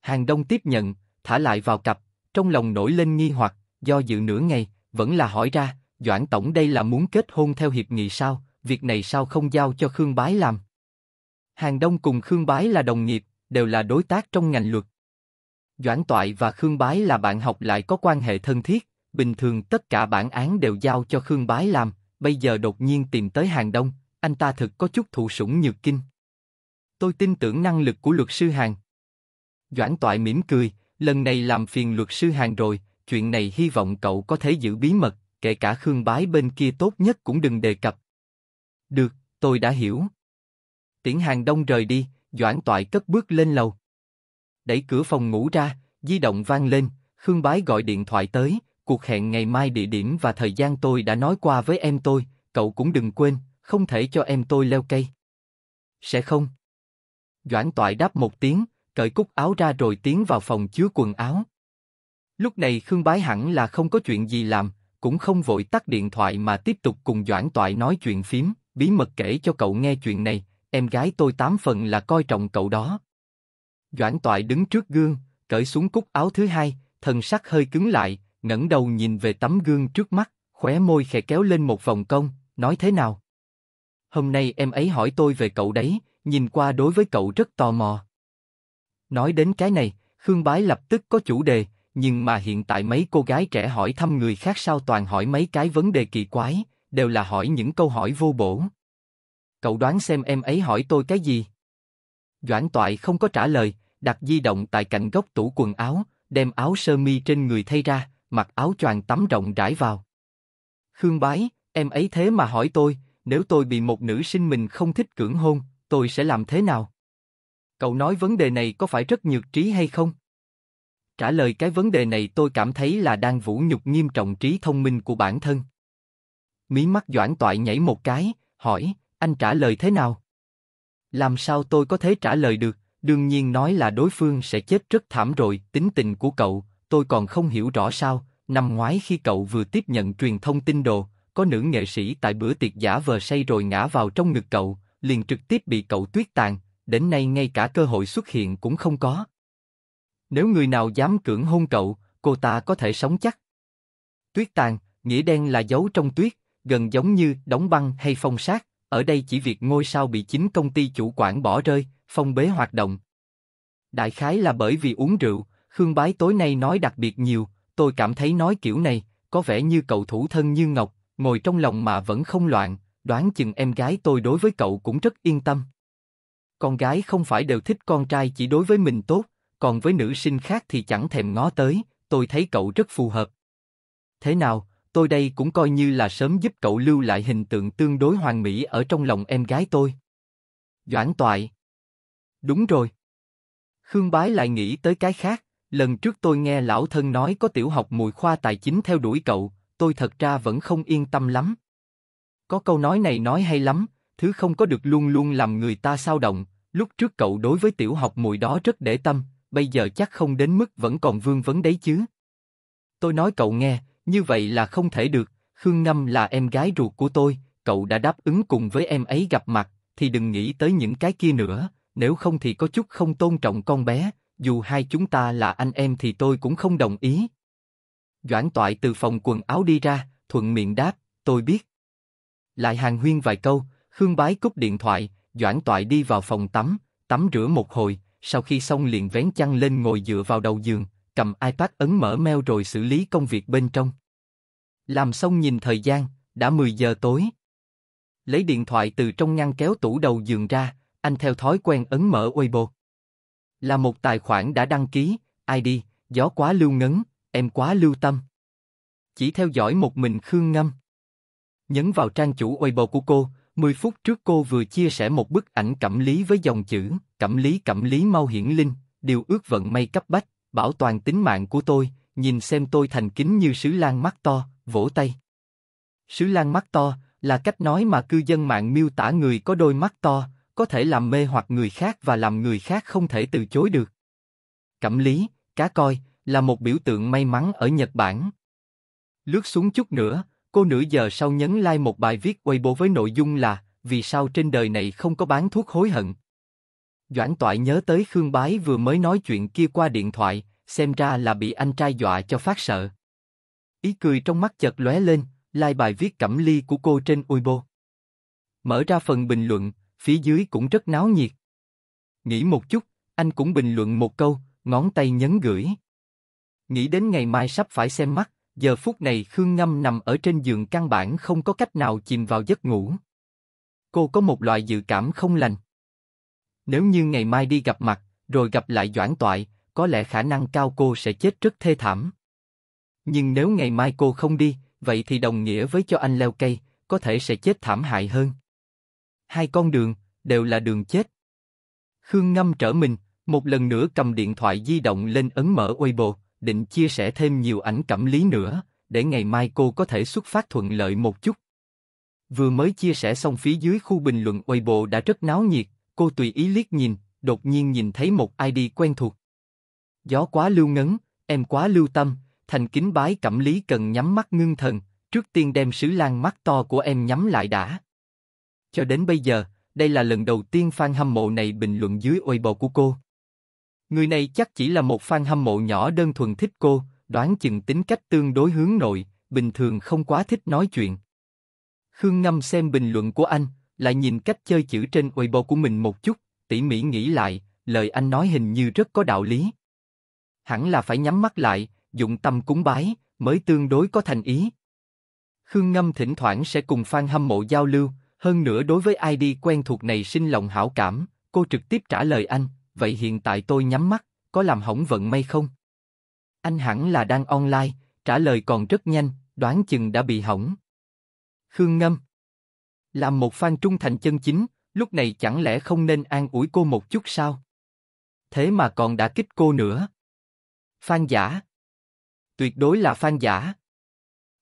Hàng Đông tiếp nhận, thả lại vào cặp, trong lòng nổi lên nghi hoặc, do dự nửa ngày, vẫn là hỏi ra, Doãn Tổng đây là muốn kết hôn theo hiệp nghị sao, việc này sao không giao cho Khương Bái làm? Hàng Đông cùng Khương Bái là đồng nghiệp, đều là đối tác trong ngành luật. Doãn Toại và Khương Bái là bạn học lại có quan hệ thân thiết, bình thường tất cả bản án đều giao cho Khương Bái làm, bây giờ đột nhiên tìm tới Hàng Đông, anh ta thực có chút thụ sủng nhược kinh. Tôi tin tưởng năng lực của luật sư Hàng. Doãn Toại mỉm cười, lần này làm phiền luật sư Hàng rồi, chuyện này hy vọng cậu có thể giữ bí mật, kể cả Khương Bái bên kia tốt nhất cũng đừng đề cập. Được, tôi đã hiểu. Tiễn Hàng Đông rời đi, Doãn Toại cất bước lên lầu. Đẩy cửa phòng ngủ ra, di động vang lên, Khương Bái gọi điện thoại tới, cuộc hẹn ngày mai địa điểm và thời gian tôi đã nói qua với em tôi, cậu cũng đừng quên, không thể cho em tôi leo cây. Sẽ không. Doãn Toại đáp một tiếng, cởi cúc áo ra rồi tiến vào phòng chứa quần áo. Lúc này Khương Bái hẳn là không có chuyện gì làm, cũng không vội tắt điện thoại mà tiếp tục cùng Doãn Toại nói chuyện phím, bí mật kể cho cậu nghe chuyện này, Em gái tôi tám phần là coi trọng cậu đó. Doãn Toại đứng trước gương, cởi xuống cúc áo thứ hai, thần sắc hơi cứng lại, ngẩng đầu nhìn về tấm gương trước mắt, khóe môi khẽ kéo lên một vòng cong, nói thế nào? Hôm nay em ấy hỏi tôi về cậu đấy, nhìn qua đối với cậu rất tò mò. Nói đến cái này, Khương Bái lập tức có chủ đề, nhưng mà hiện tại mấy cô gái trẻ hỏi thăm người khác sao toàn hỏi mấy cái vấn đề kỳ quái, đều là hỏi những câu hỏi vô bổ. Cậu đoán xem em ấy hỏi tôi cái gì? Doãn toại không có trả lời, đặt di động tại cạnh góc tủ quần áo, đem áo sơ mi trên người thay ra, mặc áo choàng tắm rộng rãi vào. Khương Bái, em ấy thế mà hỏi tôi, nếu tôi bị một nữ sinh mình không thích cưỡng hôn, tôi sẽ làm thế nào? Cậu nói vấn đề này có phải rất nhược trí hay không? Trả lời cái vấn đề này tôi cảm thấy là đang vũ nhục nghiêm trọng trí thông minh của bản thân. Mí mắt doãn toại nhảy một cái, hỏi, anh trả lời thế nào? Làm sao tôi có thể trả lời được? Đương nhiên nói là đối phương sẽ chết rất thảm rồi. Tính tình của cậu, tôi còn không hiểu rõ sao. Năm ngoái khi cậu vừa tiếp nhận truyền thông tin đồ, có nữ nghệ sĩ tại bữa tiệc giả vờ say rồi ngã vào trong ngực cậu, liền trực tiếp bị cậu tuyết tàn. Đến nay ngay cả cơ hội xuất hiện cũng không có. Nếu người nào dám cưỡng hôn cậu, cô ta có thể sống chắc. Tuyết tàn, nghĩa đen là giấu trong tuyết, gần giống như đóng băng hay phong sát, ở đây chỉ việc ngôi sao bị chính công ty chủ quản bỏ rơi, phong bế hoạt động. Đại khái là bởi vì uống rượu, Khương Bái tối nay nói đặc biệt nhiều, tôi cảm thấy nói kiểu này, có vẻ như cậu thủ thân như ngọc, ngồi trong lòng mà vẫn không loạn, đoán chừng em gái tôi đối với cậu cũng rất yên tâm. Con gái không phải đều thích con trai chỉ đối với mình tốt, còn với nữ sinh khác thì chẳng thèm ngó tới, tôi thấy cậu rất phù hợp. Thế nào, tôi đây cũng coi như là sớm giúp cậu lưu lại hình tượng tương đối hoàn mỹ ở trong lòng em gái tôi. Doãn Toại. Đúng rồi. Khương Bái lại nghĩ tới cái khác, lần trước tôi nghe lão thân nói có tiểu học mùi khoa tài chính theo đuổi cậu, tôi thật ra vẫn không yên tâm lắm. Có câu nói này nói hay lắm, thứ không có được luôn luôn làm người ta sao động, lúc trước cậu đối với tiểu học mùi đó rất để tâm, bây giờ chắc không đến mức vẫn còn vương vấn đấy chứ. Tôi nói cậu nghe, như vậy là không thể được, Khương Ngâm là em gái ruột của tôi, cậu đã đáp ứng cùng với em ấy gặp mặt, thì đừng nghĩ tới những cái kia nữa, nếu không thì có chút không tôn trọng con bé, dù hai chúng ta là anh em thì tôi cũng không đồng ý. Doãn toại từ phòng quần áo đi ra, thuận miệng đáp, tôi biết. Lại hàng huyên vài câu, Khương Bái cúp điện thoại, Doãn toại đi vào phòng tắm, tắm rửa một hồi, sau khi xong liền vén chăn lên ngồi dựa vào đầu giường, cầm iPad ấn mở mail rồi xử lý công việc bên trong. Làm xong nhìn thời gian, đã 10 giờ tối. Lấy điện thoại từ trong ngăn kéo tủ đầu giường ra, anh theo thói quen ấn mở Weibo. Là một tài khoản đã đăng ký, ID, gió quá lưu ngấn, em quá lưu tâm. Chỉ theo dõi một mình Khương Ngâm. Nhấn vào trang chủ Weibo của cô, 10 phút trước cô vừa chia sẻ một bức ảnh cẩm lý với dòng chữ Cẩm lý cẩm lý mau hiển linh, điều ước vận may cấp bách, bảo toàn tính mạng của tôi, nhìn xem tôi thành kính như sứ lan mắt to, vỗ tay. Sứ lan mắt to là cách nói mà cư dân mạng miêu tả người có đôi mắt to, có thể làm mê hoặc người khác và làm người khác không thể từ chối được. Cẩm lý, cá coi, là một biểu tượng may mắn ở Nhật Bản. Lướt xuống chút nữa, cô nửa giờ sau nhấn like một bài viết Weibo với nội dung là vì sao trên đời này không có bán thuốc hối hận, Doãn Toại nhớ tới Khương Bái vừa mới nói chuyện kia qua điện thoại, xem ra là bị anh trai dọa cho phát sợ. Ý cười trong mắt chợt lóe lên, like bài viết cẩm ly của cô trên Weibo. Mở ra phần bình luận, phía dưới cũng rất náo nhiệt. Nghĩ một chút, anh cũng bình luận một câu, ngón tay nhấn gửi. Nghĩ đến ngày mai sắp phải xem mắt, giờ phút này Khương Ngâm nằm ở trên giường căn bản không có cách nào chìm vào giấc ngủ. Cô có một loại dự cảm không lành. Nếu như ngày mai đi gặp mặt, rồi gặp lại Doãn Toại, có lẽ khả năng cao cô sẽ chết rất thê thảm. Nhưng nếu ngày mai cô không đi, vậy thì đồng nghĩa với cho anh leo cây, có thể sẽ chết thảm hại hơn. Hai con đường, đều là đường chết. Khương Ngâm trở mình, một lần nữa cầm điện thoại di động lên ấn mở Weibo, định chia sẻ thêm nhiều ảnh cẩm lý nữa, để ngày mai cô có thể xuất phát thuận lợi một chút. Vừa mới chia sẻ xong phía dưới khu bình luận Weibo đã rất náo nhiệt, Cô tùy ý liếc nhìn, đột nhiên nhìn thấy một ID quen thuộc. Gió quá lưu ngấn, em quá lưu tâm, thành kính bái cẩm lý cần nhắm mắt ngưng thần, trước tiên đem sứ lan mắt to của em nhắm lại đã. Cho đến bây giờ, đây là lần đầu tiên fan hâm mộ này bình luận dưới ôi bò của cô. Người này chắc chỉ là một fan hâm mộ nhỏ đơn thuần thích cô, đoán chừng tính cách tương đối hướng nội, bình thường không quá thích nói chuyện. Khương Ngâm xem bình luận của anh, lại nhìn cách chơi chữ trên Weibo của mình một chút, tỉ mỉ nghĩ lại, lời anh nói hình như rất có đạo lý. Hẳn là phải nhắm mắt lại, dụng tâm cúng bái, mới tương đối có thành ý. Khương Ngâm thỉnh thoảng sẽ cùng fan hâm mộ giao lưu, hơn nữa đối với ID quen thuộc này sinh lòng hảo cảm, cô trực tiếp trả lời anh, vậy hiện tại tôi nhắm mắt, có làm hỏng vận may không? Anh hẳn là đang online, trả lời còn rất nhanh, đoán chừng đã bị hỏng. Khương Ngâm làm một fan trung thành chân chính, lúc này chẳng lẽ không nên an ủi cô một chút sao? Thế mà còn đã kích cô nữa. Phan giả. Tuyệt đối là phan giả.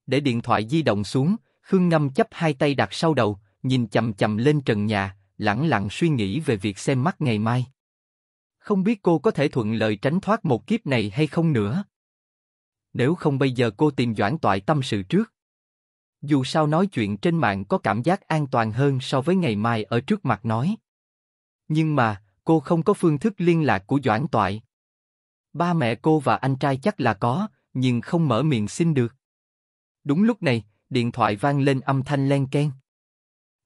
Để điện thoại di động xuống, Khương Ngâm chấp hai tay đặt sau đầu, nhìn chầm chầm lên trần nhà, lặng lặng suy nghĩ về việc xem mắt ngày mai. Không biết cô có thể thuận lợi tránh thoát một kiếp này hay không nữa. Nếu không bây giờ cô tìm Doãn Toại tâm sự trước. Dù sao nói chuyện trên mạng có cảm giác an toàn hơn so với ngày mai ở trước mặt nói. Nhưng mà, cô không có phương thức liên lạc của Doãn Toại. Ba mẹ cô và anh trai chắc là có, nhưng không mở miệng xin được. Đúng lúc này, điện thoại vang lên âm thanh len ken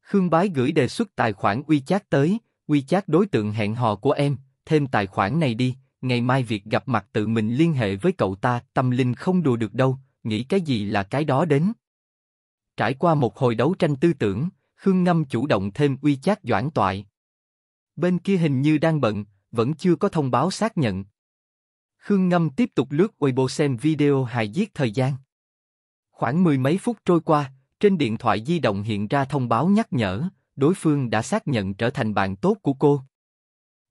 Khương Bái gửi đề xuất tài khoản WeChat tới, WeChat đối tượng hẹn hò của em, thêm tài khoản này đi, ngày mai việc gặp mặt tự mình liên hệ với cậu ta, tâm linh không đùa được đâu, nghĩ cái gì là cái đó đến. Trải qua một hồi đấu tranh tư tưởng, Khương Ngâm chủ động thêm uy chát doãn toại. Bên kia hình như đang bận, vẫn chưa có thông báo xác nhận. Khương Ngâm tiếp tục lướt Weibo xem video hài giết thời gian. Khoảng mười mấy phút trôi qua, trên điện thoại di động hiện ra thông báo nhắc nhở, đối phương đã xác nhận trở thành bạn tốt của cô.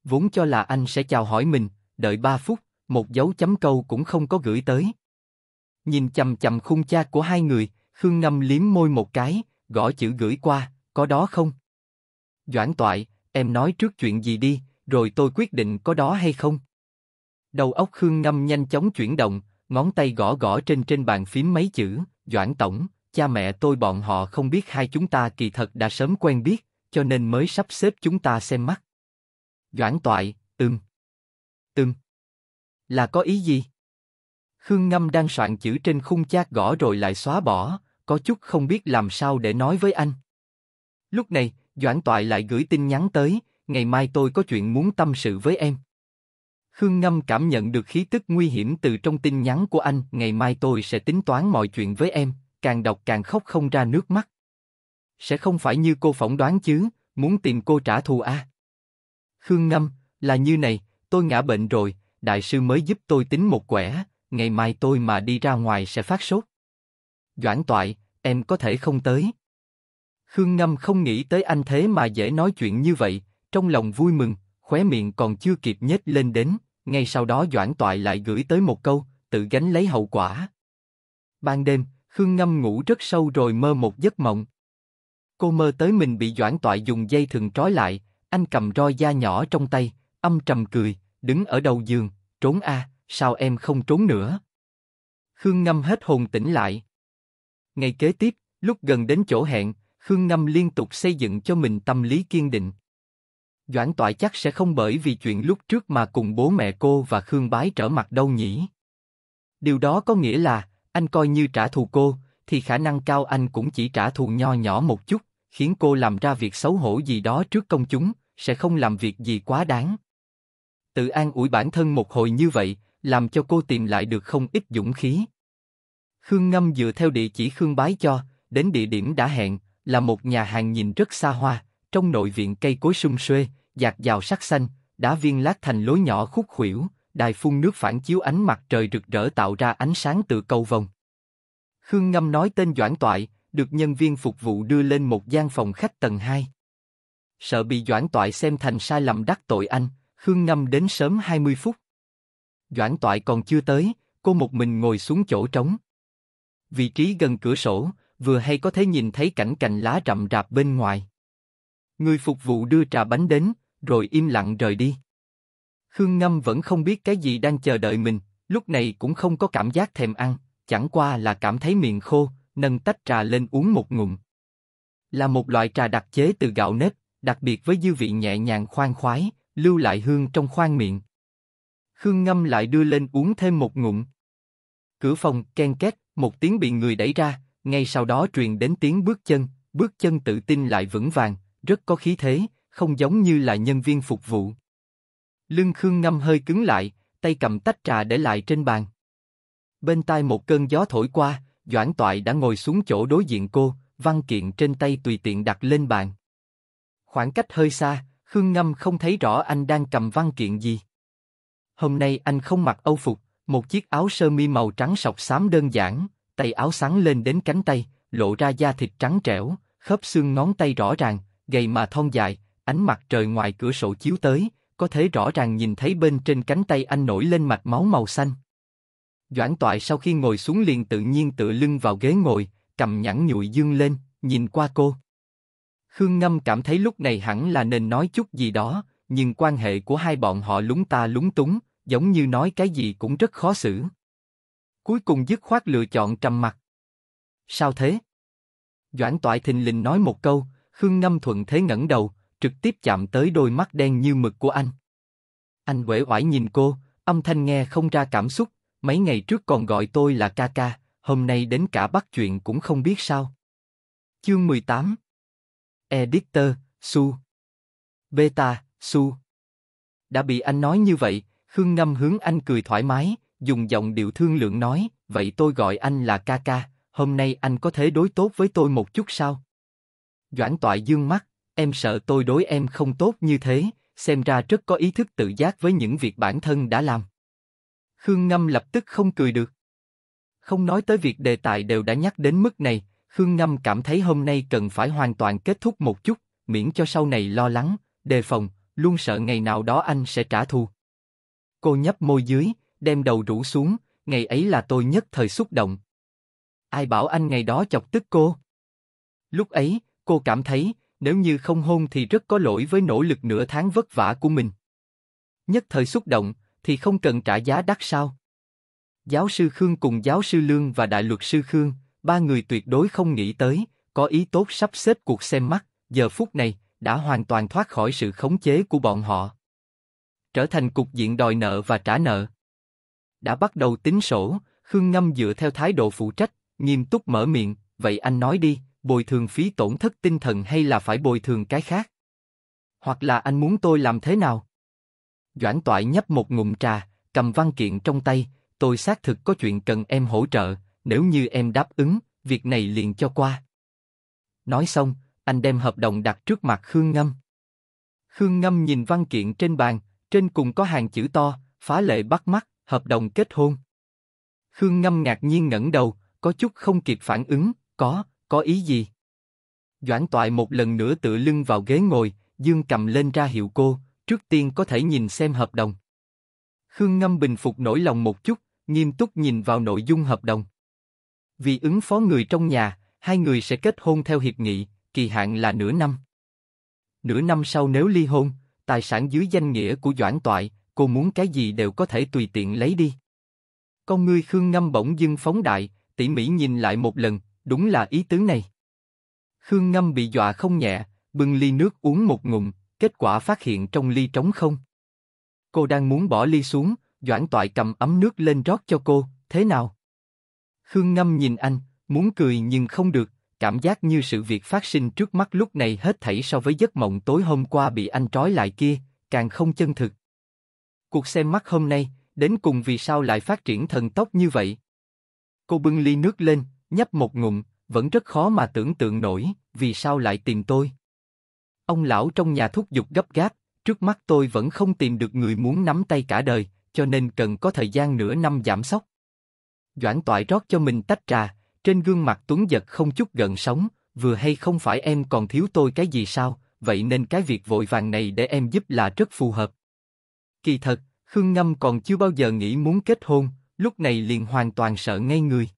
Vốn cho là anh sẽ chào hỏi mình, đợi ba phút, một dấu chấm câu cũng không có gửi tới. Nhìn chầm chầm khung cha của hai người, Khương Ngâm liếm môi một cái, gõ chữ gửi qua, có đó không? Doãn Toại, em nói trước chuyện gì đi, rồi tôi quyết định có đó hay không. Đầu óc Khương Ngâm nhanh chóng chuyển động, ngón tay gõ gõ trên trên bàn phím mấy chữ, Doãn Tổng, cha mẹ tôi bọn họ không biết hai chúng ta kỳ thật đã sớm quen biết, cho nên mới sắp xếp chúng ta xem mắt. Doãn Toại, ừm. Ừm. Là có ý gì? Khương Ngâm đang soạn chữ trên khung chát gõ rồi lại xóa bỏ, có chút không biết làm sao để nói với anh. Lúc này, Doãn Toại lại gửi tin nhắn tới, ngày mai tôi có chuyện muốn tâm sự với em. Khương Ngâm cảm nhận được khí tức nguy hiểm từ trong tin nhắn của anh, ngày mai tôi sẽ tính toán mọi chuyện với em, càng đọc càng khóc không ra nước mắt. Sẽ không phải như cô phỏng đoán chứ, muốn tìm cô trả thù à? Khương Ngâm, là như này, tôi ngã bệnh rồi, đại sư mới giúp tôi tính một quẻ, ngày mai tôi mà đi ra ngoài sẽ phát sốt. Doãn Toại, em có thể không tới. Khương Ngâm không nghĩ tới anh thế mà dễ nói chuyện như vậy, trong lòng vui mừng, khóe miệng còn chưa kịp nhếch lên đến, ngay sau đó Doãn Toại lại gửi tới một câu, tự gánh lấy hậu quả. Ban đêm, Khương Ngâm ngủ rất sâu rồi mơ một giấc mộng. Cô mơ tới mình bị Doãn Toại dùng dây thừng trói lại, anh cầm roi da nhỏ trong tay, âm trầm cười, đứng ở đầu giường, trốn a, sao em không trốn nữa? Khương Ngâm hết hồn tỉnh lại. Ngày kế tiếp, lúc gần đến chỗ hẹn, Khương Ngâm liên tục xây dựng cho mình tâm lý kiên định. Doãn Toại chắc sẽ không bởi vì chuyện lúc trước mà cùng bố mẹ cô và Khương Bái trở mặt đâu nhỉ? Điều đó có nghĩa là anh coi như trả thù cô, thì khả năng cao anh cũng chỉ trả thù nho nhỏ một chút, khiến cô làm ra việc xấu hổ gì đó trước công chúng, sẽ không làm việc gì quá đáng. Tự an ủi bản thân một hồi như vậy, làm cho cô tìm lại được không ít dũng khí. Khương Ngâm dựa theo địa chỉ Khương Bái cho, đến địa điểm đã hẹn, là một nhà hàng nhìn rất xa hoa, trong nội viện cây cối sum xuê, dạt dào sắc xanh, đá viên lát thành lối nhỏ khúc khuỷu, đài phun nước phản chiếu ánh mặt trời rực rỡ tạo ra ánh sáng từ cầu vồng. Khương Ngâm nói tên Doãn Toại, được nhân viên phục vụ đưa lên một gian phòng khách tầng 2. Sợ bị Doãn Toại xem thành sai lầm đắc tội anh, Khương Ngâm đến sớm 20 phút. Doãn Toại còn chưa tới, cô một mình ngồi xuống chỗ trống vị trí gần cửa sổ, vừa hay có thể nhìn thấy cảnh cành lá rậm rạp bên ngoài. Người phục vụ đưa trà bánh đến, rồi im lặng rời đi. Khương Ngâm vẫn không biết cái gì đang chờ đợi mình, lúc này cũng không có cảm giác thèm ăn, chẳng qua là cảm thấy miệng khô, nâng tách trà lên uống một ngụm. Là một loại trà đặc chế từ gạo nếp, đặc biệt với dư vị nhẹ nhàng khoan khoái, lưu lại hương trong khoang miệng. Khương Ngâm lại đưa lên uống thêm một ngụm. Cửa phòng ken két, một tiếng bị người đẩy ra, ngay sau đó truyền đến tiếng bước chân, bước chân tự tin lại vững vàng, rất có khí thế, không giống như là nhân viên phục vụ. Lưng Khương Ngâm hơi cứng lại, tay cầm tách trà để lại trên bàn. Bên tai một cơn gió thổi qua, Doãn Toại đã ngồi xuống chỗ đối diện cô, văn kiện trên tay tùy tiện đặt lên bàn. Khoảng cách hơi xa, Khương Ngâm không thấy rõ anh đang cầm văn kiện gì. Hôm nay anh không mặc âu phục, một chiếc áo sơ mi màu trắng sọc xám đơn giản, tay áo sáng lên đến cánh tay, lộ ra da thịt trắng trẻo, khớp xương ngón tay rõ ràng, gầy mà thon dài, ánh mặt trời ngoài cửa sổ chiếu tới, có thể rõ ràng nhìn thấy bên trên cánh tay anh nổi lên mạch máu màu xanh. Doãn toại sau khi ngồi xuống liền tự nhiên tự lưng vào ghế ngồi, cầm nhẵn nhụi dương lên, nhìn qua cô. Khương Ngâm cảm thấy lúc này hẳn là nên nói chút gì đó, nhưng quan hệ của hai bọn họ lúng ta lúng túng, giống như nói cái gì cũng rất khó xử. Cuối cùng dứt khoát lựa chọn trầm mặt. Sao thế? Doãn Toại thình lình nói một câu, Khương Ngâm thuận thế ngẩng đầu, trực tiếp chạm tới đôi mắt đen như mực của anh. Anh uể oải nhìn cô, âm thanh nghe không ra cảm xúc. Mấy ngày trước còn gọi tôi là ca ca, hôm nay đến cả bắt chuyện cũng không biết sao. Chương 18 Editor, Su Beta, Su Đã bị anh nói như vậy, Khương Ngâm hướng anh cười thoải mái, dùng giọng điệu thương lượng nói, vậy tôi gọi anh là ca ca, hôm nay anh có thể đối tốt với tôi một chút sao? Doãn Toại dương mắt, em sợ tôi đối em không tốt như thế, xem ra rất có ý thức tự giác với những việc bản thân đã làm. Khương Ngâm lập tức không cười được. Không nói tới việc đề tài đều đã nhắc đến mức này, Khương Ngâm cảm thấy hôm nay cần phải hoàn toàn kết thúc một chút, miễn cho sau này lo lắng, đề phòng, luôn sợ ngày nào đó anh sẽ trả thù. Cô nhấp môi dưới, đem đầu rũ xuống, ngày ấy là tôi nhất thời xúc động. Ai bảo anh ngày đó chọc tức cô? Lúc ấy, cô cảm thấy, nếu như không hôn thì rất có lỗi với nỗ lực nửa tháng vất vả của mình. Nhất thời xúc động, thì không cần trả giá đắt sao? Giáo sư Khương cùng giáo sư Lương và đại luật sư Khương, ba người tuyệt đối không nghĩ tới, có ý tốt sắp xếp cuộc xem mắt, giờ phút này, đã hoàn toàn thoát khỏi sự khống chế của bọn họ trở thành cục diện đòi nợ và trả nợ. Đã bắt đầu tính sổ, Khương Ngâm dựa theo thái độ phụ trách, nghiêm túc mở miệng, vậy anh nói đi, bồi thường phí tổn thất tinh thần hay là phải bồi thường cái khác? Hoặc là anh muốn tôi làm thế nào? Doãn Toại nhấp một ngụm trà, cầm văn kiện trong tay, tôi xác thực có chuyện cần em hỗ trợ, nếu như em đáp ứng, việc này liền cho qua. Nói xong, anh đem hợp đồng đặt trước mặt Khương Ngâm. Khương Ngâm nhìn văn kiện trên bàn, trên cùng có hàng chữ to, phá lệ bắt mắt, hợp đồng kết hôn. Khương Ngâm ngạc nhiên ngẩng đầu, có chút không kịp phản ứng, có, có ý gì? Doãn Toại một lần nữa tựa lưng vào ghế ngồi, dương cầm lên ra hiệu cô, trước tiên có thể nhìn xem hợp đồng. Khương Ngâm bình phục nỗi lòng một chút, nghiêm túc nhìn vào nội dung hợp đồng. Vì ứng phó người trong nhà, hai người sẽ kết hôn theo hiệp nghị, kỳ hạn là nửa năm. Nửa năm sau nếu ly hôn, tài sản dưới danh nghĩa của Doãn Toại, cô muốn cái gì đều có thể tùy tiện lấy đi. Con ngươi Khương Ngâm bỗng dưng phóng đại, tỉ mỉ nhìn lại một lần, đúng là ý tứ này. Khương Ngâm bị dọa không nhẹ, bưng ly nước uống một ngụm, kết quả phát hiện trong ly trống không. Cô đang muốn bỏ ly xuống, Doãn Toại cầm ấm nước lên rót cho cô, thế nào? Khương Ngâm nhìn anh, muốn cười nhưng không được, cảm giác như sự việc phát sinh trước mắt lúc này hết thảy so với giấc mộng tối hôm qua bị anh trói lại kia, càng không chân thực. Cuộc xem mắt hôm nay, đến cùng vì sao lại phát triển thần tốc như vậy? Cô bưng ly nước lên, nhấp một ngụm, vẫn rất khó mà tưởng tượng nổi, vì sao lại tìm tôi? Ông lão trong nhà thúc giục gấp gáp, trước mắt tôi vẫn không tìm được người muốn nắm tay cả đời, cho nên cần có thời gian nửa năm giảm sóc. Doãn toại rót cho mình tách trà, trên gương mặt Tuấn Giật không chút gần sóng, vừa hay không phải em còn thiếu tôi cái gì sao, vậy nên cái việc vội vàng này để em giúp là rất phù hợp. Kỳ thật, Khương Ngâm còn chưa bao giờ nghĩ muốn kết hôn, lúc này liền hoàn toàn sợ ngay người.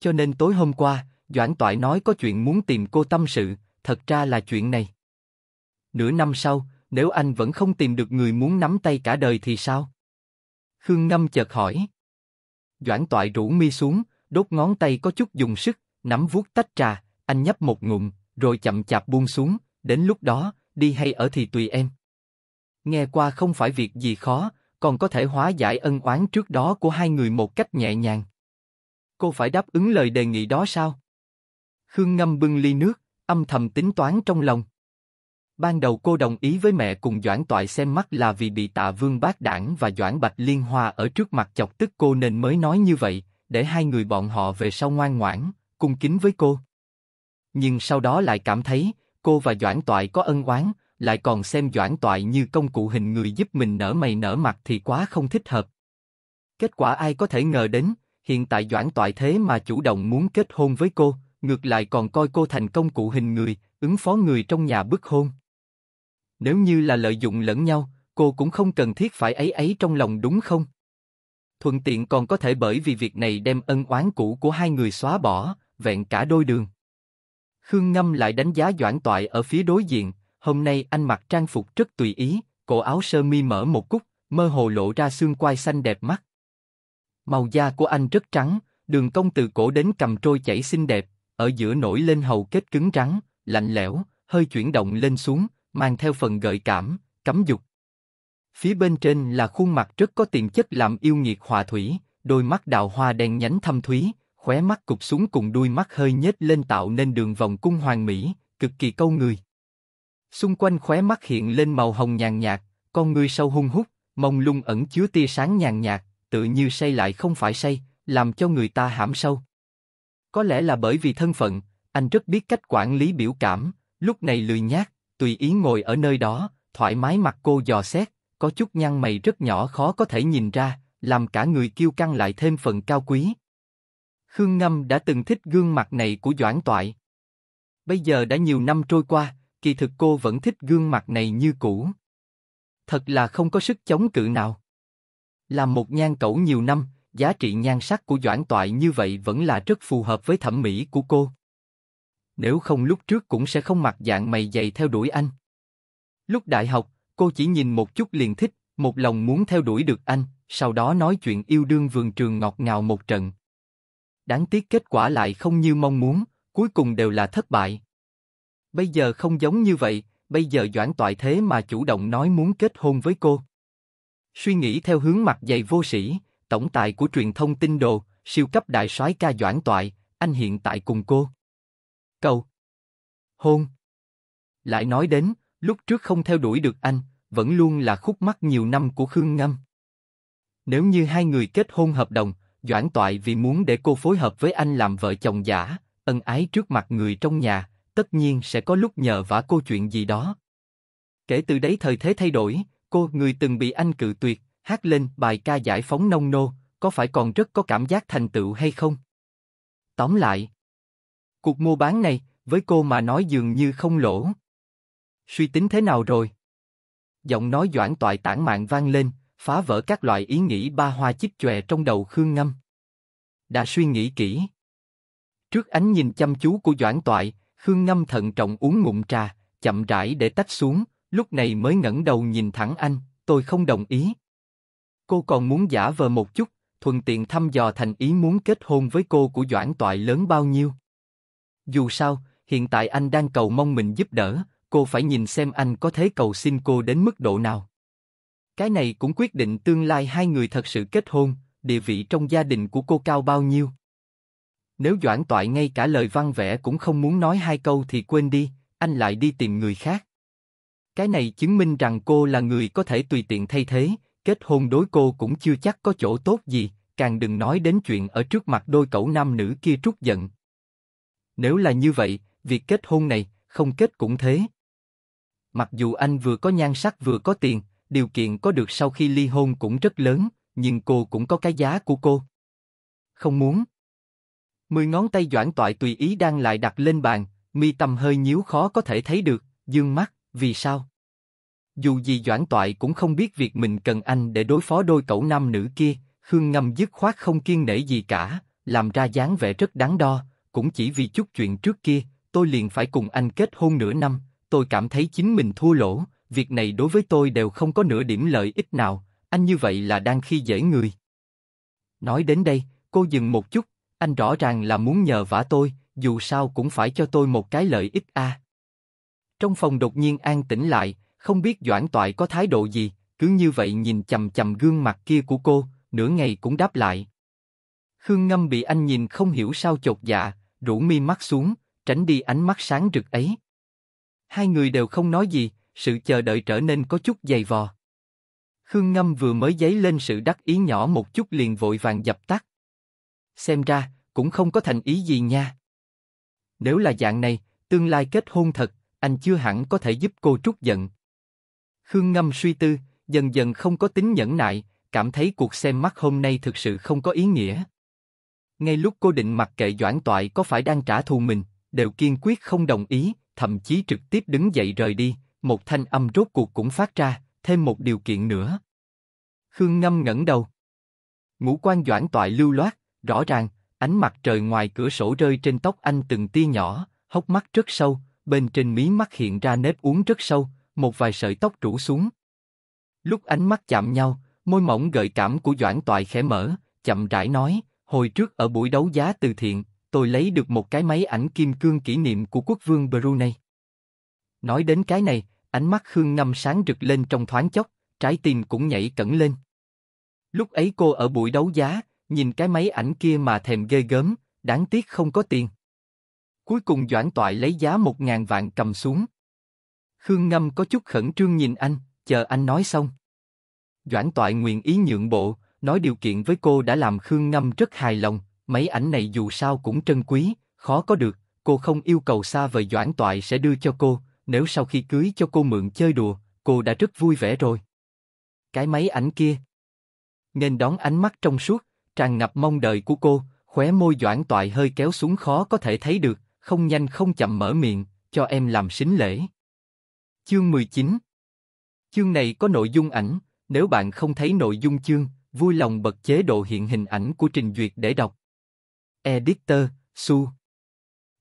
Cho nên tối hôm qua, Doãn Toại nói có chuyện muốn tìm cô tâm sự, thật ra là chuyện này. Nửa năm sau, nếu anh vẫn không tìm được người muốn nắm tay cả đời thì sao? Khương Ngâm chợt hỏi. Doãn Toại rũ mi xuống, đốt ngón tay có chút dùng sức, nắm vuốt tách trà, anh nhấp một ngụm, rồi chậm chạp buông xuống, đến lúc đó, đi hay ở thì tùy em. Nghe qua không phải việc gì khó, còn có thể hóa giải ân oán trước đó của hai người một cách nhẹ nhàng. Cô phải đáp ứng lời đề nghị đó sao? Khương Ngâm bưng ly nước, âm thầm tính toán trong lòng. Ban đầu cô đồng ý với mẹ cùng Doãn Toại xem mắt là vì bị Tạ Vương bác đảng và Doãn Bạch Liên Hoa ở trước mặt chọc tức cô nên mới nói như vậy, để hai người bọn họ về sau ngoan ngoãn, cung kính với cô. Nhưng sau đó lại cảm thấy, cô và Doãn Toại có ân oán, lại còn xem Doãn Toại như công cụ hình người giúp mình nở mày nở mặt thì quá không thích hợp. Kết quả ai có thể ngờ đến, hiện tại Doãn Toại thế mà chủ động muốn kết hôn với cô, ngược lại còn coi cô thành công cụ hình người, ứng phó người trong nhà bức hôn. Nếu như là lợi dụng lẫn nhau, cô cũng không cần thiết phải ấy ấy trong lòng đúng không? thuận tiện còn có thể bởi vì việc này đem ân oán cũ của hai người xóa bỏ, vẹn cả đôi đường. Khương Ngâm lại đánh giá Doãn Toại ở phía đối diện, hôm nay anh mặc trang phục rất tùy ý, cổ áo sơ mi mở một cúc, mơ hồ lộ ra xương quai xanh đẹp mắt. Màu da của anh rất trắng, đường cong từ cổ đến cầm trôi chảy xinh đẹp, ở giữa nổi lên hầu kết cứng trắng, lạnh lẽo, hơi chuyển động lên xuống, mang theo phần gợi cảm, cấm dục. Phía bên trên là khuôn mặt rất có tiền chất làm yêu nghiệt hòa thủy, đôi mắt đào hoa đen nhánh thâm thúy, khóe mắt cụp xuống cùng đuôi mắt hơi nhếch lên tạo nên đường vòng cung hoàng mỹ, cực kỳ câu người. Xung quanh khóe mắt hiện lên màu hồng nhàn nhạt, con ngươi sâu hung hút, mông lung ẩn chứa tia sáng nhàn nhạt, tự như say lại không phải say, làm cho người ta hãm sâu. Có lẽ là bởi vì thân phận, anh rất biết cách quản lý biểu cảm, lúc này lười nhác, tùy ý ngồi ở nơi đó, thoải mái mặt cô dò xét, có chút nhăn mày rất nhỏ khó có thể nhìn ra, làm cả người kiêu căng lại thêm phần cao quý. Khương Ngâm đã từng thích gương mặt này của Doãn Toại. Bây giờ đã nhiều năm trôi qua, kỳ thực cô vẫn thích gương mặt này như cũ. Thật là không có sức chống cự nào. Làm một nhan cẩu nhiều năm, giá trị nhan sắc của Doãn Toại như vậy vẫn là rất phù hợp với thẩm mỹ của cô. Nếu không lúc trước cũng sẽ không mặc dạng mày dày theo đuổi anh. Lúc đại học, cô chỉ nhìn một chút liền thích, một lòng muốn theo đuổi được anh, sau đó nói chuyện yêu đương vườn trường ngọt ngào một trận. Đáng tiếc kết quả lại không như mong muốn, cuối cùng đều là thất bại. Bây giờ không giống như vậy, bây giờ Doãn Toại thế mà chủ động nói muốn kết hôn với cô. Suy nghĩ theo hướng mặt dày vô sĩ, tổng tài của truyền thông tin đồ, siêu cấp đại soái ca Doãn Toại, anh hiện tại cùng cô. Cầu. Hôn. Lại nói đến, lúc trước không theo đuổi được anh, vẫn luôn là khúc mắc nhiều năm của Khương Ngâm. Nếu như hai người kết hôn hợp đồng, Doãn Toại vì muốn để cô phối hợp với anh làm vợ chồng giả, ân ái trước mặt người trong nhà, tất nhiên sẽ có lúc nhờ vả cô chuyện gì đó. Kể từ đấy thời thế thay đổi, cô người từng bị anh cự tuyệt, hát lên bài ca giải phóng nông nô, có phải còn rất có cảm giác thành tựu hay không? Tóm lại, cuộc mua bán này với cô mà nói dường như không lỗ. Suy tính thế nào rồi? Giọng nói doãn toại tản mạn vang lên, phá vỡ các loại ý nghĩ ba hoa chích chòe trong đầu Khương Ngâm. Đã suy nghĩ kỹ. Trước ánh nhìn chăm chú của doãn toại, Khương Ngâm thận trọng uống ngụm trà, chậm rãi để tách xuống, lúc này mới ngẩng đầu nhìn thẳng anh, tôi không đồng ý. Cô còn muốn giả vờ một chút, thuận tiện thăm dò thành ý muốn kết hôn với cô của Doãn Toại lớn bao nhiêu. Dù sao, hiện tại anh đang cầu mong mình giúp đỡ, cô phải nhìn xem anh có thế cầu xin cô đến mức độ nào. Cái này cũng quyết định tương lai hai người thật sự kết hôn, địa vị trong gia đình của cô cao bao nhiêu. Nếu Doãn Toại ngay cả lời văn vẽ cũng không muốn nói hai câu thì quên đi, anh lại đi tìm người khác. Cái này chứng minh rằng cô là người có thể tùy tiện thay thế, kết hôn đối cô cũng chưa chắc có chỗ tốt gì, càng đừng nói đến chuyện ở trước mặt đôi cậu nam nữ kia trút giận. Nếu là như vậy, việc kết hôn này, không kết cũng thế. Mặc dù anh vừa có nhan sắc vừa có tiền, điều kiện có được sau khi ly hôn cũng rất lớn, nhưng cô cũng có cái giá của cô. Không muốn. Mười ngón tay doãn toại tùy ý đang lại đặt lên bàn, mi tâm hơi nhíu khó có thể thấy được, dương mắt, vì sao? Dù gì doãn toại cũng không biết việc mình cần anh để đối phó đôi cậu nam nữ kia, Khương Ngâm dứt khoát không kiên nể gì cả, làm ra dáng vẻ rất đáng đo, cũng chỉ vì chút chuyện trước kia, tôi liền phải cùng anh kết hôn nửa năm, tôi cảm thấy chính mình thua lỗ, việc này đối với tôi đều không có nửa điểm lợi ích nào, anh như vậy là đang khi dễ người. Nói đến đây, cô dừng một chút, anh rõ ràng là muốn nhờ vả tôi, dù sao cũng phải cho tôi một cái lợi ích a. Trong phòng đột nhiên an tĩnh lại, không biết Doãn Toại có thái độ gì, cứ như vậy nhìn chầm chầm gương mặt kia của cô, nửa ngày cũng đáp lại. Khương Ngâm bị anh nhìn không hiểu sao chột dạ, rũ mi mắt xuống, tránh đi ánh mắt sáng rực ấy. Hai người đều không nói gì, sự chờ đợi trở nên có chút dày vò. Khương Ngâm vừa mới giấy lên sự đắc ý nhỏ một chút liền vội vàng dập tắt. Xem ra, cũng không có thành ý gì nha. Nếu là dạng này, tương lai kết hôn thật, anh chưa hẳn có thể giúp cô trút giận. Khương Ngâm suy tư, dần dần không có tính nhẫn nại, cảm thấy cuộc xem mắt hôm nay thực sự không có ý nghĩa. Ngay lúc cô định mặc kệ Doãn Toại có phải đang trả thù mình, đều kiên quyết không đồng ý, thậm chí trực tiếp đứng dậy rời đi, một thanh âm rốt cuộc cũng phát ra, thêm một điều kiện nữa. Khương Ngâm ngẩng đầu. Ngũ quan doãn toại lưu loát, rõ ràng, ánh mặt trời ngoài cửa sổ rơi trên tóc anh từng tia nhỏ, hốc mắt rất sâu, bên trên mí mắt hiện ra nếp uốn rất sâu, một vài sợi tóc rủ xuống. Lúc ánh mắt chạm nhau, môi mỏng gợi cảm của Doãn Toại khẽ mở, chậm rãi nói, hồi trước ở buổi đấu giá từ thiện, tôi lấy được một cái máy ảnh kim cương kỷ niệm của quốc vương Brunei. Nói đến cái này, ánh mắt Khương Ngâm sáng rực lên trong thoáng chốc, trái tim cũng nhảy cẩn lên. Lúc ấy cô ở buổi đấu giá, nhìn cái máy ảnh kia mà thèm ghê gớm, đáng tiếc không có tiền. Cuối cùng Doãn Toại lấy giá một ngàn vạn cầm xuống. Khương Ngâm có chút khẩn trương nhìn anh, chờ anh nói xong. Doãn Toại nguyện ý nhượng bộ, nói điều kiện với cô đã làm Khương Ngâm rất hài lòng, Mấy ảnh này dù sao cũng trân quý, khó có được, cô không yêu cầu xa vời Doãn Toại sẽ đưa cho cô, nếu sau khi cưới cho cô mượn chơi đùa, cô đã rất vui vẻ rồi. Cái máy ảnh kia. Nên đón ánh mắt trong suốt, tràn ngập mong đợi của cô, khóe môi Doãn Toại hơi kéo xuống khó có thể thấy được, không nhanh không chậm mở miệng, cho em làm xính lễ. Chương 19 Chương này có nội dung ảnh, nếu bạn không thấy nội dung chương, vui lòng bật chế độ hiện hình ảnh của trình duyệt để đọc. Editor, Su.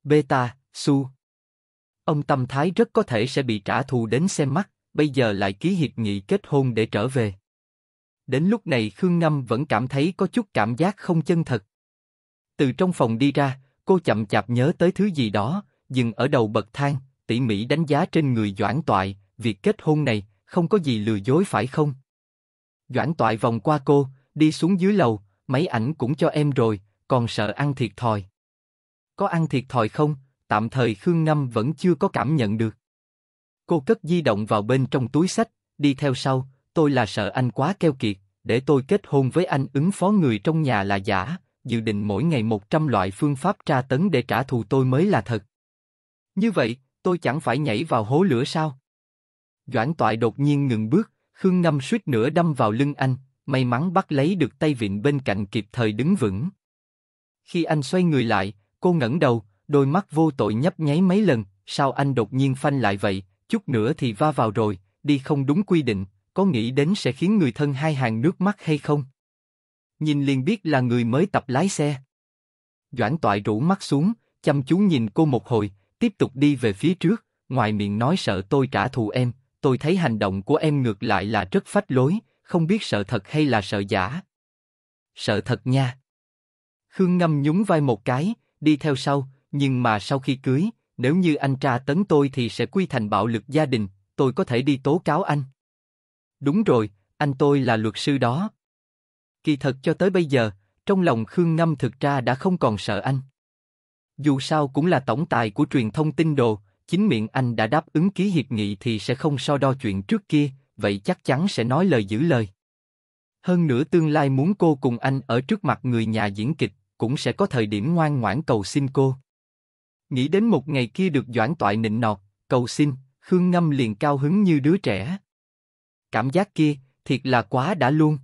Beta, Su. Ông Tâm Thái rất có thể sẽ bị trả thù đến xem mắt, bây giờ lại ký hiệp nghị kết hôn để trở về. Đến lúc này Khương Ngâm vẫn cảm thấy có chút cảm giác không chân thật. Từ trong phòng đi ra, cô chậm chạp nhớ tới thứ gì đó, dừng ở đầu bậc thang, tỉ mỉ đánh giá trên người Doãn Toại, việc kết hôn này không có gì lừa dối phải không? Doãn Toại vòng qua cô, đi xuống dưới lầu, máy ảnh cũng cho em rồi, còn sợ ăn thiệt thòi. Có ăn thiệt thòi không? Tạm thời Khương ngâm vẫn chưa có cảm nhận được. Cô cất di động vào bên trong túi sách, đi theo sau. Tôi là sợ anh quá keo kiệt, để tôi kết hôn với anh ứng phó người trong nhà là giả, dự định mỗi ngày 100 loại phương pháp tra tấn để trả thù tôi mới là thật. Như vậy, tôi chẳng phải nhảy vào hố lửa sao? Doãn Toại đột nhiên ngừng bước, Khương ngâm suýt nữa đâm vào lưng anh, may mắn bắt lấy được tay vịn bên cạnh kịp thời đứng vững. Khi anh xoay người lại, cô ngẩng đầu, đôi mắt vô tội nhấp nháy mấy lần, sao anh đột nhiên phanh lại vậy, chút nữa thì va vào rồi, đi không đúng quy định, có nghĩ đến sẽ khiến người thân hai hàng nước mắt hay không? Nhìn liền biết là người mới tập lái xe. Doãn toại rũ mắt xuống, chăm chú nhìn cô một hồi, tiếp tục đi về phía trước, ngoài miệng nói sợ tôi trả thù em, tôi thấy hành động của em ngược lại là rất phách lối, không biết sợ thật hay là sợ giả. Sợ thật nha. Khương Ngâm nhún vai một cái, đi theo sau, nhưng mà sau khi cưới, nếu như anh tra tấn tôi thì sẽ quy thành bạo lực gia đình, tôi có thể đi tố cáo anh. Đúng rồi, anh tôi là luật sư đó. Kỳ thật cho tới bây giờ, trong lòng Khương Ngâm thực ra đã không còn sợ anh. Dù sao cũng là tổng tài của truyền thông tin đồ, chính miệng anh đã đáp ứng ký hiệp nghị thì sẽ không so đo chuyện trước kia, vậy chắc chắn sẽ nói lời giữ lời. Hơn nữa tương lai muốn cô cùng anh ở trước mặt người nhà diễn kịch, cũng sẽ có thời điểm ngoan ngoãn cầu xin cô. Nghĩ đến một ngày kia được doãn toại nịnh nọt, cầu xin, Khương Ngâm liền cao hứng như đứa trẻ. Cảm giác kia, thiệt là quá đã luôn.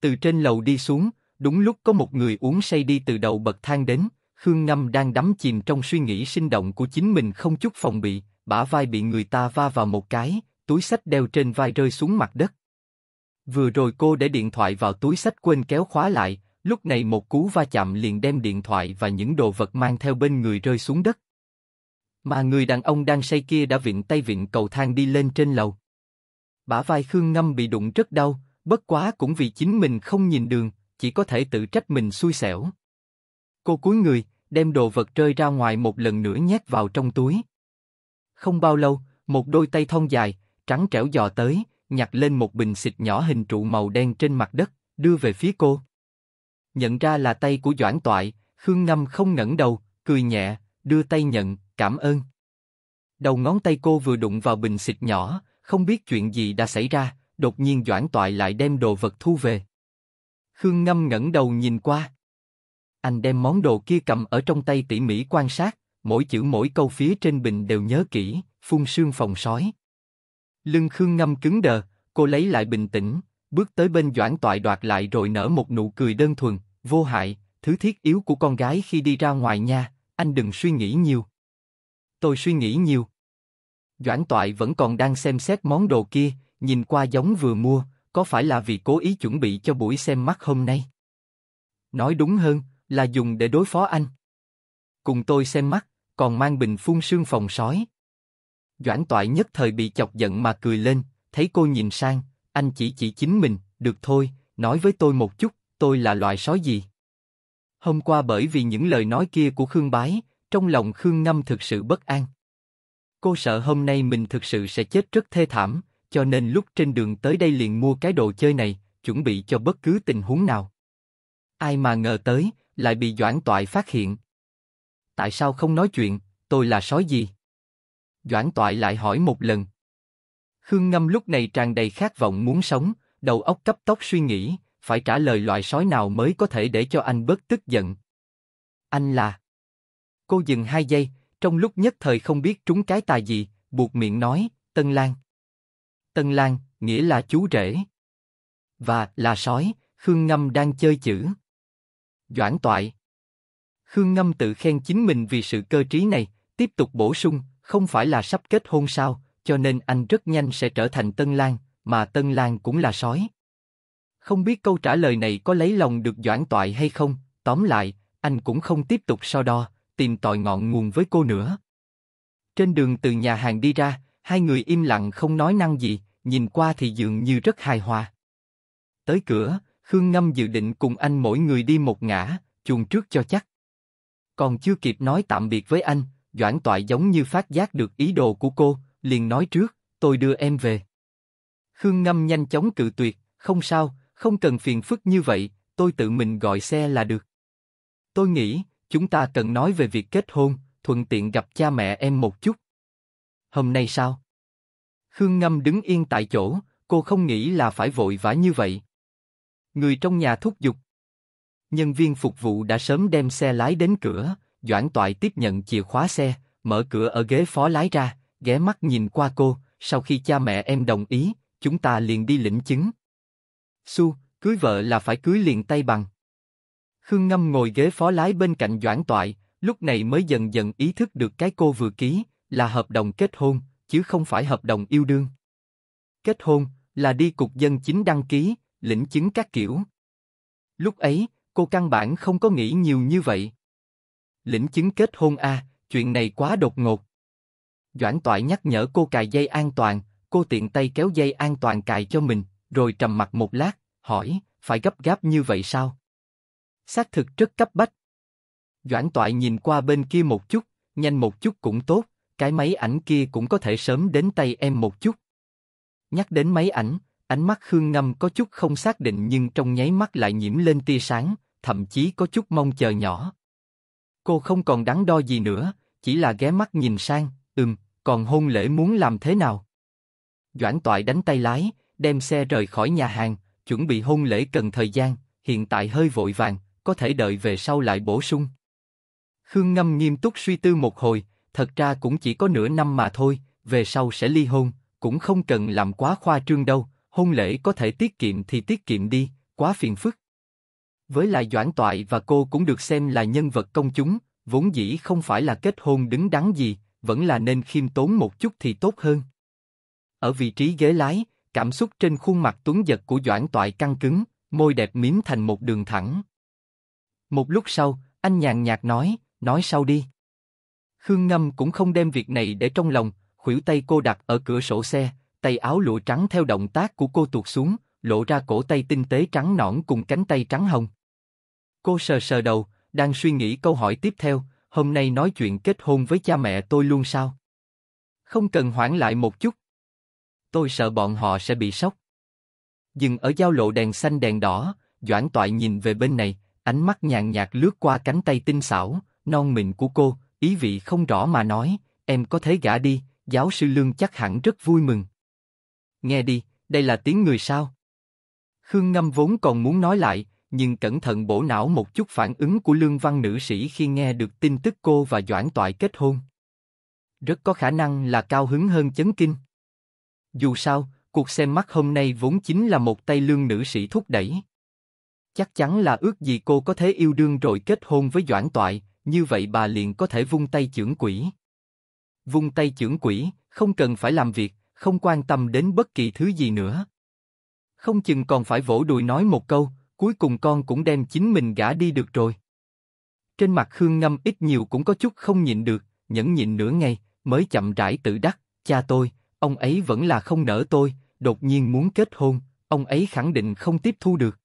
Từ trên lầu đi xuống, đúng lúc có một người uống say đi từ đầu bậc thang đến, Khương Ngâm đang đắm chìm trong suy nghĩ sinh động của chính mình không chút phòng bị, bả vai bị người ta va vào một cái, túi sách đeo trên vai rơi xuống mặt đất. Vừa rồi cô để điện thoại vào túi sách quên kéo khóa lại, Lúc này một cú va chạm liền đem điện thoại và những đồ vật mang theo bên người rơi xuống đất. Mà người đàn ông đang say kia đã vịn tay vịn cầu thang đi lên trên lầu. Bả vai Khương Ngâm bị đụng rất đau, bất quá cũng vì chính mình không nhìn đường, chỉ có thể tự trách mình xui xẻo. Cô cúi người, đem đồ vật rơi ra ngoài một lần nữa nhét vào trong túi. Không bao lâu, một đôi tay thon dài, trắng trẻo dò tới, nhặt lên một bình xịt nhỏ hình trụ màu đen trên mặt đất, đưa về phía cô. Nhận ra là tay của Doãn Toại, Khương Ngâm không ngẩng đầu, cười nhẹ, đưa tay nhận, cảm ơn. Đầu ngón tay cô vừa đụng vào bình xịt nhỏ, không biết chuyện gì đã xảy ra, đột nhiên Doãn Toại lại đem đồ vật thu về. Khương Ngâm ngẩng đầu nhìn qua. Anh đem món đồ kia cầm ở trong tay tỉ mỉ quan sát, mỗi chữ mỗi câu phía trên bình đều nhớ kỹ, phun sương phòng sói. Lưng Khương Ngâm cứng đờ, cô lấy lại bình tĩnh, bước tới bên Doãn Toại đoạt lại rồi nở một nụ cười đơn thuần, vô hại, thứ thiết yếu của con gái khi đi ra ngoài nha, anh đừng suy nghĩ nhiều. Tôi suy nghĩ nhiều. Doãn Toại vẫn còn đang xem xét món đồ kia, nhìn qua giống vừa mua, có phải là vì cố ý chuẩn bị cho buổi xem mắt hôm nay? Nói đúng hơn, là dùng để đối phó anh. Cùng tôi xem mắt, còn mang bình phun sương phòng sói. Doãn Toại nhất thời bị chọc giận mà cười lên, thấy cô nhìn sang, anh chỉ chỉ chính mình, được thôi, nói với tôi một chút, tôi là loại sói gì. Hôm qua bởi vì những lời nói kia của Khương Bái, trong lòng Khương Ngâm thực sự bất an. Cô sợ hôm nay mình thực sự sẽ chết rất thê thảm, cho nên lúc trên đường tới đây liền mua cái đồ chơi này, chuẩn bị cho bất cứ tình huống nào. Ai mà ngờ tới, lại bị Doãn Toại phát hiện. Tại sao không nói chuyện, tôi là sói gì? Doãn Toại lại hỏi một lần. Hương Ngâm lúc này tràn đầy khát vọng muốn sống, đầu óc cấp tốc suy nghĩ, phải trả lời loại sói nào mới có thể để cho anh bớt tức giận. Anh là... Cô dừng hai giây, trong lúc nhất thời không biết trúng cái tài gì, buộc miệng nói, Tân Lan. Tân Lan, nghĩa là chú rể. Và là sói, Khương Ngâm đang chơi chữ. Doãn toại. Khương Ngâm tự khen chính mình vì sự cơ trí này, tiếp tục bổ sung, không phải là sắp kết hôn sao, cho nên anh rất nhanh sẽ trở thành Tân Lan, mà Tân Lan cũng là sói. Không biết câu trả lời này có lấy lòng được Doãn Toại hay không, tóm lại, anh cũng không tiếp tục so đo, tìm tòi ngọn nguồn với cô nữa. Trên đường từ nhà hàng đi ra, hai người im lặng không nói năng gì, nhìn qua thì dường như rất hài hòa. Tới cửa, Khương Ngâm dự định cùng anh mỗi người đi một ngã, chuồn trước cho chắc. Còn chưa kịp nói tạm biệt với anh, Doãn Toại giống như phát giác được ý đồ của cô, liền nói trước, tôi đưa em về. Khương Ngâm nhanh chóng cự tuyệt, không sao, không cần phiền phức như vậy, tôi tự mình gọi xe là được. Tôi nghĩ, chúng ta cần nói về việc kết hôn, thuận tiện gặp cha mẹ em một chút. Hôm nay sao? Khương Ngâm đứng yên tại chỗ, cô không nghĩ là phải vội vã như vậy. Người trong nhà thúc giục. Nhân viên phục vụ đã sớm đem xe lái đến cửa, Doãn Toại tiếp nhận chìa khóa xe, mở cửa ở ghế phó lái ra, ghé mắt nhìn qua cô, sau khi cha mẹ em đồng ý, chúng ta liền đi lĩnh chứng. Su, cưới vợ là phải cưới liền tay bằng. Khương Ngâm ngồi ghế phó lái bên cạnh Doãn Toại, lúc này mới dần dần ý thức được cái cô vừa ký là hợp đồng kết hôn, chứ không phải hợp đồng yêu đương. Kết hôn là đi cục dân chính đăng ký, lĩnh chứng các kiểu. Lúc ấy, cô căn bản không có nghĩ nhiều như vậy. Lĩnh chứng kết hôn a, à, chuyện này quá đột ngột. Doãn Toại nhắc nhở cô cài dây an toàn, cô tiện tay kéo dây an toàn cài cho mình, rồi trầm mặt một lát, hỏi, phải gấp gáp như vậy sao? Xác thực rất cấp bách. Doãn Toại nhìn qua bên kia một chút, nhanh một chút cũng tốt, cái máy ảnh kia cũng có thể sớm đến tay em một chút. Nhắc đến máy ảnh, ánh mắt Khương Ngâm có chút không xác định nhưng trong nháy mắt lại nhiễm lên tia sáng, thậm chí có chút mong chờ nhỏ. Cô không còn đắn đo gì nữa, chỉ là ghé mắt nhìn sang, Ừm, còn hôn lễ muốn làm thế nào? Doãn Toại đánh tay lái, đem xe rời khỏi nhà hàng, chuẩn bị hôn lễ cần thời gian, hiện tại hơi vội vàng, có thể đợi về sau lại bổ sung. Khương Ngâm nghiêm túc suy tư một hồi, thật ra cũng chỉ có nửa năm mà thôi, về sau sẽ ly hôn, cũng không cần làm quá khoa trương đâu, hôn lễ có thể tiết kiệm thì tiết kiệm đi, quá phiền phức. Với lại Doãn Toại và cô cũng được xem là nhân vật công chúng, vốn dĩ không phải là kết hôn đứng đắn gì, vẫn là nên khiêm tốn một chút thì tốt hơn. Ở vị trí ghế lái, cảm xúc trên khuôn mặt tuấn giật của Doãn Toại căng cứng, môi đẹp mím thành một đường thẳng. Một lúc sau, anh nhàn nhạt nói, nói sau đi. Khương Ngâm cũng không đem việc này để trong lòng, khuỷu tay cô đặt ở cửa sổ xe, tay áo lụa trắng theo động tác của cô tuột xuống, lộ ra cổ tay tinh tế trắng nõn cùng cánh tay trắng hồng. Cô sờ sờ đầu, đang suy nghĩ câu hỏi tiếp theo, hôm nay nói chuyện kết hôn với cha mẹ tôi luôn sao? Không cần hoãn lại một chút. Tôi sợ bọn họ sẽ bị sốc. Dừng ở giao lộ đèn xanh đèn đỏ, Doãn Toại nhìn về bên này, ánh mắt nhàn nhạt lướt qua cánh tay tinh xảo, non mịn của cô, ý vị không rõ mà nói, em có thể gả đi, giáo sư Lương chắc hẳn rất vui mừng. Nghe đi, đây là tiếng người sao? Khương Ngâm vốn còn muốn nói lại, nhưng cẩn thận bổ não một chút phản ứng của lương văn nữ sĩ khi nghe được tin tức cô và doãn toại kết hôn. Rất có khả năng là cao hứng hơn chấn kinh. Dù sao, cuộc xem mắt hôm nay vốn chính là một tay lương nữ sĩ thúc đẩy. Chắc chắn là ước gì cô có thể yêu đương rồi kết hôn với doãn toại, như vậy bà liền có thể vung tay chưởng quỷ. Vung tay chưởng quỷ, không cần phải làm việc, không quan tâm đến bất kỳ thứ gì nữa. Không chừng còn phải vỗ đùi nói một câu, cuối cùng con cũng đem chính mình gả đi được rồi. Trên mặt Khương Ngâm ít nhiều cũng có chút không nhịn được, nhẫn nhịn nửa ngày, mới chậm rãi tự đắc, cha tôi, ông ấy vẫn là không nỡ tôi, đột nhiên muốn kết hôn, ông ấy khẳng định không tiếp thu được.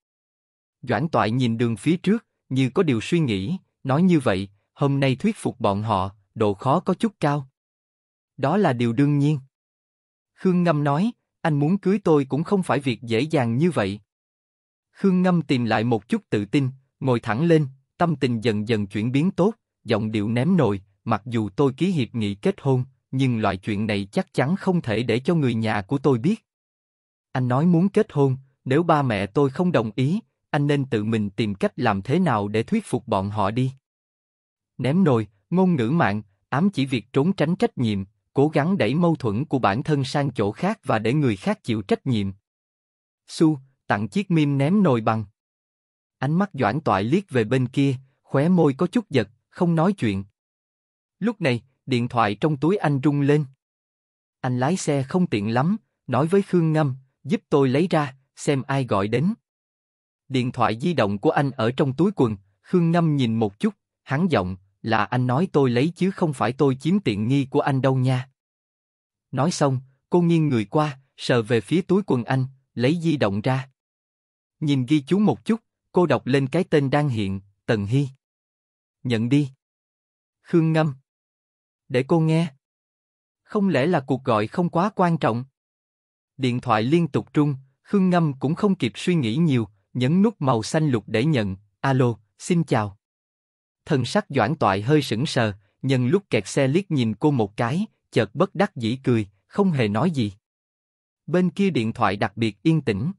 Doãn Toại nhìn đường phía trước, như có điều suy nghĩ, nói như vậy, hôm nay thuyết phục bọn họ, độ khó có chút cao. Đó là điều đương nhiên. Khương Ngâm nói, anh muốn cưới tôi cũng không phải việc dễ dàng như vậy. Khương Ngâm tìm lại một chút tự tin, ngồi thẳng lên, tâm tình dần dần chuyển biến tốt, giọng điệu ném nồi, mặc dù tôi ký hiệp nghị kết hôn, nhưng loại chuyện này chắc chắn không thể để cho người nhà của tôi biết. Anh nói muốn kết hôn, nếu ba mẹ tôi không đồng ý, anh nên tự mình tìm cách làm thế nào để thuyết phục bọn họ đi. Ném nồi, ngôn ngữ mạng, ám chỉ việc trốn tránh trách nhiệm, cố gắng đẩy mâu thuẫn của bản thân sang chỗ khác và để người khác chịu trách nhiệm. Su, tặng chiếc mim ném nồi bằng. Ánh mắt Doãn Toại liếc về bên kia, khóe môi có chút giật, không nói chuyện. Lúc này, điện thoại trong túi anh rung lên. Anh lái xe không tiện lắm, nói với Khương Ngâm, giúp tôi lấy ra, xem ai gọi đến. Điện thoại di động của anh ở trong túi quần, Khương Ngâm nhìn một chút, hắn giọng, là anh nói tôi lấy chứ không phải tôi chiếm tiện nghi của anh đâu nha. Nói xong, cô nghiêng người qua, sờ về phía túi quần anh, lấy di động ra. Nhìn ghi chú một chút, cô đọc lên cái tên đang hiện, Tần Hy. Nhận đi. Khương Ngâm. Để cô nghe. Không lẽ là cuộc gọi không quá quan trọng? Điện thoại liên tục trung, Khương Ngâm cũng không kịp suy nghĩ nhiều, nhấn nút màu xanh lục để nhận, alo, xin chào. Thần sắc doãn toại hơi sững sờ, nhân lúc kẹt xe liếc nhìn cô một cái, chợt bất đắc dĩ cười, không hề nói gì. Bên kia điện thoại đặc biệt yên tĩnh.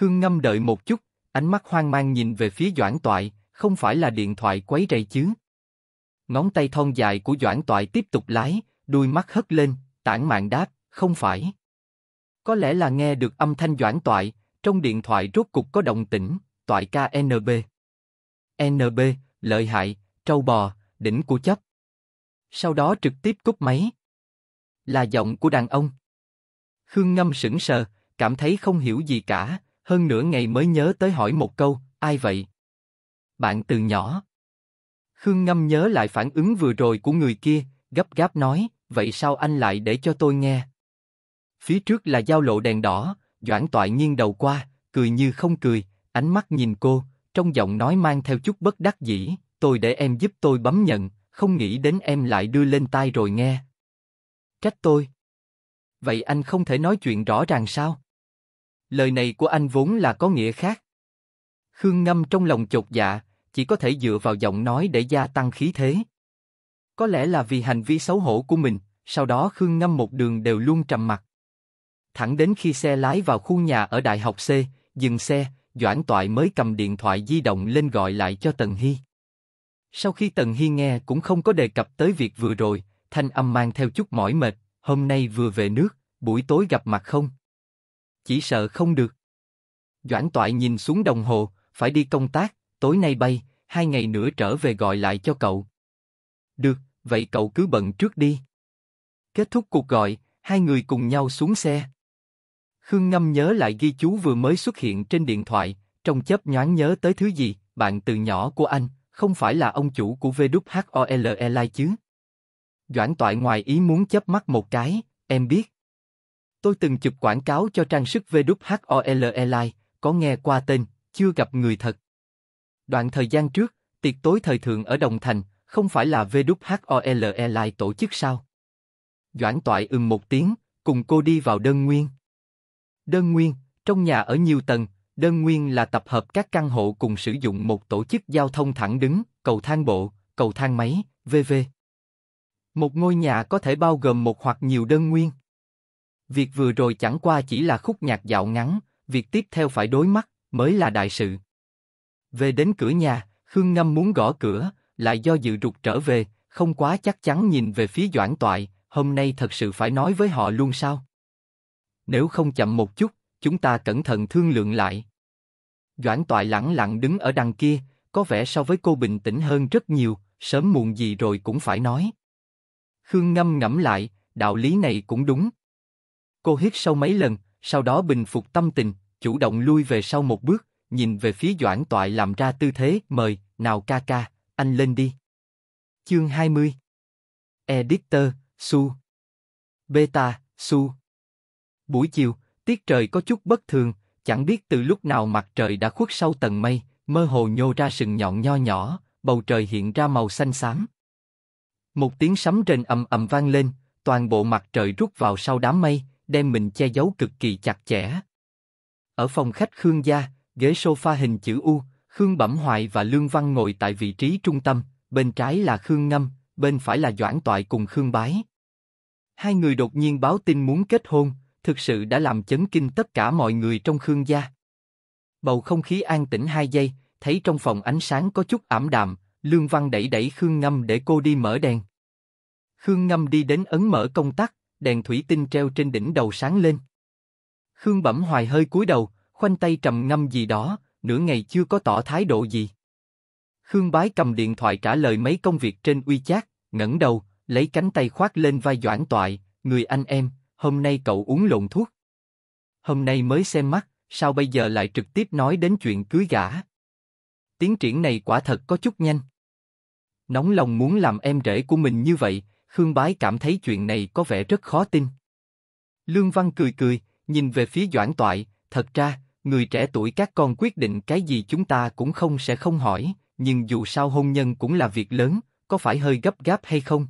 Khương Ngâm đợi một chút, ánh mắt hoang mang nhìn về phía Doãn Toại, không phải là điện thoại quấy rầy chứ. Ngón tay thon dài của Doãn Toại tiếp tục lái, đuôi mắt hất lên, tản mạng đáp, không phải. Có lẽ là nghe được âm thanh Doãn Toại, trong điện thoại rốt cục có động tĩnh, Toại ca NB. NB, lợi hại, trâu bò, đỉnh của chấp. Sau đó trực tiếp cúp máy. Là giọng của đàn ông. Khương Ngâm sững sờ, cảm thấy không hiểu gì cả, hơn nửa ngày mới nhớ tới hỏi một câu, ai vậy? Bạn từ nhỏ. Khương Ngâm nhớ lại phản ứng vừa rồi của người kia, gấp gáp nói, vậy sao anh lại để cho tôi nghe? Phía trước là giao lộ đèn đỏ, Doãn Toại nghiêng đầu qua, cười như không cười, ánh mắt nhìn cô, trong giọng nói mang theo chút bất đắc dĩ, tôi để em giúp tôi bấm nhận, không nghĩ đến em lại đưa lên tai rồi nghe. Trách tôi. Vậy anh không thể nói chuyện rõ ràng sao? Lời này của anh vốn là có nghĩa khác. Khương Ngâm trong lòng chột dạ, chỉ có thể dựa vào giọng nói để gia tăng khí thế. Có lẽ là vì hành vi xấu hổ của mình, sau đó Khương Ngâm một đường đều luôn trầm mặt. Thẳng đến khi xe lái vào khu nhà ở đại học C, dừng xe, Doãn Toại mới cầm điện thoại di động lên gọi lại cho Tần Hy. Sau khi Tần Hy nghe cũng không có đề cập tới việc vừa rồi, thanh âm mang theo chút mỏi mệt, hôm nay vừa về nước, buổi tối gặp mặt không? chỉ sợ không được. Doãn Toại nhìn xuống đồng hồ, phải đi công tác, tối nay bay, hai ngày nữa trở về gọi lại cho cậu. Được, vậy cậu cứ bận trước đi. Kết thúc cuộc gọi, hai người cùng nhau xuống xe. Khương Ngâm nhớ lại ghi chú vừa mới xuất hiện trên điện thoại, trong chớp nhoáng nhớ tới thứ gì, bạn từ nhỏ của anh, không phải là ông chủ của VWHOL Airlines e chứ. Doãn toại ngoài ý muốn chớp mắt một cái, em biết. Tôi từng chụp quảng cáo cho trang sức VWHOL Airlines, có nghe qua tên, chưa gặp người thật. Đoạn thời gian trước, tiệc tối thời thượng ở Đồng Thành, không phải là VWHOL Airlines tổ chức sao? Doãn Toại ừm một tiếng, cùng cô đi vào đơn nguyên. Đơn nguyên, trong nhà ở nhiều tầng, đơn nguyên là tập hợp các căn hộ cùng sử dụng một tổ chức giao thông thẳng đứng, cầu thang bộ, cầu thang máy, VV. Một ngôi nhà có thể bao gồm một hoặc nhiều đơn nguyên. Việc vừa rồi chẳng qua chỉ là khúc nhạc dạo ngắn, việc tiếp theo phải đối mắt, mới là đại sự. Về đến cửa nhà, Khương Ngâm muốn gõ cửa, lại do dự rụt trở về, không quá chắc chắn nhìn về phía Doãn Toại, hôm nay thật sự phải nói với họ luôn sao? Nếu không chậm một chút, chúng ta cẩn thận thương lượng lại. Doãn Toại lẳng lặng đứng ở đằng kia, có vẻ so với cô bình tĩnh hơn rất nhiều, sớm muộn gì rồi cũng phải nói. Khương Ngâm ngẫm lại, đạo lý này cũng đúng. Cô hít sâu mấy lần, sau đó bình phục tâm tình, chủ động lui về sau một bước, nhìn về phía Doãn Toại làm ra tư thế mời, nào ca ca, anh lên đi. Chương 20 Editor, Su Beta, Su Buổi chiều, tiết trời có chút bất thường, chẳng biết từ lúc nào mặt trời đã khuất sau tầng mây, mơ hồ nhô ra sừng nhọn nho nhỏ, bầu trời hiện ra màu xanh xám. Một tiếng sấm rền ầm ầm vang lên, toàn bộ mặt trời rút vào sau đám mây, đem mình che giấu cực kỳ chặt chẽ. Ở phòng khách Khương gia, ghế sofa hình chữ U, Khương Bẩm Hoài và Lương Văn ngồi tại vị trí trung tâm, bên trái là Khương Ngâm, bên phải là Doãn Toại cùng Khương Bái. Hai người đột nhiên báo tin muốn kết hôn, thực sự đã làm chấn kinh tất cả mọi người trong Khương gia. Bầu không khí an tĩnh hai giây, thấy trong phòng ánh sáng có chút ảm đạm, Lương Văn đẩy đẩy Khương Ngâm để cô đi mở đèn. Khương Ngâm đi đến ấn mở công tắc, đèn thủy tinh treo trên đỉnh đầu sáng lên. Khương Bẩm hoài hơi cúi đầu, khoanh tay trầm ngâm gì đó, nửa ngày chưa có tỏ thái độ gì. Khương Bái cầm điện thoại trả lời mấy công việc trên uy chat, ngẩng đầu, lấy cánh tay khoác lên vai Doãn Toại, người anh em, hôm nay cậu uống lộn thuốc. Hôm nay mới xem mắt, sao bây giờ lại trực tiếp nói đến chuyện cưới gả? Tiến triển này quả thật có chút nhanh. Nóng lòng muốn làm em rể của mình như vậy, Khương Bái cảm thấy chuyện này có vẻ rất khó tin. Lương Văn cười cười, nhìn về phía Doãn Toại, thật ra, người trẻ tuổi các con quyết định cái gì chúng ta cũng không sẽ không hỏi, nhưng dù sao hôn nhân cũng là việc lớn, có phải hơi gấp gáp hay không?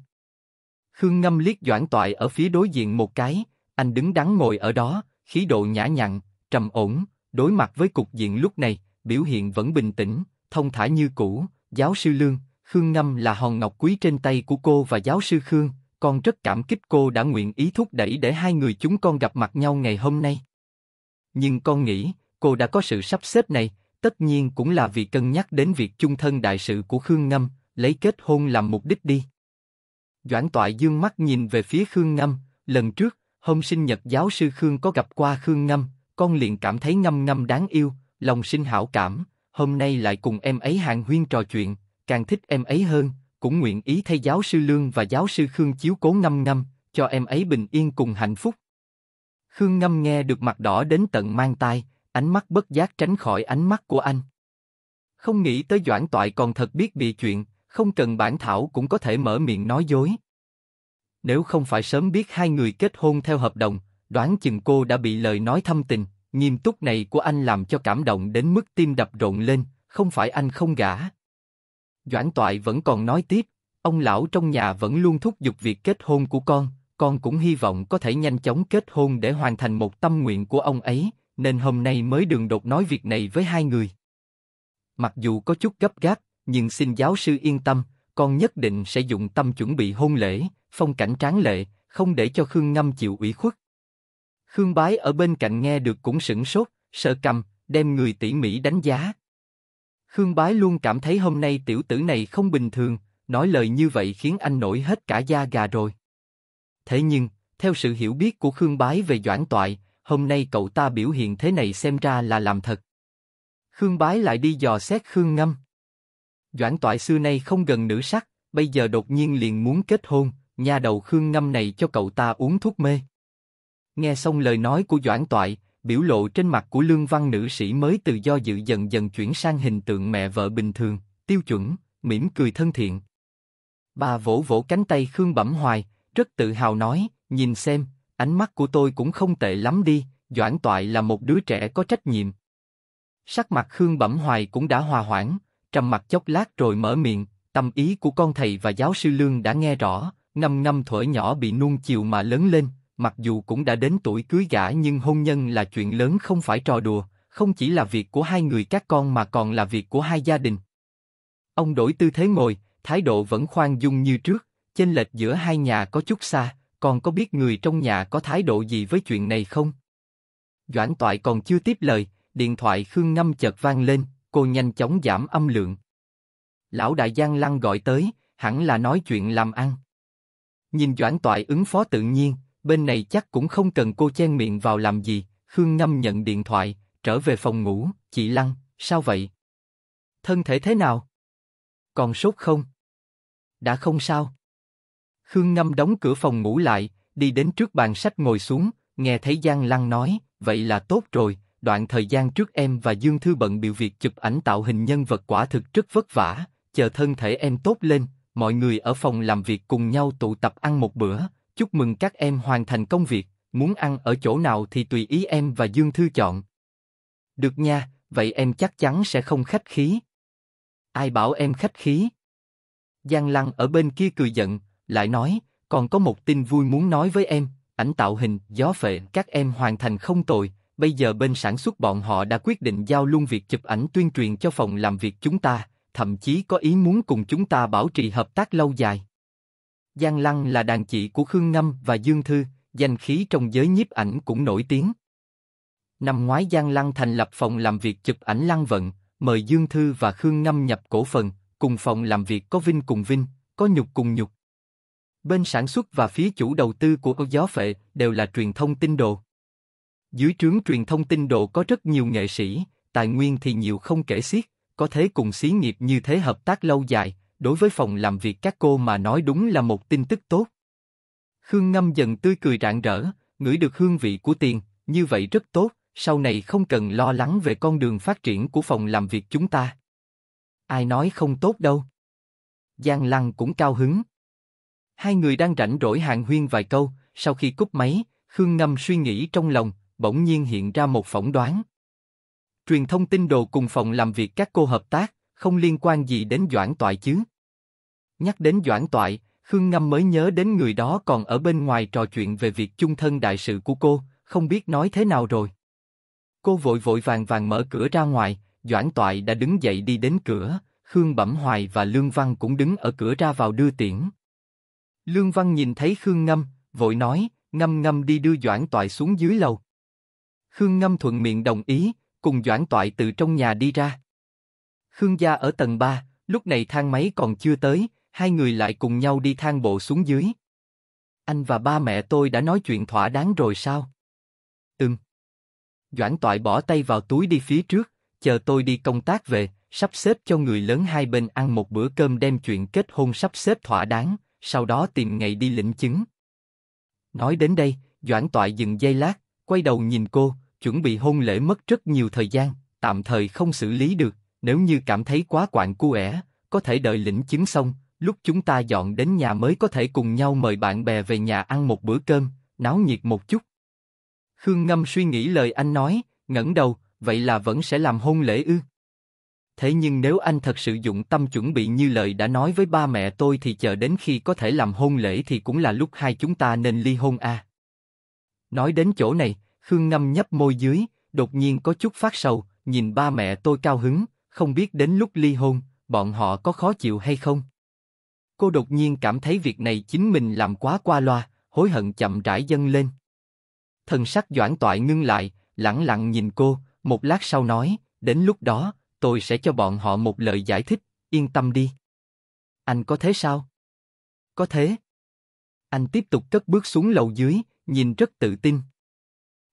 Khương Ngâm liếc Doãn Toại ở phía đối diện một cái, anh đứng đắn ngồi ở đó, khí độ nhã nhặn, trầm ổn, đối mặt với cục diện lúc này, biểu hiện vẫn bình tĩnh, thông thả như cũ, giáo sư Lương, Khương Ngâm là hòn ngọc quý trên tay của cô và giáo sư Khương, con rất cảm kích cô đã nguyện ý thúc đẩy để hai người chúng con gặp mặt nhau ngày hôm nay. Nhưng con nghĩ, cô đã có sự sắp xếp này, tất nhiên cũng là vì cân nhắc đến việc chung thân đại sự của Khương Ngâm, lấy kết hôn làm mục đích đi. Doãn Toại dương mắt nhìn về phía Khương Ngâm, lần trước, hôm sinh nhật giáo sư Khương có gặp qua Khương Ngâm, con liền cảm thấy Ngâm Ngâm đáng yêu, lòng sinh hảo cảm, hôm nay lại cùng em ấy hàng huyên trò chuyện, càng thích em ấy hơn, cũng nguyện ý thay giáo sư Lương và giáo sư Khương chiếu cố năm năm, cho em ấy bình yên cùng hạnh phúc. Khương Ngâm nghe được mặt đỏ đến tận mang tai, ánh mắt bất giác tránh khỏi ánh mắt của anh. Không nghĩ tới Doãn Toại còn thật biết bị chuyện, không cần bản thảo cũng có thể mở miệng nói dối. Nếu không phải sớm biết hai người kết hôn theo hợp đồng, đoán chừng cô đã bị lời nói thâm tình, nghiêm túc này của anh làm cho cảm động đến mức tim đập rộn lên, không phải anh không gả, Doãn Toại vẫn còn nói tiếp, ông lão trong nhà vẫn luôn thúc giục việc kết hôn của con, con cũng hy vọng có thể nhanh chóng kết hôn để hoàn thành một tâm nguyện của ông ấy, nên hôm nay mới đường đột nói việc này với hai người. Mặc dù có chút gấp gáp, nhưng xin giáo sư yên tâm, con nhất định sẽ dụng tâm chuẩn bị hôn lễ, phong cảnh tráng lệ, không để cho Khương Ngâm chịu ủy khuất. Khương Bái ở bên cạnh nghe được cũng sửng sốt, sợ cầm, đem người tỉ mỉ đánh giá. Khương Bái luôn cảm thấy hôm nay tiểu tử này không bình thường, nói lời như vậy khiến anh nổi hết cả da gà rồi. Thế nhưng, theo sự hiểu biết của Khương Bái về Doãn Toại, hôm nay cậu ta biểu hiện thế này xem ra là làm thật. Khương Bái lại đi dò xét Khương Ngâm. Doãn Toại xưa nay không gần nữ sắc, bây giờ đột nhiên liền muốn kết hôn, nha đầu Khương Ngâm này cho cậu ta uống thuốc mê. Nghe xong lời nói của Doãn Toại, biểu lộ trên mặt của lương văn nữ sĩ mới từ do dự dần dần chuyển sang hình tượng mẹ vợ bình thường, tiêu chuẩn, mỉm cười thân thiện. Bà vỗ vỗ cánh tay Khương Bẩm Hoài, rất tự hào nói, nhìn xem, ánh mắt của tôi cũng không tệ lắm đi, Doãn Toại là một đứa trẻ có trách nhiệm. Sắc mặt Khương Bẩm Hoài cũng đã hòa hoãn, trầm mặt chốc lát rồi mở miệng, tâm ý của con thầy và giáo sư Lương đã nghe rõ, năm năm thuở nhỏ bị nuông chiều mà lớn lên, mặc dù cũng đã đến tuổi cưới gả nhưng hôn nhân là chuyện lớn không phải trò đùa, không chỉ là việc của hai người các con mà còn là việc của hai gia đình. Ông đổi tư thế ngồi, thái độ vẫn khoan dung như trước, chênh lệch giữa hai nhà có chút xa, còn có biết người trong nhà có thái độ gì với chuyện này không? Doãn Toại còn chưa tiếp lời, điện thoại Khương Ngâm chợt vang lên, cô nhanh chóng giảm âm lượng. Lão đại Giang Lăng gọi tới, hẳn là nói chuyện làm ăn. Nhìn Doãn Toại ứng phó tự nhiên, bên này chắc cũng không cần cô chen miệng vào làm gì. Khương Ngâm nhận điện thoại, trở về phòng ngủ. Chị Lăng, sao vậy? Thân thể thế nào? Còn sốt không? Đã không sao. Khương Ngâm đóng cửa phòng ngủ lại, đi đến trước bàn sách ngồi xuống, nghe thấy Giang Lăng nói, vậy là tốt rồi. Đoạn thời gian trước em và Dương Thư bận biểu việc chụp ảnh tạo hình nhân vật quả thực rất vất vả, chờ thân thể em tốt lên, mọi người ở phòng làm việc cùng nhau tụ tập ăn một bữa, Chúc mừng các em hoàn thành công việc, muốn ăn ở chỗ nào thì tùy ý em và Dương Thư chọn. Được nha, vậy em chắc chắn sẽ không khách khí. Ai bảo em khách khí? Giang Lăng ở bên kia cười giận, lại nói, còn có một tin vui muốn nói với em, ảnh tạo hình, gió phệ, các em hoàn thành không tồi, bây giờ bên sản xuất bọn họ đã quyết định giao luôn việc chụp ảnh tuyên truyền cho phòng làm việc chúng ta, thậm chí có ý muốn cùng chúng ta bảo trì hợp tác lâu dài. Giang Lăng là đàn chị của Khương Ngâm và Dương Thư, danh khí trong giới nhiếp ảnh cũng nổi tiếng. Năm ngoái Giang Lăng thành lập phòng làm việc chụp ảnh Lăng Vận, mời Dương Thư và Khương Ngâm nhập cổ phần, cùng phòng làm việc có Vinh cùng Vinh, có Nhục cùng Nhục. Bên sản xuất và phía chủ đầu tư của Âu Gió Phệ đều là truyền thông tin đồ. Dưới trướng truyền thông tin đồ có rất nhiều nghệ sĩ, tài nguyên thì nhiều không kể xiết, có thế cùng xí nghiệp như thế hợp tác lâu dài, đối với phòng làm việc các cô mà nói đúng là một tin tức tốt. Khương Ngâm dần tươi cười rạng rỡ, ngửi được hương vị của tiền, như vậy rất tốt, sau này không cần lo lắng về con đường phát triển của phòng làm việc chúng ta. Ai nói không tốt đâu. Giang Lăng cũng cao hứng. Hai người đang rảnh rỗi hàng huyên vài câu, sau khi cúp máy, Khương Ngâm suy nghĩ trong lòng, bỗng nhiên hiện ra một phỏng đoán. Truyền thông tin đồ cùng phòng làm việc các cô hợp tác, không liên quan gì đến Doãn Toại chứ. Nhắc đến Doãn Toại, Khương Ngâm mới nhớ đến người đó còn ở bên ngoài trò chuyện về việc chung thân đại sự của cô, không biết nói thế nào rồi. Cô vội vội vàng vàng mở cửa ra ngoài, Doãn Toại đã đứng dậy đi đến cửa, Khương Bẩm Hoài và Lương Văn cũng đứng ở cửa ra vào đưa tiễn. Lương Văn nhìn thấy Khương Ngâm, vội nói, Ngâm Ngâm đi đưa Doãn Toại xuống dưới lầu. Khương Ngâm thuận miệng đồng ý, cùng Doãn Toại từ trong nhà đi ra. Khương gia ở tầng 3, lúc này thang máy còn chưa tới, hai người lại cùng nhau đi thang bộ xuống dưới. Anh và ba mẹ tôi đã nói chuyện thỏa đáng rồi sao? Ừm. Doãn Toại bỏ tay vào túi đi phía trước, chờ tôi đi công tác về, sắp xếp cho người lớn hai bên ăn một bữa cơm đem chuyện kết hôn sắp xếp thỏa đáng, sau đó tìm ngày đi lĩnh chứng. Nói đến đây, Doãn Toại dừng giây lát, quay đầu nhìn cô, chuẩn bị hôn lễ mất rất nhiều thời gian, tạm thời không xử lý được, nếu như cảm thấy quá quặn cuể, có thể đợi lĩnh chứng xong, lúc chúng ta dọn đến nhà mới có thể cùng nhau mời bạn bè về nhà ăn một bữa cơm, náo nhiệt một chút. Khương Ngâm suy nghĩ lời anh nói, ngẩng đầu, vậy là vẫn sẽ làm hôn lễ ư? Thế nhưng nếu anh thật sự dụng tâm chuẩn bị như lời đã nói với ba mẹ tôi thì chờ đến khi có thể làm hôn lễ thì cũng là lúc hai chúng ta nên ly hôn a. Nói đến chỗ này, Khương Ngâm nhấp môi dưới, đột nhiên có chút phát sầu, nhìn ba mẹ tôi cao hứng, không biết đến lúc ly hôn, bọn họ có khó chịu hay không. Cô đột nhiên cảm thấy việc này chính mình làm quá qua loa, hối hận chậm rãi dâng lên. Thần sắc Doãn Toại ngưng lại, lặng lặng nhìn cô, một lát sau nói, đến lúc đó, tôi sẽ cho bọn họ một lời giải thích, yên tâm đi. Anh có thế sao? Có thế. Anh tiếp tục cất bước xuống lầu dưới, nhìn rất tự tin.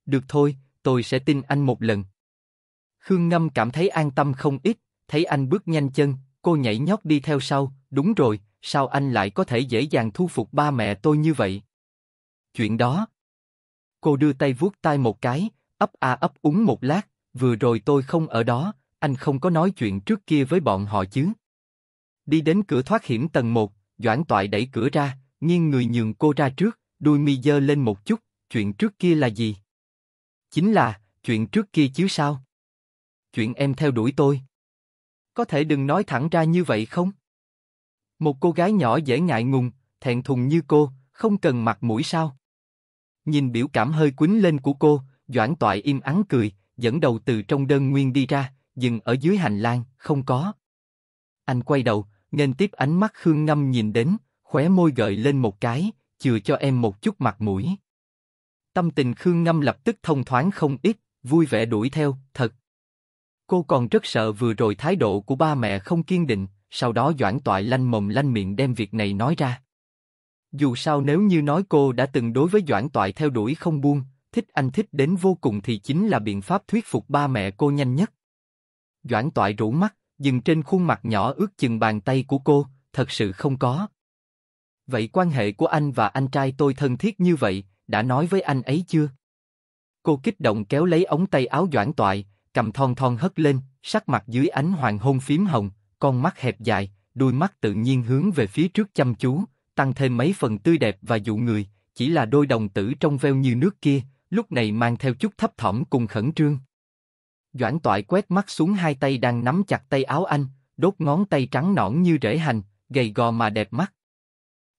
Được thôi, tôi sẽ tin anh một lần. Khương Ngâm cảm thấy an tâm không ít, thấy anh bước nhanh chân, cô nhảy nhót đi theo sau, đúng rồi, sao anh lại có thể dễ dàng thu phục ba mẹ tôi như vậy? Chuyện đó. Cô đưa tay vuốt tai một cái, ấp a ấp úng một lát, vừa rồi tôi không ở đó, anh không có nói chuyện trước kia với bọn họ chứ. Đi đến cửa thoát hiểm tầng 1, Doãn Toại đẩy cửa ra, nghiêng người nhường cô ra trước, đuôi mi dơ lên một chút, chuyện trước kia là gì? Chính là, chuyện trước kia chứ sao? chuyện em theo đuổi tôi. Có thể đừng nói thẳng ra như vậy không? Một cô gái nhỏ dễ ngại ngùng, thẹn thùng như cô, không cần mặt mũi sao? Nhìn biểu cảm hơi quýnh lên của cô, Doãn Toại im ắng cười, dẫn đầu từ trong đơn nguyên đi ra, dừng ở dưới hành lang, không có. Anh quay đầu, nên tiếp ánh mắt Khương Ngâm nhìn đến, khóe môi gợi lên một cái, chừa cho em một chút mặt mũi. Tâm tình Khương Ngâm lập tức thông thoáng không ít, vui vẻ đuổi theo, thật, Cô còn rất sợ vừa rồi thái độ của ba mẹ không kiên định, sau đó Doãn Toại lanh mồm lanh miệng đem việc này nói ra. Dù sao nếu như nói cô đã từng đối với Doãn Toại theo đuổi không buông, thích anh thích đến vô cùng thì chính là biện pháp thuyết phục ba mẹ cô nhanh nhất. Doãn Toại rũ mắt, dừng trên khuôn mặt nhỏ ước chừng bàn tay của cô, thật sự không có. Vậy quan hệ của anh và anh trai tôi thân thiết như vậy, đã nói với anh ấy chưa? Cô kích động kéo lấy ống tay áo Doãn Toại, cầm thon thon hất lên, sắc mặt dưới ánh hoàng hôn phím hồng, con mắt hẹp dài, đôi mắt tự nhiên hướng về phía trước chăm chú, tăng thêm mấy phần tươi đẹp và dụ người, chỉ là đôi đồng tử trong veo như nước kia, lúc này mang theo chút thấp thỏm cùng khẩn trương. Doãn toại quét mắt xuống hai tay đang nắm chặt tay áo anh, đốt ngón tay trắng nõn như rễ hành, gầy gò mà đẹp mắt.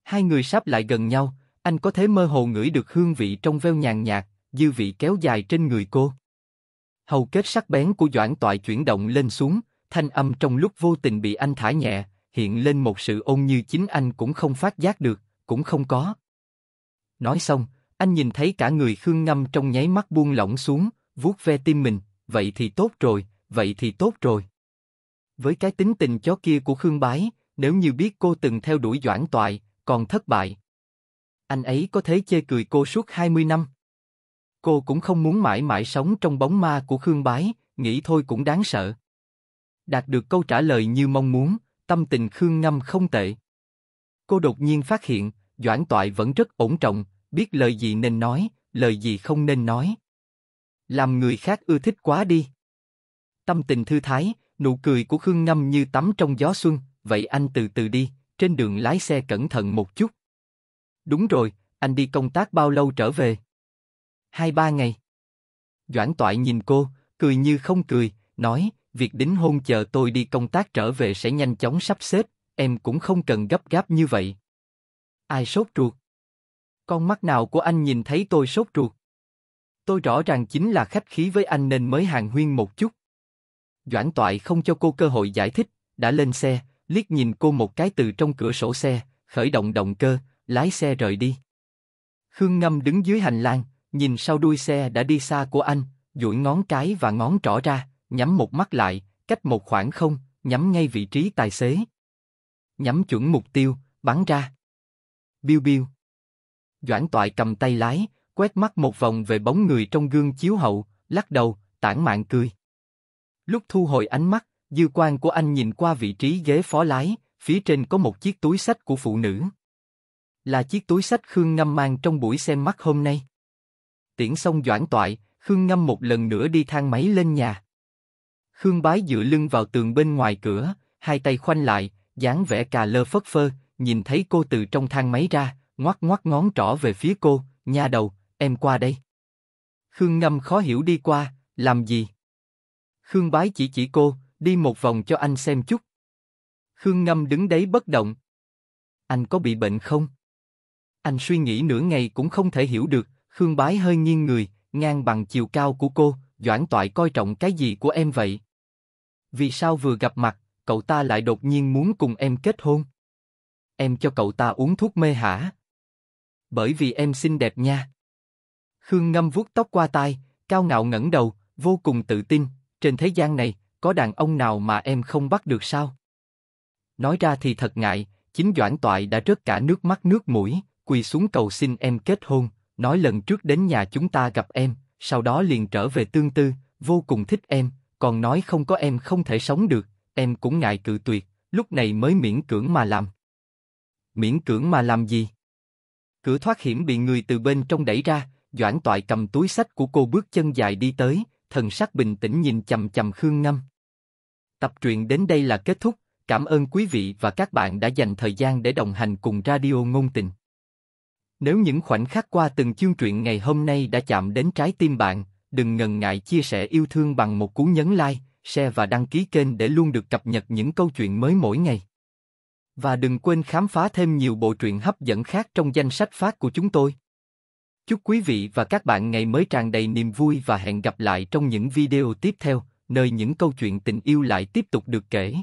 Hai người sắp lại gần nhau, anh có thể mơ hồ ngửi được hương vị trong veo nhàn nhạt, dư vị kéo dài trên người cô hầu kết sắc bén của Doãn Toại chuyển động lên xuống, thanh âm trong lúc vô tình bị anh thả nhẹ, hiện lên một sự ôn như chính anh cũng không phát giác được, cũng không có. Nói xong, anh nhìn thấy cả người Khương Ngâm trong nháy mắt buông lỏng xuống, vuốt ve tim mình, vậy thì tốt rồi, vậy thì tốt rồi. Với cái tính tình chó kia của Khương Bái, nếu như biết cô từng theo đuổi Doãn Toại, còn thất bại. Anh ấy có thể chê cười cô suốt 20 năm cô cũng không muốn mãi mãi sống trong bóng ma của Khương Bái, nghĩ thôi cũng đáng sợ. Đạt được câu trả lời như mong muốn, tâm tình Khương Ngâm không tệ. Cô đột nhiên phát hiện, Doãn Toại vẫn rất ổn trọng, biết lời gì nên nói, lời gì không nên nói. Làm người khác ưa thích quá đi. Tâm tình thư thái, nụ cười của Khương Ngâm như tắm trong gió xuân, vậy anh từ từ đi, trên đường lái xe cẩn thận một chút. Đúng rồi, anh đi công tác bao lâu trở về? hai ba ngày. Doãn Toại nhìn cô, cười như không cười, nói, việc đính hôn chờ tôi đi công tác trở về sẽ nhanh chóng sắp xếp, em cũng không cần gấp gáp như vậy. Ai sốt ruột? Con mắt nào của anh nhìn thấy tôi sốt ruột? Tôi rõ ràng chính là khách khí với anh nên mới hàng huyên một chút. Doãn Toại không cho cô cơ hội giải thích, đã lên xe, liếc nhìn cô một cái từ trong cửa sổ xe, khởi động động cơ, lái xe rời đi. Khương Ngâm đứng dưới hành lang, nhìn sau đuôi xe đã đi xa của anh, duỗi ngón cái và ngón trỏ ra, nhắm một mắt lại, cách một khoảng không, nhắm ngay vị trí tài xế. Nhắm chuẩn mục tiêu, bắn ra. Biêu biêu. Doãn toại cầm tay lái, quét mắt một vòng về bóng người trong gương chiếu hậu, lắc đầu, tản mạn cười. Lúc thu hồi ánh mắt, dư quan của anh nhìn qua vị trí ghế phó lái, phía trên có một chiếc túi sách của phụ nữ. Là chiếc túi sách Khương Ngâm mang trong buổi xem mắt hôm nay tiễn xong doãn toại, Khương Ngâm một lần nữa đi thang máy lên nhà. Khương Bái dựa lưng vào tường bên ngoài cửa, hai tay khoanh lại, dáng vẻ cà lơ phất phơ, nhìn thấy cô từ trong thang máy ra, ngoắc ngoắc ngón trỏ về phía cô, nha đầu, em qua đây. Khương Ngâm khó hiểu đi qua, làm gì? Khương Bái chỉ chỉ cô, đi một vòng cho anh xem chút. Khương Ngâm đứng đấy bất động. Anh có bị bệnh không? Anh suy nghĩ nửa ngày cũng không thể hiểu được, Khương Bái hơi nghiêng người, ngang bằng chiều cao của cô, Doãn Toại coi trọng cái gì của em vậy? Vì sao vừa gặp mặt, cậu ta lại đột nhiên muốn cùng em kết hôn? Em cho cậu ta uống thuốc mê hả? Bởi vì em xinh đẹp nha. Khương ngâm vuốt tóc qua tai, cao ngạo ngẩng đầu, vô cùng tự tin, trên thế gian này, có đàn ông nào mà em không bắt được sao? Nói ra thì thật ngại, chính Doãn Toại đã rớt cả nước mắt nước mũi, quỳ xuống cầu xin em kết hôn, nói lần trước đến nhà chúng ta gặp em, sau đó liền trở về tương tư, vô cùng thích em, còn nói không có em không thể sống được, em cũng ngại cự tuyệt, lúc này mới miễn cưỡng mà làm. Miễn cưỡng mà làm gì? Cửa thoát hiểm bị người từ bên trong đẩy ra, Doãn Toại cầm túi sách của cô bước chân dài đi tới, thần sắc bình tĩnh nhìn chầm chầm Khương Ngâm. Tập truyện đến đây là kết thúc, cảm ơn quý vị và các bạn đã dành thời gian để đồng hành cùng Radio Ngôn Tình. Nếu những khoảnh khắc qua từng chương truyện ngày hôm nay đã chạm đến trái tim bạn, đừng ngần ngại chia sẻ yêu thương bằng một cú nhấn like, share và đăng ký kênh để luôn được cập nhật những câu chuyện mới mỗi ngày. Và đừng quên khám phá thêm nhiều bộ truyện hấp dẫn khác trong danh sách phát của chúng tôi. Chúc quý vị và các bạn ngày mới tràn đầy niềm vui và hẹn gặp lại trong những video tiếp theo, nơi những câu chuyện tình yêu lại tiếp tục được kể.